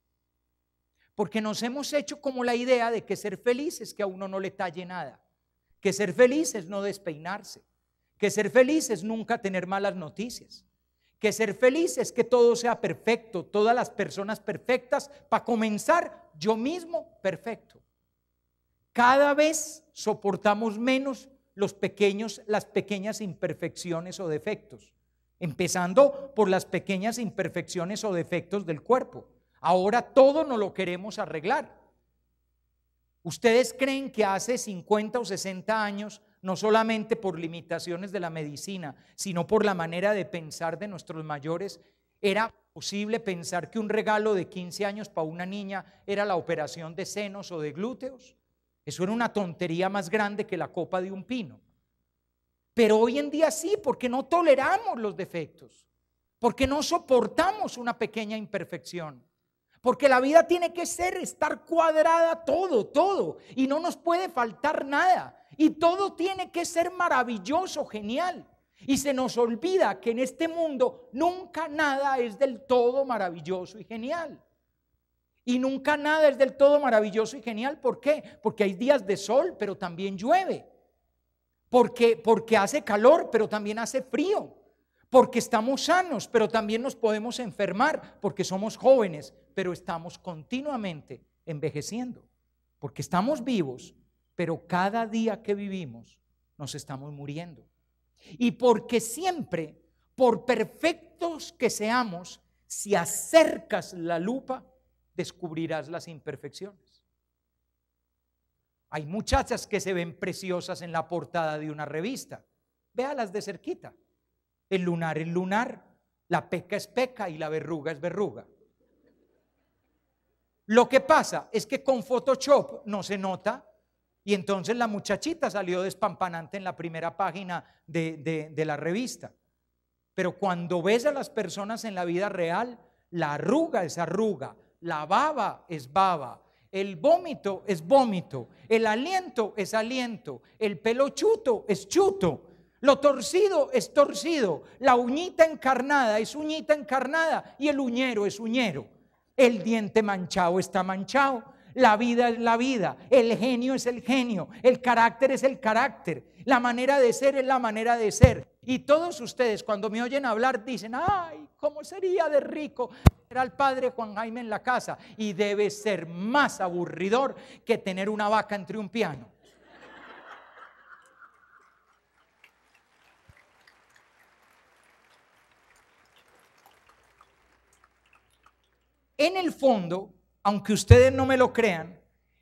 Speaker 1: Porque nos hemos hecho como la idea de que ser feliz es que a uno no le talle nada. Que ser feliz es no despeinarse. Que ser feliz es nunca tener malas noticias que ser feliz es que todo sea perfecto, todas las personas perfectas, para comenzar yo mismo perfecto. Cada vez soportamos menos los pequeños, las pequeñas imperfecciones o defectos, empezando por las pequeñas imperfecciones o defectos del cuerpo. Ahora todo no lo queremos arreglar. ¿Ustedes creen que hace 50 o 60 años no solamente por limitaciones de la medicina, sino por la manera de pensar de nuestros mayores, era posible pensar que un regalo de 15 años para una niña era la operación de senos o de glúteos. Eso era una tontería más grande que la copa de un pino. Pero hoy en día sí, porque no toleramos los defectos, porque no soportamos una pequeña imperfección, porque la vida tiene que ser estar cuadrada todo, todo, y no nos puede faltar nada. Y todo tiene que ser maravilloso, genial. Y se nos olvida que en este mundo nunca nada es del todo maravilloso y genial. Y nunca nada es del todo maravilloso y genial. ¿Por qué? Porque hay días de sol, pero también llueve. Porque, porque hace calor, pero también hace frío. Porque estamos sanos, pero también nos podemos enfermar. Porque somos jóvenes, pero estamos continuamente envejeciendo. Porque estamos vivos, pero cada día que vivimos nos estamos muriendo. Y porque siempre, por perfectos que seamos, si acercas la lupa, descubrirás las imperfecciones. Hay muchachas que se ven preciosas en la portada de una revista. Véalas de cerquita. El lunar es lunar, la peca es peca y la verruga es verruga. Lo que pasa es que con Photoshop no se nota, y entonces la muchachita salió despampanante en la primera página de, de la revista. Pero cuando ves a las personas en la vida real, la arruga es arruga, la baba es baba, el vómito es vómito, el aliento es aliento, el pelo chuto es chuto, lo torcido es torcido, la uñita encarnada es uñita encarnada y el uñero es uñero, el diente manchado está manchado, la vida es la vida, el genio es el genio, el carácter es el carácter, la manera de ser es la manera de ser. Y todos ustedes cuando me oyen hablar dicen, ay, ¿cómo sería de rico tener al padre Juan Jaime en la casa? Y debe ser más aburridor que tener una vaca entre un piano. En el fondo, aunque ustedes no me lo crean,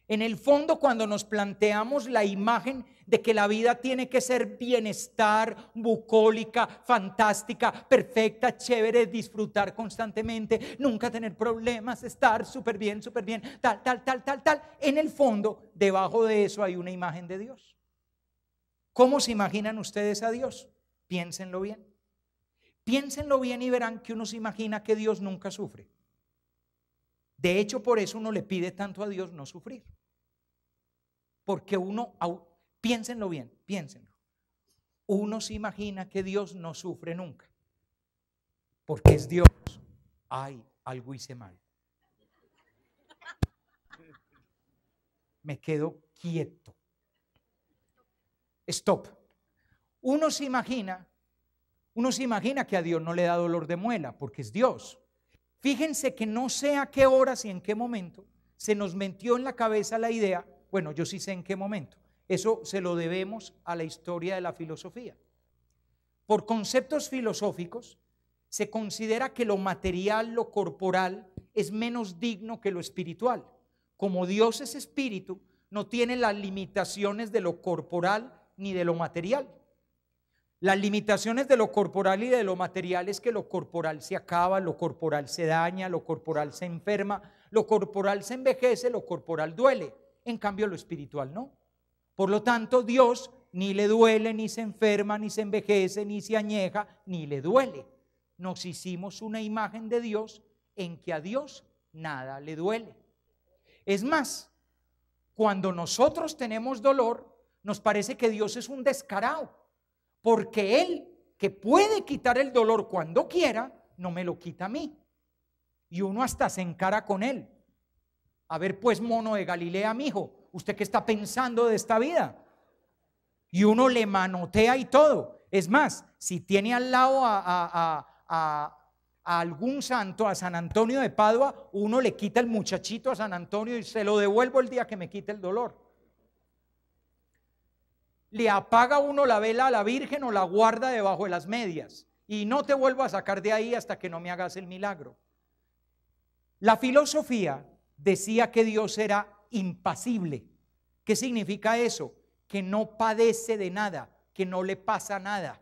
Speaker 1: en el fondo cuando nos planteamos la imagen de que la vida tiene que ser bienestar, bucólica, fantástica, perfecta, chévere, disfrutar constantemente, nunca tener problemas, estar súper bien, súper bien, tal, tal, tal, tal, tal, en el fondo, debajo de eso hay una imagen de Dios. ¿Cómo se imaginan ustedes a Dios? Piénsenlo bien. Piénsenlo bien y verán que uno se imagina que Dios nunca sufre. De hecho, por eso uno le pide tanto a Dios no sufrir. Porque uno, piénsenlo bien, piénsenlo. Uno se imagina que Dios no sufre nunca. Porque es Dios. Ay, algo hice mal. Me quedo quieto. Stop. Uno se imagina, uno se imagina que a Dios no le da dolor de muela porque es Dios. Fíjense que no sé a qué horas y en qué momento se nos metió en la cabeza la idea, bueno, yo sí sé en qué momento, eso se lo debemos a la historia de la filosofía. Por conceptos filosóficos se considera que lo material, lo corporal, es menos digno que lo espiritual. Como Dios es espíritu, no tiene las limitaciones de lo corporal ni de lo material. Las limitaciones de lo corporal y de lo material es que lo corporal se acaba, lo corporal se daña, lo corporal se enferma, lo corporal se envejece, lo corporal duele. En cambio, lo espiritual no. Por lo tanto, Dios ni le duele, ni se enferma, ni se envejece, ni se añeja, ni le duele. Nos hicimos una imagen de Dios en que a Dios nada le duele. Es más, cuando nosotros tenemos dolor, nos parece que Dios es un descarado porque Él, que puede quitar el dolor cuando quiera, no me lo quita a mí. Y uno hasta se encara con Él. A ver, pues, mono de Galilea, hijo, ¿usted qué está pensando de esta vida? Y uno le manotea y todo. Es más, si tiene al lado a, a algún santo, a San Antonio de Padua, uno le quita el muchachito a San Antonio y se lo devuelvo el día que me quite el dolor le apaga uno la vela a la Virgen o la guarda debajo de las medias. Y no te vuelvo a sacar de ahí hasta que no me hagas el milagro. La filosofía decía que Dios era impasible. ¿Qué significa eso? Que no padece de nada, que no le pasa nada.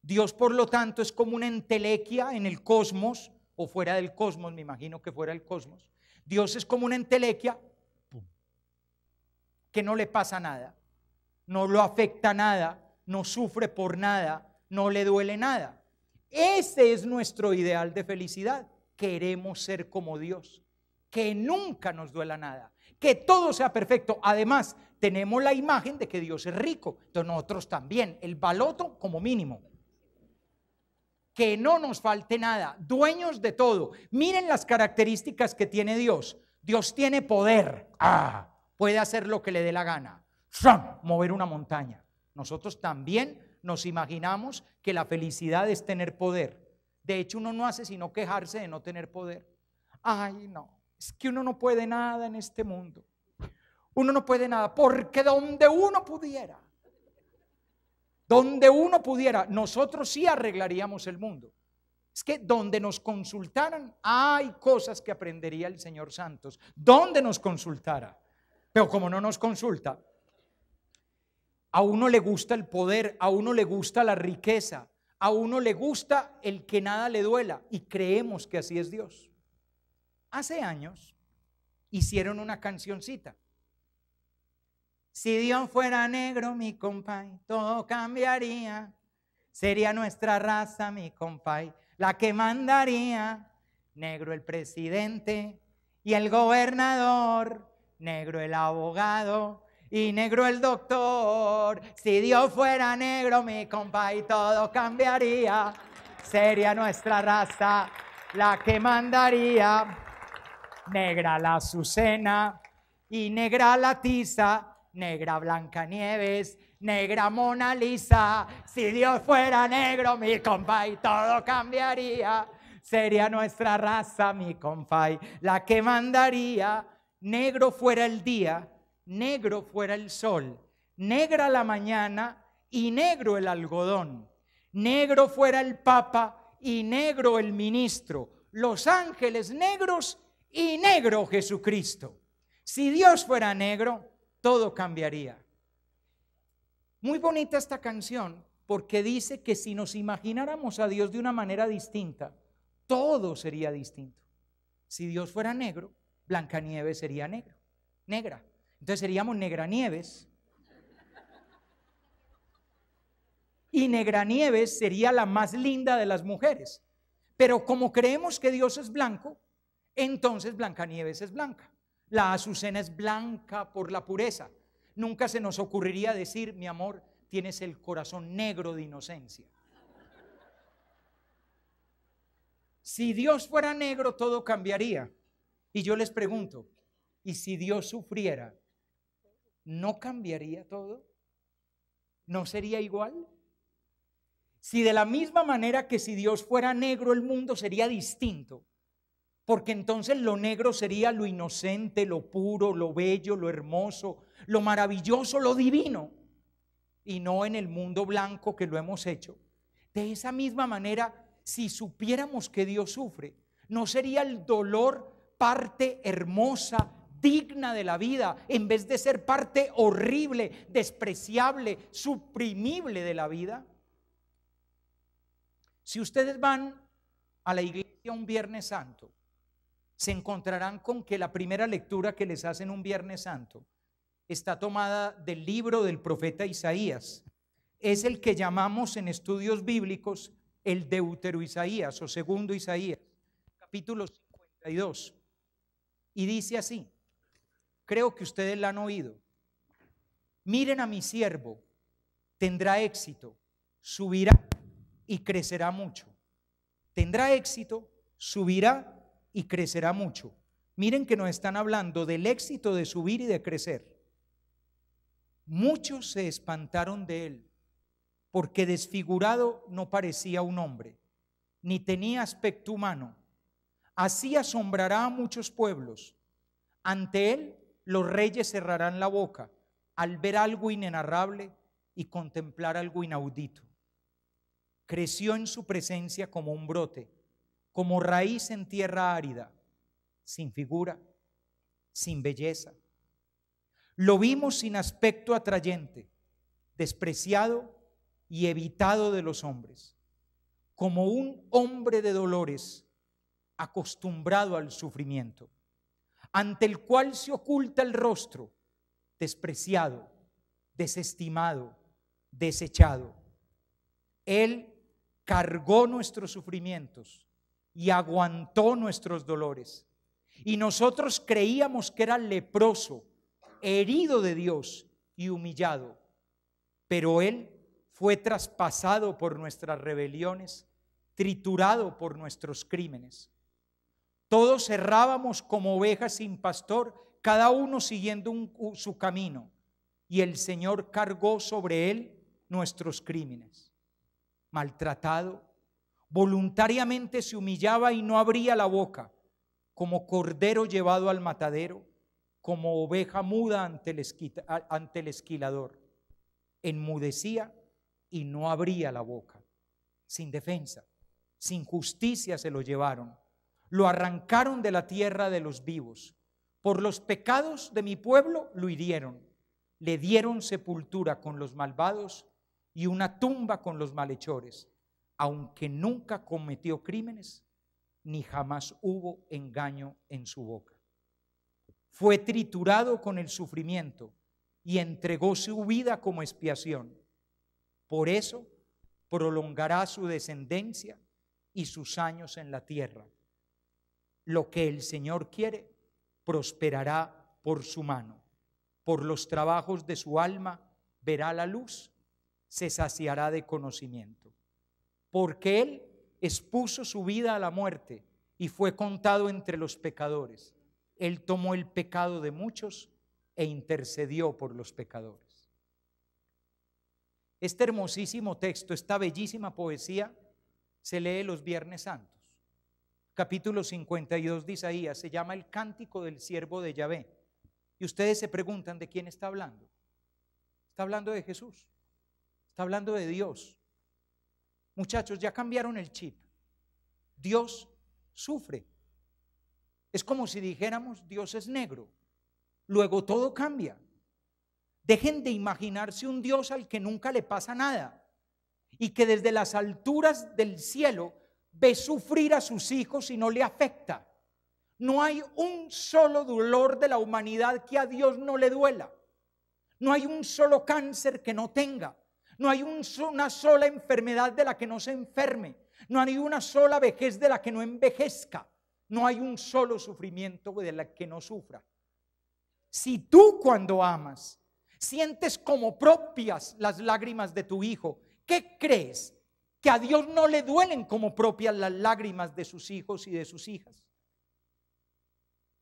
Speaker 1: Dios, por lo tanto, es como una entelequia en el cosmos, o fuera del cosmos, me imagino que fuera del cosmos. Dios es como una entelequia que no le pasa nada no lo afecta nada, no sufre por nada, no le duele nada. Ese es nuestro ideal de felicidad. Queremos ser como Dios, que nunca nos duela nada, que todo sea perfecto. Además, tenemos la imagen de que Dios es rico, entonces nosotros también, el baloto como mínimo. Que no nos falte nada, dueños de todo. Miren las características que tiene Dios. Dios tiene poder, ah, puede hacer lo que le dé la gana mover una montaña. Nosotros también nos imaginamos que la felicidad es tener poder. De hecho, uno no hace sino quejarse de no tener poder. Ay, no, es que uno no puede nada en este mundo. Uno no puede nada, porque donde uno pudiera, donde uno pudiera, nosotros sí arreglaríamos el mundo. Es que donde nos consultaran, hay cosas que aprendería el Señor Santos. Donde nos consultara. Pero como no nos consulta, a uno le gusta el poder, a uno le gusta la riqueza, a uno le gusta el que nada le duela y creemos que así es Dios. Hace años hicieron una cancioncita. Si Dios fuera negro, mi compay, todo cambiaría. Sería nuestra raza, mi compay, la que mandaría. Negro el presidente y el gobernador, negro el abogado, y negro el doctor, si Dios fuera negro, mi compa, y todo cambiaría. Sería nuestra raza la que mandaría. Negra la Azucena y negra la tiza, negra Blanca Nieves. negra Mona Lisa. Si Dios fuera negro, mi compa, y todo cambiaría. Sería nuestra raza, mi compa, la que mandaría. Negro fuera el día negro fuera el sol, negra la mañana y negro el algodón, negro fuera el papa y negro el ministro, los ángeles negros y negro Jesucristo. Si Dios fuera negro, todo cambiaría. Muy bonita esta canción porque dice que si nos imagináramos a Dios de una manera distinta, todo sería distinto. Si Dios fuera negro, Blancanieves sería negro, negra. Entonces seríamos Negranieves. Y Negranieves sería la más linda de las mujeres. Pero como creemos que Dios es blanco, entonces Blancanieves es blanca. La azucena es blanca por la pureza. Nunca se nos ocurriría decir, mi amor, tienes el corazón negro de inocencia. Si Dios fuera negro, todo cambiaría. Y yo les pregunto, ¿y si Dios sufriera, ¿no cambiaría todo? ¿No sería igual? Si de la misma manera que si Dios fuera negro el mundo sería distinto, porque entonces lo negro sería lo inocente, lo puro, lo bello, lo hermoso, lo maravilloso, lo divino, y no en el mundo blanco que lo hemos hecho. De esa misma manera, si supiéramos que Dios sufre, ¿no sería el dolor parte hermosa, digna de la vida, en vez de ser parte horrible, despreciable, suprimible de la vida. Si ustedes van a la iglesia un Viernes Santo, se encontrarán con que la primera lectura que les hacen un Viernes Santo está tomada del libro del profeta Isaías. Es el que llamamos en estudios bíblicos el Deutero Isaías o segundo Isaías, capítulo 52. Y dice así, creo que ustedes la han oído. Miren a mi siervo, tendrá éxito, subirá y crecerá mucho. Tendrá éxito, subirá y crecerá mucho. Miren que nos están hablando del éxito de subir y de crecer. Muchos se espantaron de él, porque desfigurado no parecía un hombre, ni tenía aspecto humano. Así asombrará a muchos pueblos. Ante él los reyes cerrarán la boca al ver algo inenarrable y contemplar algo inaudito. Creció en su presencia como un brote, como raíz en tierra árida, sin figura, sin belleza. Lo vimos sin aspecto atrayente, despreciado y evitado de los hombres, como un hombre de dolores acostumbrado al sufrimiento ante el cual se oculta el rostro, despreciado, desestimado, desechado. Él cargó nuestros sufrimientos y aguantó nuestros dolores. Y nosotros creíamos que era leproso, herido de Dios y humillado. Pero Él fue traspasado por nuestras rebeliones, triturado por nuestros crímenes. Todos cerrábamos como ovejas sin pastor, cada uno siguiendo su camino. Y el Señor cargó sobre él nuestros crímenes. Maltratado, voluntariamente se humillaba y no abría la boca, como cordero llevado al matadero, como oveja muda ante el esquilador. Enmudecía y no abría la boca, sin defensa, sin justicia se lo llevaron lo arrancaron de la tierra de los vivos. Por los pecados de mi pueblo lo hirieron. Le dieron sepultura con los malvados y una tumba con los malhechores, aunque nunca cometió crímenes, ni jamás hubo engaño en su boca. Fue triturado con el sufrimiento y entregó su vida como expiación. Por eso prolongará su descendencia y sus años en la tierra lo que el Señor quiere prosperará por su mano. Por los trabajos de su alma verá la luz, se saciará de conocimiento. Porque Él expuso su vida a la muerte y fue contado entre los pecadores. Él tomó el pecado de muchos e intercedió por los pecadores. Este hermosísimo texto, esta bellísima poesía, se lee los Viernes Santos capítulo 52 de Isaías se llama el cántico del siervo de Yahvé. Y ustedes se preguntan de quién está hablando. Está hablando de Jesús. Está hablando de Dios. Muchachos, ya cambiaron el chip. Dios sufre. Es como si dijéramos Dios es negro. Luego todo cambia. Dejen de imaginarse un Dios al que nunca le pasa nada y que desde las alturas del cielo ve sufrir a sus hijos y no le afecta. No hay un solo dolor de la humanidad que a Dios no le duela. No hay un solo cáncer que no tenga. No hay una sola enfermedad de la que no se enferme. No hay una sola vejez de la que no envejezca. No hay un solo sufrimiento de la que no sufra. Si tú cuando amas sientes como propias las lágrimas de tu hijo, ¿qué crees? que a Dios no le duelen como propias las lágrimas de sus hijos y de sus hijas.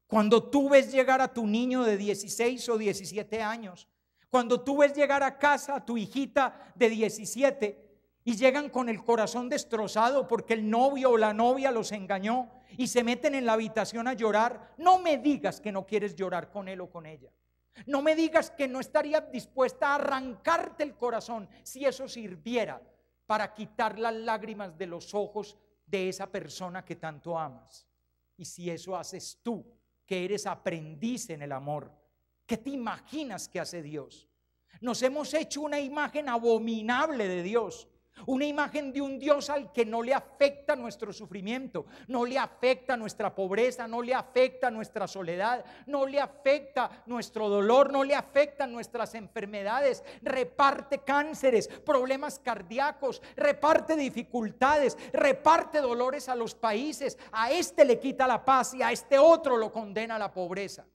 Speaker 1: Cuando tú ves llegar a tu niño de 16 o 17 años, cuando tú ves llegar a casa a tu hijita de 17 y llegan con el corazón destrozado porque el novio o la novia los engañó y se meten en la habitación a llorar, no me digas que no quieres llorar con él o con ella. No me digas que no estaría dispuesta a arrancarte el corazón si eso sirviera para quitar las lágrimas de los ojos de esa persona que tanto amas. Y si eso haces tú, que eres aprendiz en el amor, ¿qué te imaginas que hace Dios? Nos hemos hecho una imagen abominable de Dios. Una imagen de un Dios al que no le afecta nuestro sufrimiento, no le afecta nuestra pobreza, no le afecta nuestra soledad, no le afecta nuestro dolor, no le afecta nuestras enfermedades. Reparte cánceres, problemas cardíacos, reparte dificultades, reparte dolores a los países. A este le quita la paz y a este otro lo condena a la pobreza.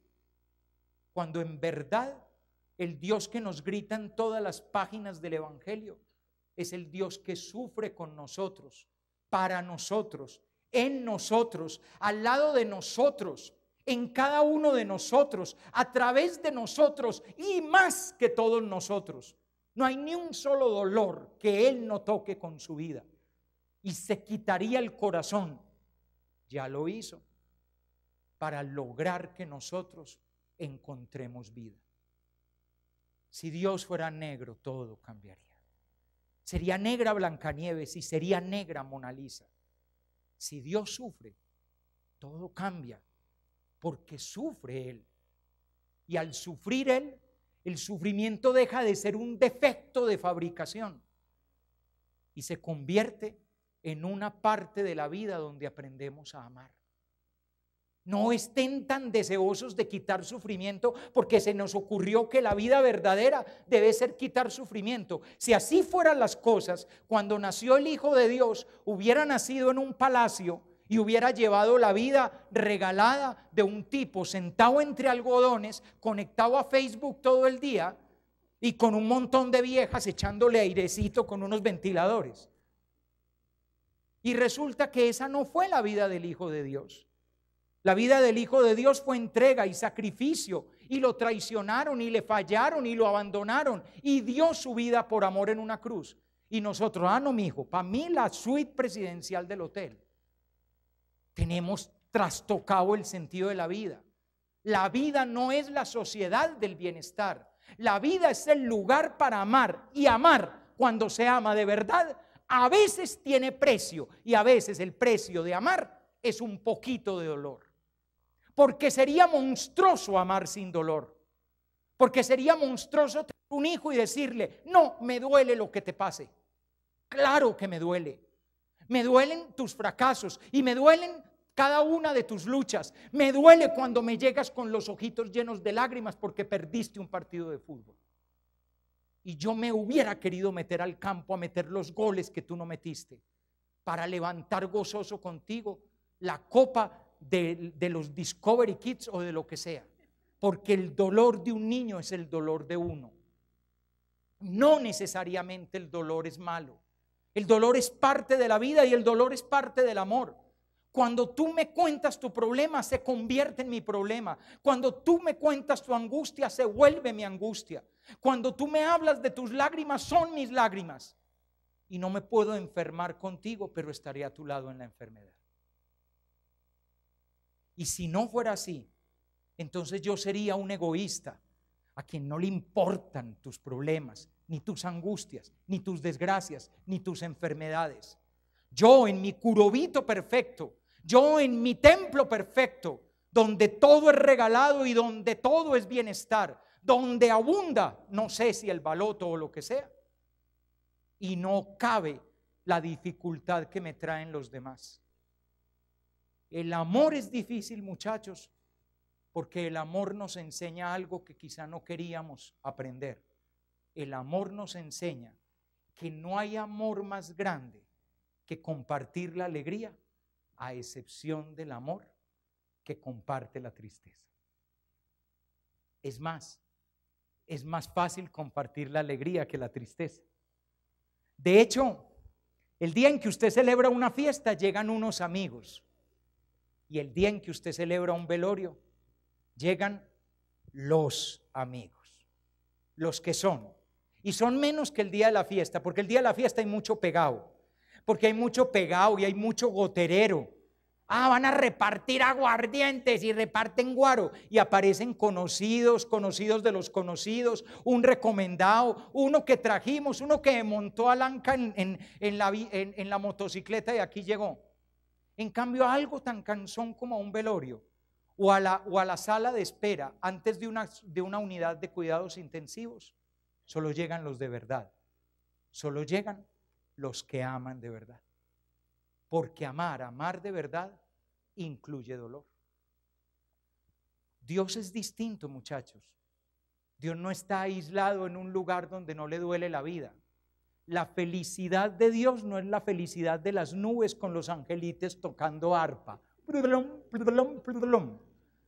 Speaker 1: Cuando en verdad el Dios que nos grita en todas las páginas del Evangelio es el Dios que sufre con nosotros, para nosotros, en nosotros, al lado de nosotros, en cada uno de nosotros, a través de nosotros y más que todos nosotros. No hay ni un solo dolor que Él no toque con su vida. Y se quitaría el corazón. Ya lo hizo para lograr que nosotros encontremos vida. Si Dios fuera negro, todo cambiaría. Sería negra Blancanieves y sería negra Mona Lisa. Si Dios sufre, todo cambia, porque sufre Él. Y al sufrir Él, el sufrimiento deja de ser un defecto de fabricación y se convierte en una parte de la vida donde aprendemos a amar. No estén tan deseosos de quitar sufrimiento porque se nos ocurrió que la vida verdadera debe ser quitar sufrimiento. Si así fueran las cosas, cuando nació el Hijo de Dios, hubiera nacido en un palacio y hubiera llevado la vida regalada de un tipo sentado entre algodones, conectado a Facebook todo el día y con un montón de viejas echándole airecito con unos ventiladores. Y resulta que esa no fue la vida del Hijo de Dios. La vida del Hijo de Dios fue entrega y sacrificio, y lo traicionaron y le fallaron y lo abandonaron, y dio su vida por amor en una cruz. Y nosotros, ah, no, mi hijo, para mí la suite presidencial del hotel. Tenemos trastocado el sentido de la vida. La vida no es la sociedad del bienestar. La vida es el lugar para amar y amar cuando se ama de verdad. A veces tiene precio y a veces el precio de amar es un poquito de dolor. Porque sería monstruoso amar sin dolor. Porque sería monstruoso tener un hijo y decirle, no, me duele lo que te pase. Claro que me duele. Me duelen tus fracasos y me duelen cada una de tus luchas. Me duele cuando me llegas con los ojitos llenos de lágrimas porque perdiste un partido de fútbol. Y yo me hubiera querido meter al campo a meter los goles que tú no metiste para levantar gozoso contigo la copa de, los Discovery Kids o de lo que sea, porque el dolor de un niño es el dolor de uno. No necesariamente el dolor es malo. El dolor es parte de la vida y el dolor es parte del amor. Cuando tú me cuentas tu problema, se convierte en mi problema. Cuando tú me cuentas tu angustia, se vuelve mi angustia. Cuando tú me hablas de tus lágrimas, son mis lágrimas. Y no me puedo enfermar contigo, pero estaré a tu lado en la enfermedad. Y si no fuera así, entonces yo sería un egoísta a quien no le importan tus problemas, ni tus angustias, ni tus desgracias, ni tus enfermedades. Yo en mi curobito perfecto, yo en mi templo perfecto, donde todo es regalado y donde todo es bienestar, donde abunda, no sé si el baloto o lo que sea, y no cabe la dificultad que me traen los demás. El amor es difícil, muchachos, porque el amor nos enseña algo que quizá no queríamos aprender. El amor nos enseña que no hay amor más grande que compartir la alegría, a excepción del amor que comparte la tristeza. Es más, es más fácil compartir la alegría que la tristeza. De hecho, el día en que usted celebra una fiesta llegan unos amigos y el día en que usted celebra un velorio, llegan los amigos, los que son. Y son menos que el día de la fiesta, porque el día de la fiesta hay mucho pegado, porque hay mucho pegado y hay mucho goterero. Ah, van a repartir aguardientes y reparten guaro. Y aparecen conocidos, conocidos de los conocidos, un recomendado, uno que trajimos, uno que montó alanca en la motocicleta y aquí llegó. En cambio, algo tan cansón como un velorio o a la, la sala de espera antes de una, de una unidad de cuidados intensivos, solo llegan los de verdad. Solo llegan los que aman de verdad. Porque amar, amar de verdad, incluye dolor. Dios es distinto, muchachos. Dios no está aislado en un lugar donde no le duele la vida la felicidad de Dios no es la felicidad de las nubes con los angelites tocando arpa.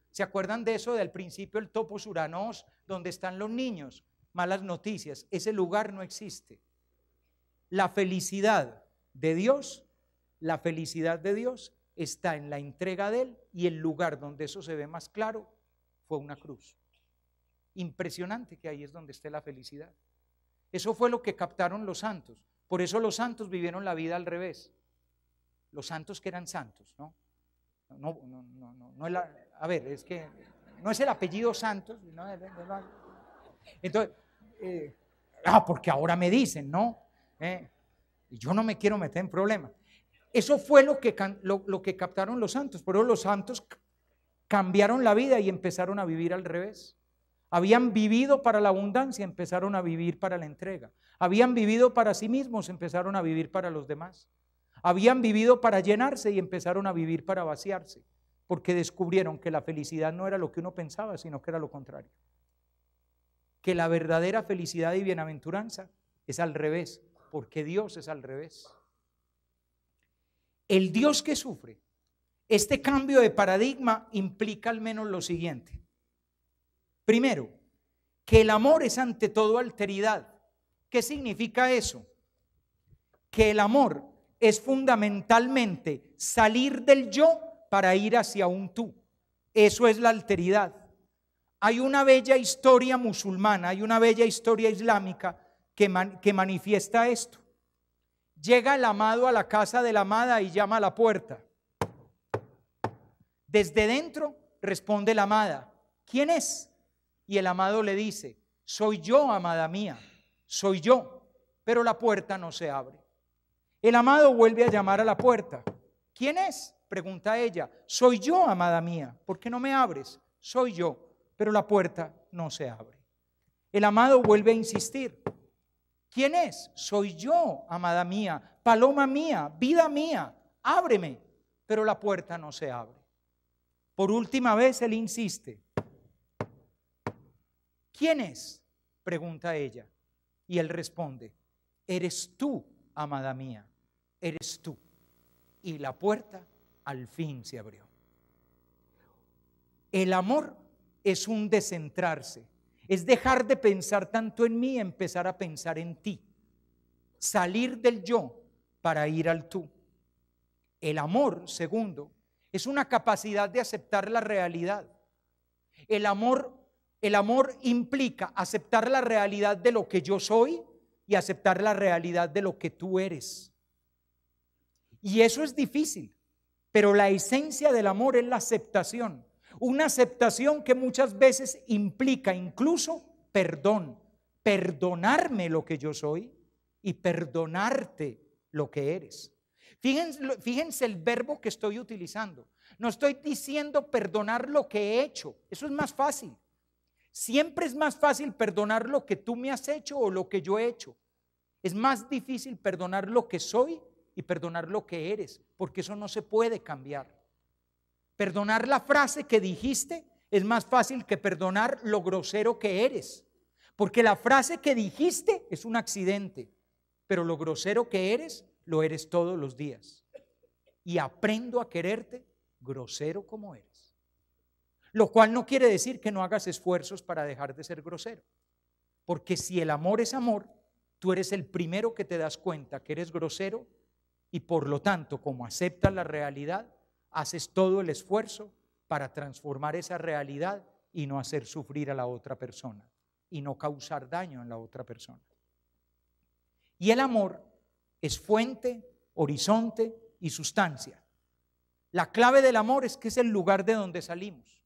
Speaker 1: ¿Se acuerdan de eso del principio el topo suranos, donde están los niños? Malas noticias, ese lugar no existe. La felicidad de Dios, la felicidad de Dios está en la entrega de Él y el lugar donde eso se ve más claro fue una cruz. Impresionante que ahí es donde esté la felicidad. Eso fue lo que captaron los santos. Por eso los santos vivieron la vida al revés. Los santos que eran santos, ¿no? No, no, no, no, no a ver, es que no es el apellido santos. No, entonces, eh, ah, porque ahora me dicen, ¿no? Eh, yo no me quiero meter en problemas. Eso fue lo que, lo que captaron los santos. Por eso los santos cambiaron la vida y empezaron a vivir al revés. Habían vivido para la abundancia, empezaron a vivir para la entrega. Habían vivido para sí mismos, empezaron a vivir para los demás. Habían vivido para llenarse y empezaron a vivir para vaciarse, porque descubrieron que la felicidad no era lo que uno pensaba, sino que era lo contrario. Que la verdadera felicidad y bienaventuranza es al revés, porque Dios es al revés. El Dios que sufre, este cambio de paradigma implica al menos lo siguiente. Primero, que el amor es ante todo alteridad. ¿Qué significa eso? Que el amor es fundamentalmente salir del yo para ir hacia un tú. Eso es la alteridad. Hay una bella historia musulmana, hay una bella historia islámica que, manifiesta esto. Llega el amado a la casa de la amada y llama a la puerta. Desde dentro responde la amada. ¿Quién es? Y el amado le dice, soy yo, amada mía, soy yo, pero la puerta no se abre. El amado vuelve a llamar a la puerta. ¿Quién es? Pregunta ella. Soy yo, amada mía, ¿por qué no me abres? Soy yo, pero la puerta no se abre. El amado vuelve a insistir. ¿Quién es? Soy yo, amada mía, paloma mía, vida mía, ábreme, pero la puerta no se abre. Por última vez él insiste, ¿Quién es? pregunta ella. Y él responde, eres tú, amada mía, eres tú. Y la puerta al fin se abrió. El amor es un descentrarse, es dejar de pensar tanto en mí, y empezar a pensar en ti, salir del yo para ir al tú. El amor, segundo, es una capacidad de aceptar la realidad. El amor el amor implica aceptar la realidad de lo que yo soy y aceptar la realidad de lo que tú eres. Y eso es difícil, pero la esencia del amor es la aceptación. Una aceptación que muchas veces implica incluso perdón, perdonarme lo que yo soy y perdonarte lo que eres. Fíjense, fíjense, el verbo que estoy utilizando. No estoy diciendo perdonar lo que he hecho, eso es más fácil. Siempre es más fácil perdonar lo que tú me has hecho o lo que yo he hecho. Es más difícil perdonar lo que soy y perdonar lo que eres, porque eso no se puede cambiar. Perdonar la frase que dijiste es más fácil que perdonar lo grosero que eres, porque la frase que dijiste es un accidente, pero lo grosero que eres lo eres todos los días. Y aprendo a quererte grosero como eres. Lo cual no quiere decir que no hagas esfuerzos para dejar de ser grosero. Porque si el amor es amor, tú eres el primero que te das cuenta que eres grosero y por lo tanto, como aceptas la realidad, haces todo el esfuerzo para transformar esa realidad y no hacer sufrir a la otra persona y no causar daño a la otra persona. Y el amor es fuente, horizonte y sustancia. La clave del amor es que es el lugar de donde salimos.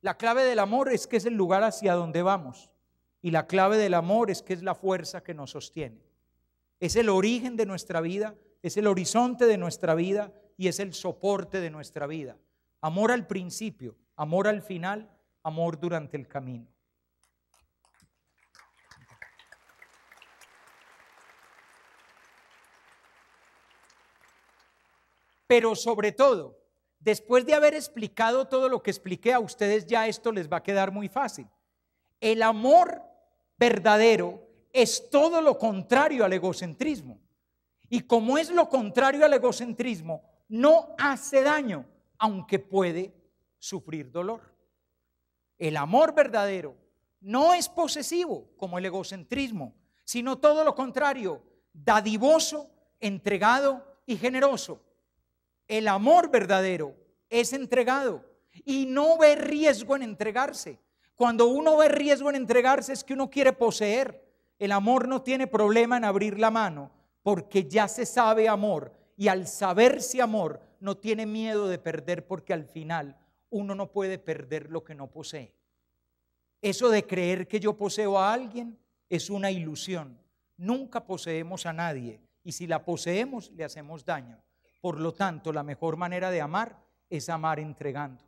Speaker 1: La clave del amor es que es el lugar hacia donde vamos. Y la clave del amor es que es la fuerza que nos sostiene. Es el origen de nuestra vida, es el horizonte de nuestra vida y es el soporte de nuestra vida. Amor al principio, amor al final, amor durante el camino. Pero sobre todo, Después de haber explicado todo lo que expliqué a ustedes, ya esto les va a quedar muy fácil. El amor verdadero es todo lo contrario al egocentrismo. Y como es lo contrario al egocentrismo, no hace daño, aunque puede sufrir dolor. El amor verdadero no es posesivo como el egocentrismo, sino todo lo contrario, dadivoso, entregado y generoso. El amor verdadero es entregado y no ve riesgo en entregarse. Cuando uno ve riesgo en entregarse es que uno quiere poseer. El amor no tiene problema en abrir la mano porque ya se sabe amor y al saberse amor no tiene miedo de perder porque al final uno no puede perder lo que no posee. Eso de creer que yo poseo a alguien es una ilusión. Nunca poseemos a nadie y si la poseemos le hacemos daño. Por lo tanto, la mejor manera de amar es amar entregando.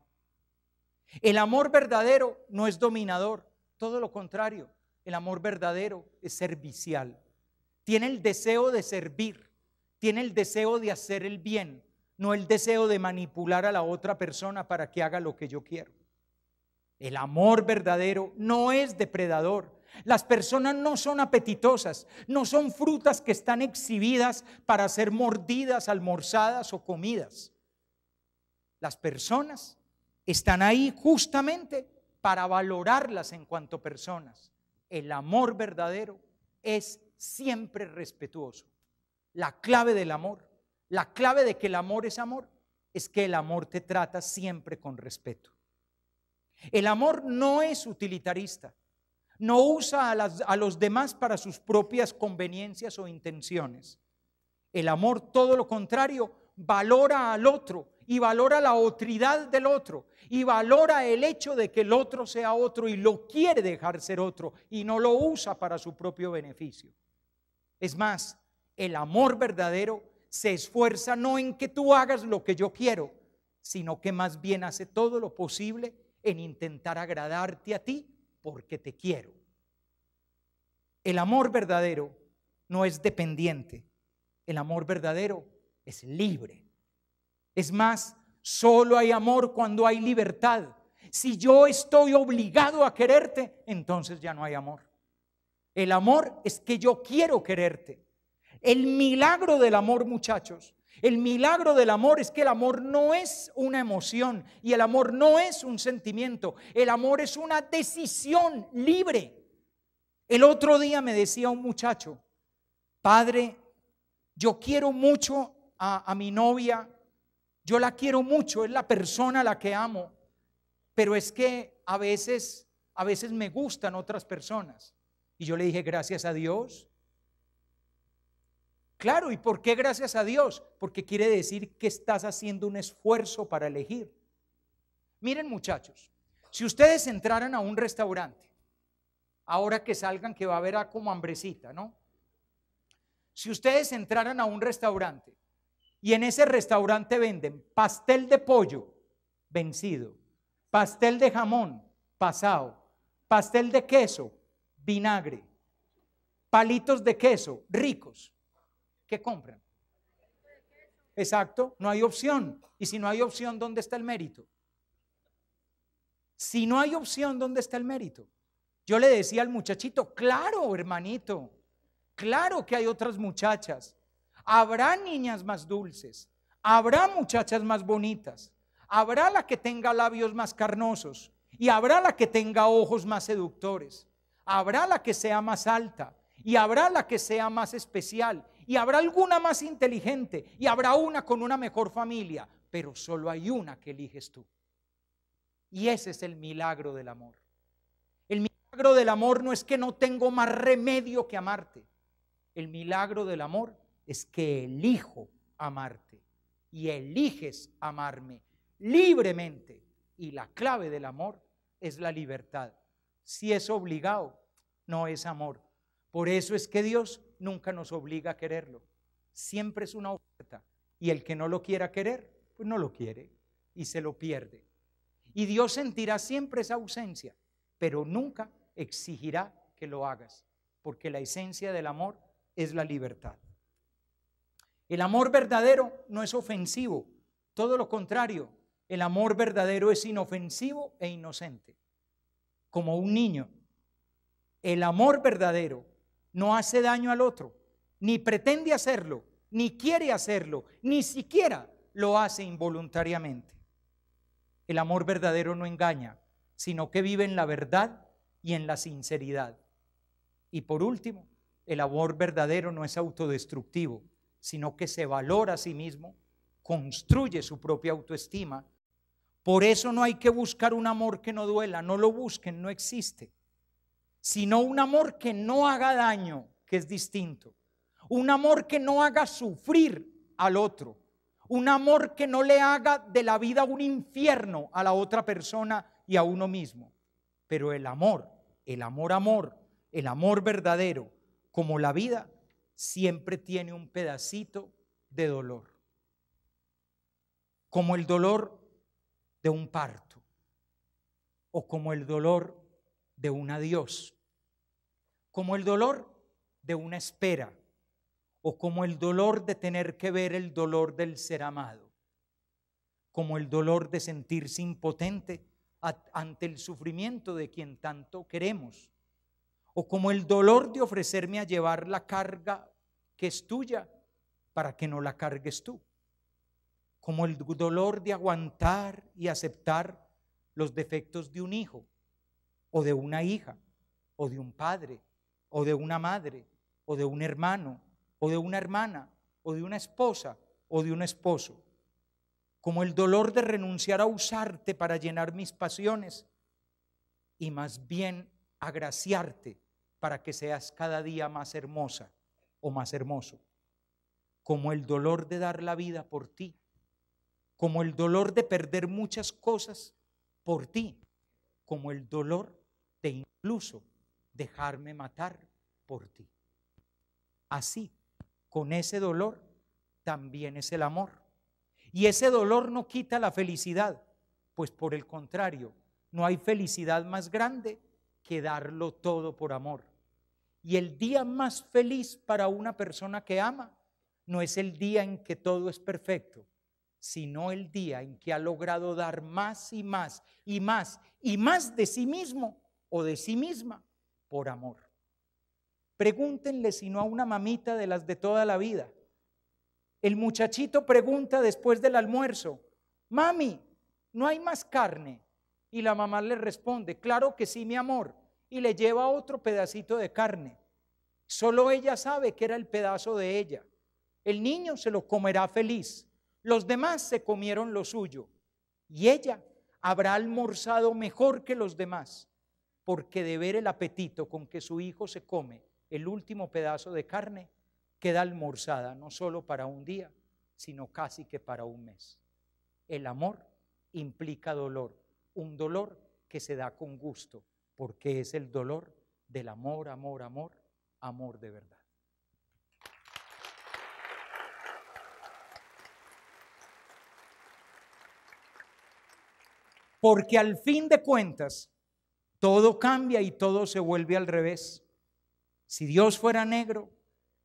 Speaker 1: El amor verdadero no es dominador, todo lo contrario, el amor verdadero es servicial. Tiene el deseo de servir, tiene el deseo de hacer el bien, no el deseo de manipular a la otra persona para que haga lo que yo quiero. El amor verdadero no es depredador, las personas no son apetitosas, no son frutas que están exhibidas para ser mordidas, almorzadas o comidas. Las personas están ahí justamente para valorarlas en cuanto personas. El amor verdadero es siempre respetuoso. La clave del amor, la clave de que el amor es amor, es que el amor te trata siempre con respeto. El amor no es utilitarista no usa a, los demás para sus propias conveniencias o intenciones. El amor, todo lo contrario, valora al otro y valora la otridad del otro y valora el hecho de que el otro sea otro y lo quiere dejar ser otro y no lo usa para su propio beneficio. Es más, el amor verdadero se esfuerza no en que tú hagas lo que yo quiero, sino que más bien hace todo lo posible en intentar agradarte a ti porque te quiero. El amor verdadero no es dependiente. El amor verdadero es libre. Es más, solo hay amor cuando hay libertad. Si yo estoy obligado a quererte, entonces ya no hay amor. El amor es que yo quiero quererte. El milagro del amor, muchachos, el milagro del amor es que el amor no es una emoción y el amor no es un sentimiento. El amor es una decisión libre. El otro día me decía un muchacho, padre, yo quiero mucho a, mi novia, yo la quiero mucho, es la persona a la que amo, pero es que a veces, a veces me gustan otras personas. Y yo le dije, gracias a Dios, Claro, ¿y por qué gracias a Dios? Porque quiere decir que estás haciendo un esfuerzo para elegir. Miren muchachos, si ustedes entraran a un restaurante, ahora que salgan que va a ver a como hambrecita, ¿no? Si ustedes entraran a un restaurante y en ese restaurante venden pastel de pollo vencido, pastel de jamón pasado, pastel de queso, vinagre, palitos de queso ricos, ¿qué compran? Exacto, no hay opción. Y si no hay opción, ¿dónde está el mérito? Si no hay opción, ¿dónde está el mérito? Yo le decía al muchachito, claro, hermanito, claro que hay otras muchachas. Habrá niñas más dulces, habrá muchachas más bonitas, habrá la que tenga labios más carnosos y habrá la que tenga ojos más seductores, habrá la que sea más alta y habrá la que sea más especial y habrá alguna más inteligente y habrá una con una mejor familia, pero solo hay una que eliges tú. Y ese es el milagro del amor. El milagro del amor no es que no tengo más remedio que amarte. El milagro del amor es que elijo amarte y eliges amarme libremente. Y la clave del amor es la libertad. Si es obligado, no es amor. Por eso es que Dios nunca nos obliga a quererlo. Siempre es una oferta. Y el que no lo quiera querer, pues no lo quiere y se lo pierde. Y Dios sentirá siempre esa ausencia, pero nunca exigirá que lo hagas, porque la esencia del amor es la libertad. El amor verdadero no es ofensivo, todo lo contrario, el amor verdadero es inofensivo e inocente, como un niño. El amor verdadero no hace daño al otro, ni pretende hacerlo, ni quiere hacerlo, ni siquiera lo hace involuntariamente. El amor verdadero no engaña, sino que vive en la verdad y en la sinceridad. Y por último, el amor verdadero no es autodestructivo, sino que se valora a sí mismo, construye su propia autoestima. Por eso no hay que buscar un amor que no duela, no lo busquen, no existe sino un amor que no haga daño, que es distinto. Un amor que no haga sufrir al otro. Un amor que no le haga de la vida un infierno a la otra persona y a uno mismo. Pero el amor, el amor, amor, el amor verdadero, como la vida, siempre tiene un pedacito de dolor. Como el dolor de un parto o como el dolor de un adiós, como el dolor de una espera o como el dolor de tener que ver el dolor del ser amado, como el dolor de sentirse impotente ante el sufrimiento de quien tanto queremos, o como el dolor de ofrecerme a llevar la carga que es tuya para que no la cargues tú, como el dolor de aguantar y aceptar los defectos de un hijo, o de una hija, o de un padre, o de una madre, o de un hermano, o de una hermana, o de una esposa, o de un esposo. Como el dolor de renunciar a usarte para llenar mis pasiones y más bien agraciarte para que seas cada día más hermosa o más hermoso. Como el dolor de dar la vida por ti. Como el dolor de perder muchas cosas por ti. Como el dolor de incluso dejarme matar por ti. Así, con ese dolor, también es el amor. Y ese dolor no quita la felicidad, pues por el contrario, no hay felicidad más grande que darlo todo por amor. Y el día más feliz para una persona que ama no es el día en que todo es perfecto, sino el día en que ha logrado dar más y más y más y más de sí mismo o de sí misma por amor. Pregúntenle si no a una mamita de las de toda la vida. El muchachito pregunta después del almuerzo, mami, ¿no hay más carne? Y la mamá le responde, claro que sí, mi amor, y le lleva otro pedacito de carne. Solo ella sabe que era el pedazo de ella. El niño se lo comerá feliz. Los demás se comieron lo suyo. Y ella habrá almorzado mejor que los demás, porque de ver el apetito con que su hijo se come el último pedazo de carne, queda almorzada no solo para un día, sino casi que para un mes. El amor implica dolor, un dolor que se da con gusto, porque es el dolor del amor, amor, amor, amor de verdad. Porque al fin de cuentas, todo cambia y todo se vuelve al revés. Si Dios fuera negro,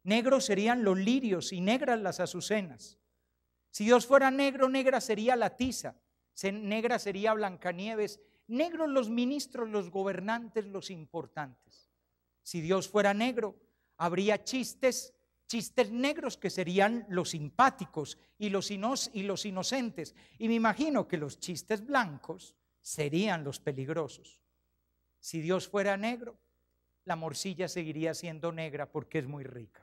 Speaker 1: negros serían los lirios y negras las azucenas. Si Dios fuera negro, negra sería la tiza, negra sería Blancanieves, negros los ministros, los gobernantes, los importantes. Si Dios fuera negro, habría chistes, chistes negros que serían los simpáticos y los, y los inocentes. Y me imagino que los chistes blancos serían los peligrosos. Si Dios fuera negro, la morcilla seguiría siendo negra porque es muy rica.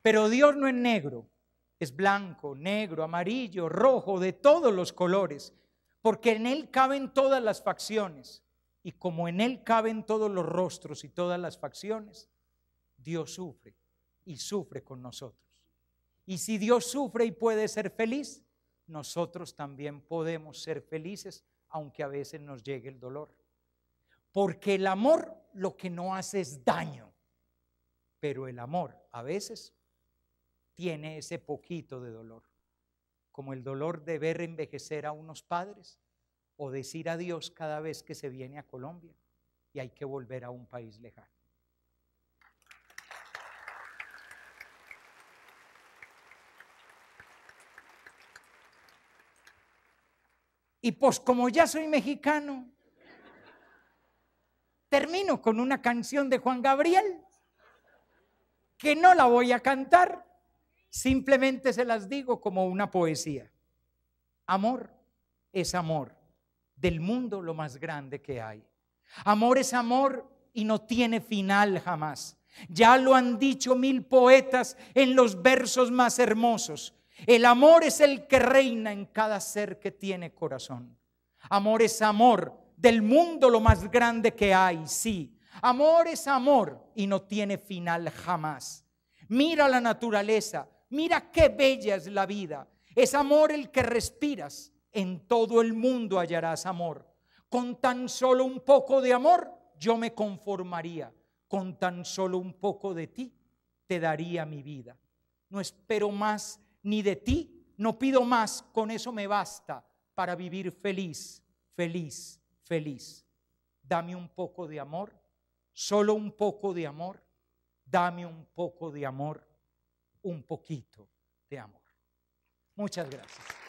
Speaker 1: Pero Dios no es negro, es blanco, negro, amarillo, rojo, de todos los colores, porque en Él caben todas las facciones. Y como en Él caben todos los rostros y todas las facciones, Dios sufre y sufre con nosotros. Y si Dios sufre y puede ser feliz, nosotros también podemos ser felices, aunque a veces nos llegue el dolor. Porque el amor lo que no hace es daño, pero el amor a veces tiene ese poquito de dolor, como el dolor de ver envejecer a unos padres o decir adiós cada vez que se viene a Colombia y hay que volver a un país lejano. Y pues como ya soy mexicano, termino con una canción de Juan Gabriel, que no la voy a cantar, simplemente se las digo como una poesía. Amor es amor, del mundo lo más grande que hay. Amor es amor y no tiene final jamás. Ya lo han dicho mil poetas en los versos más hermosos. El amor es el que reina en cada ser que tiene corazón. Amor es amor del mundo lo más grande que hay, sí. Amor es amor y no tiene final jamás. Mira la naturaleza, mira qué bella es la vida. Es amor el que respiras. En todo el mundo hallarás amor. Con tan solo un poco de amor yo me conformaría. Con tan solo un poco de ti te daría mi vida. No espero más ni de ti no pido más, con eso me basta para vivir feliz, feliz, feliz. Dame un poco de amor, solo un poco de amor, dame un poco de amor, un poquito de amor. Muchas gracias.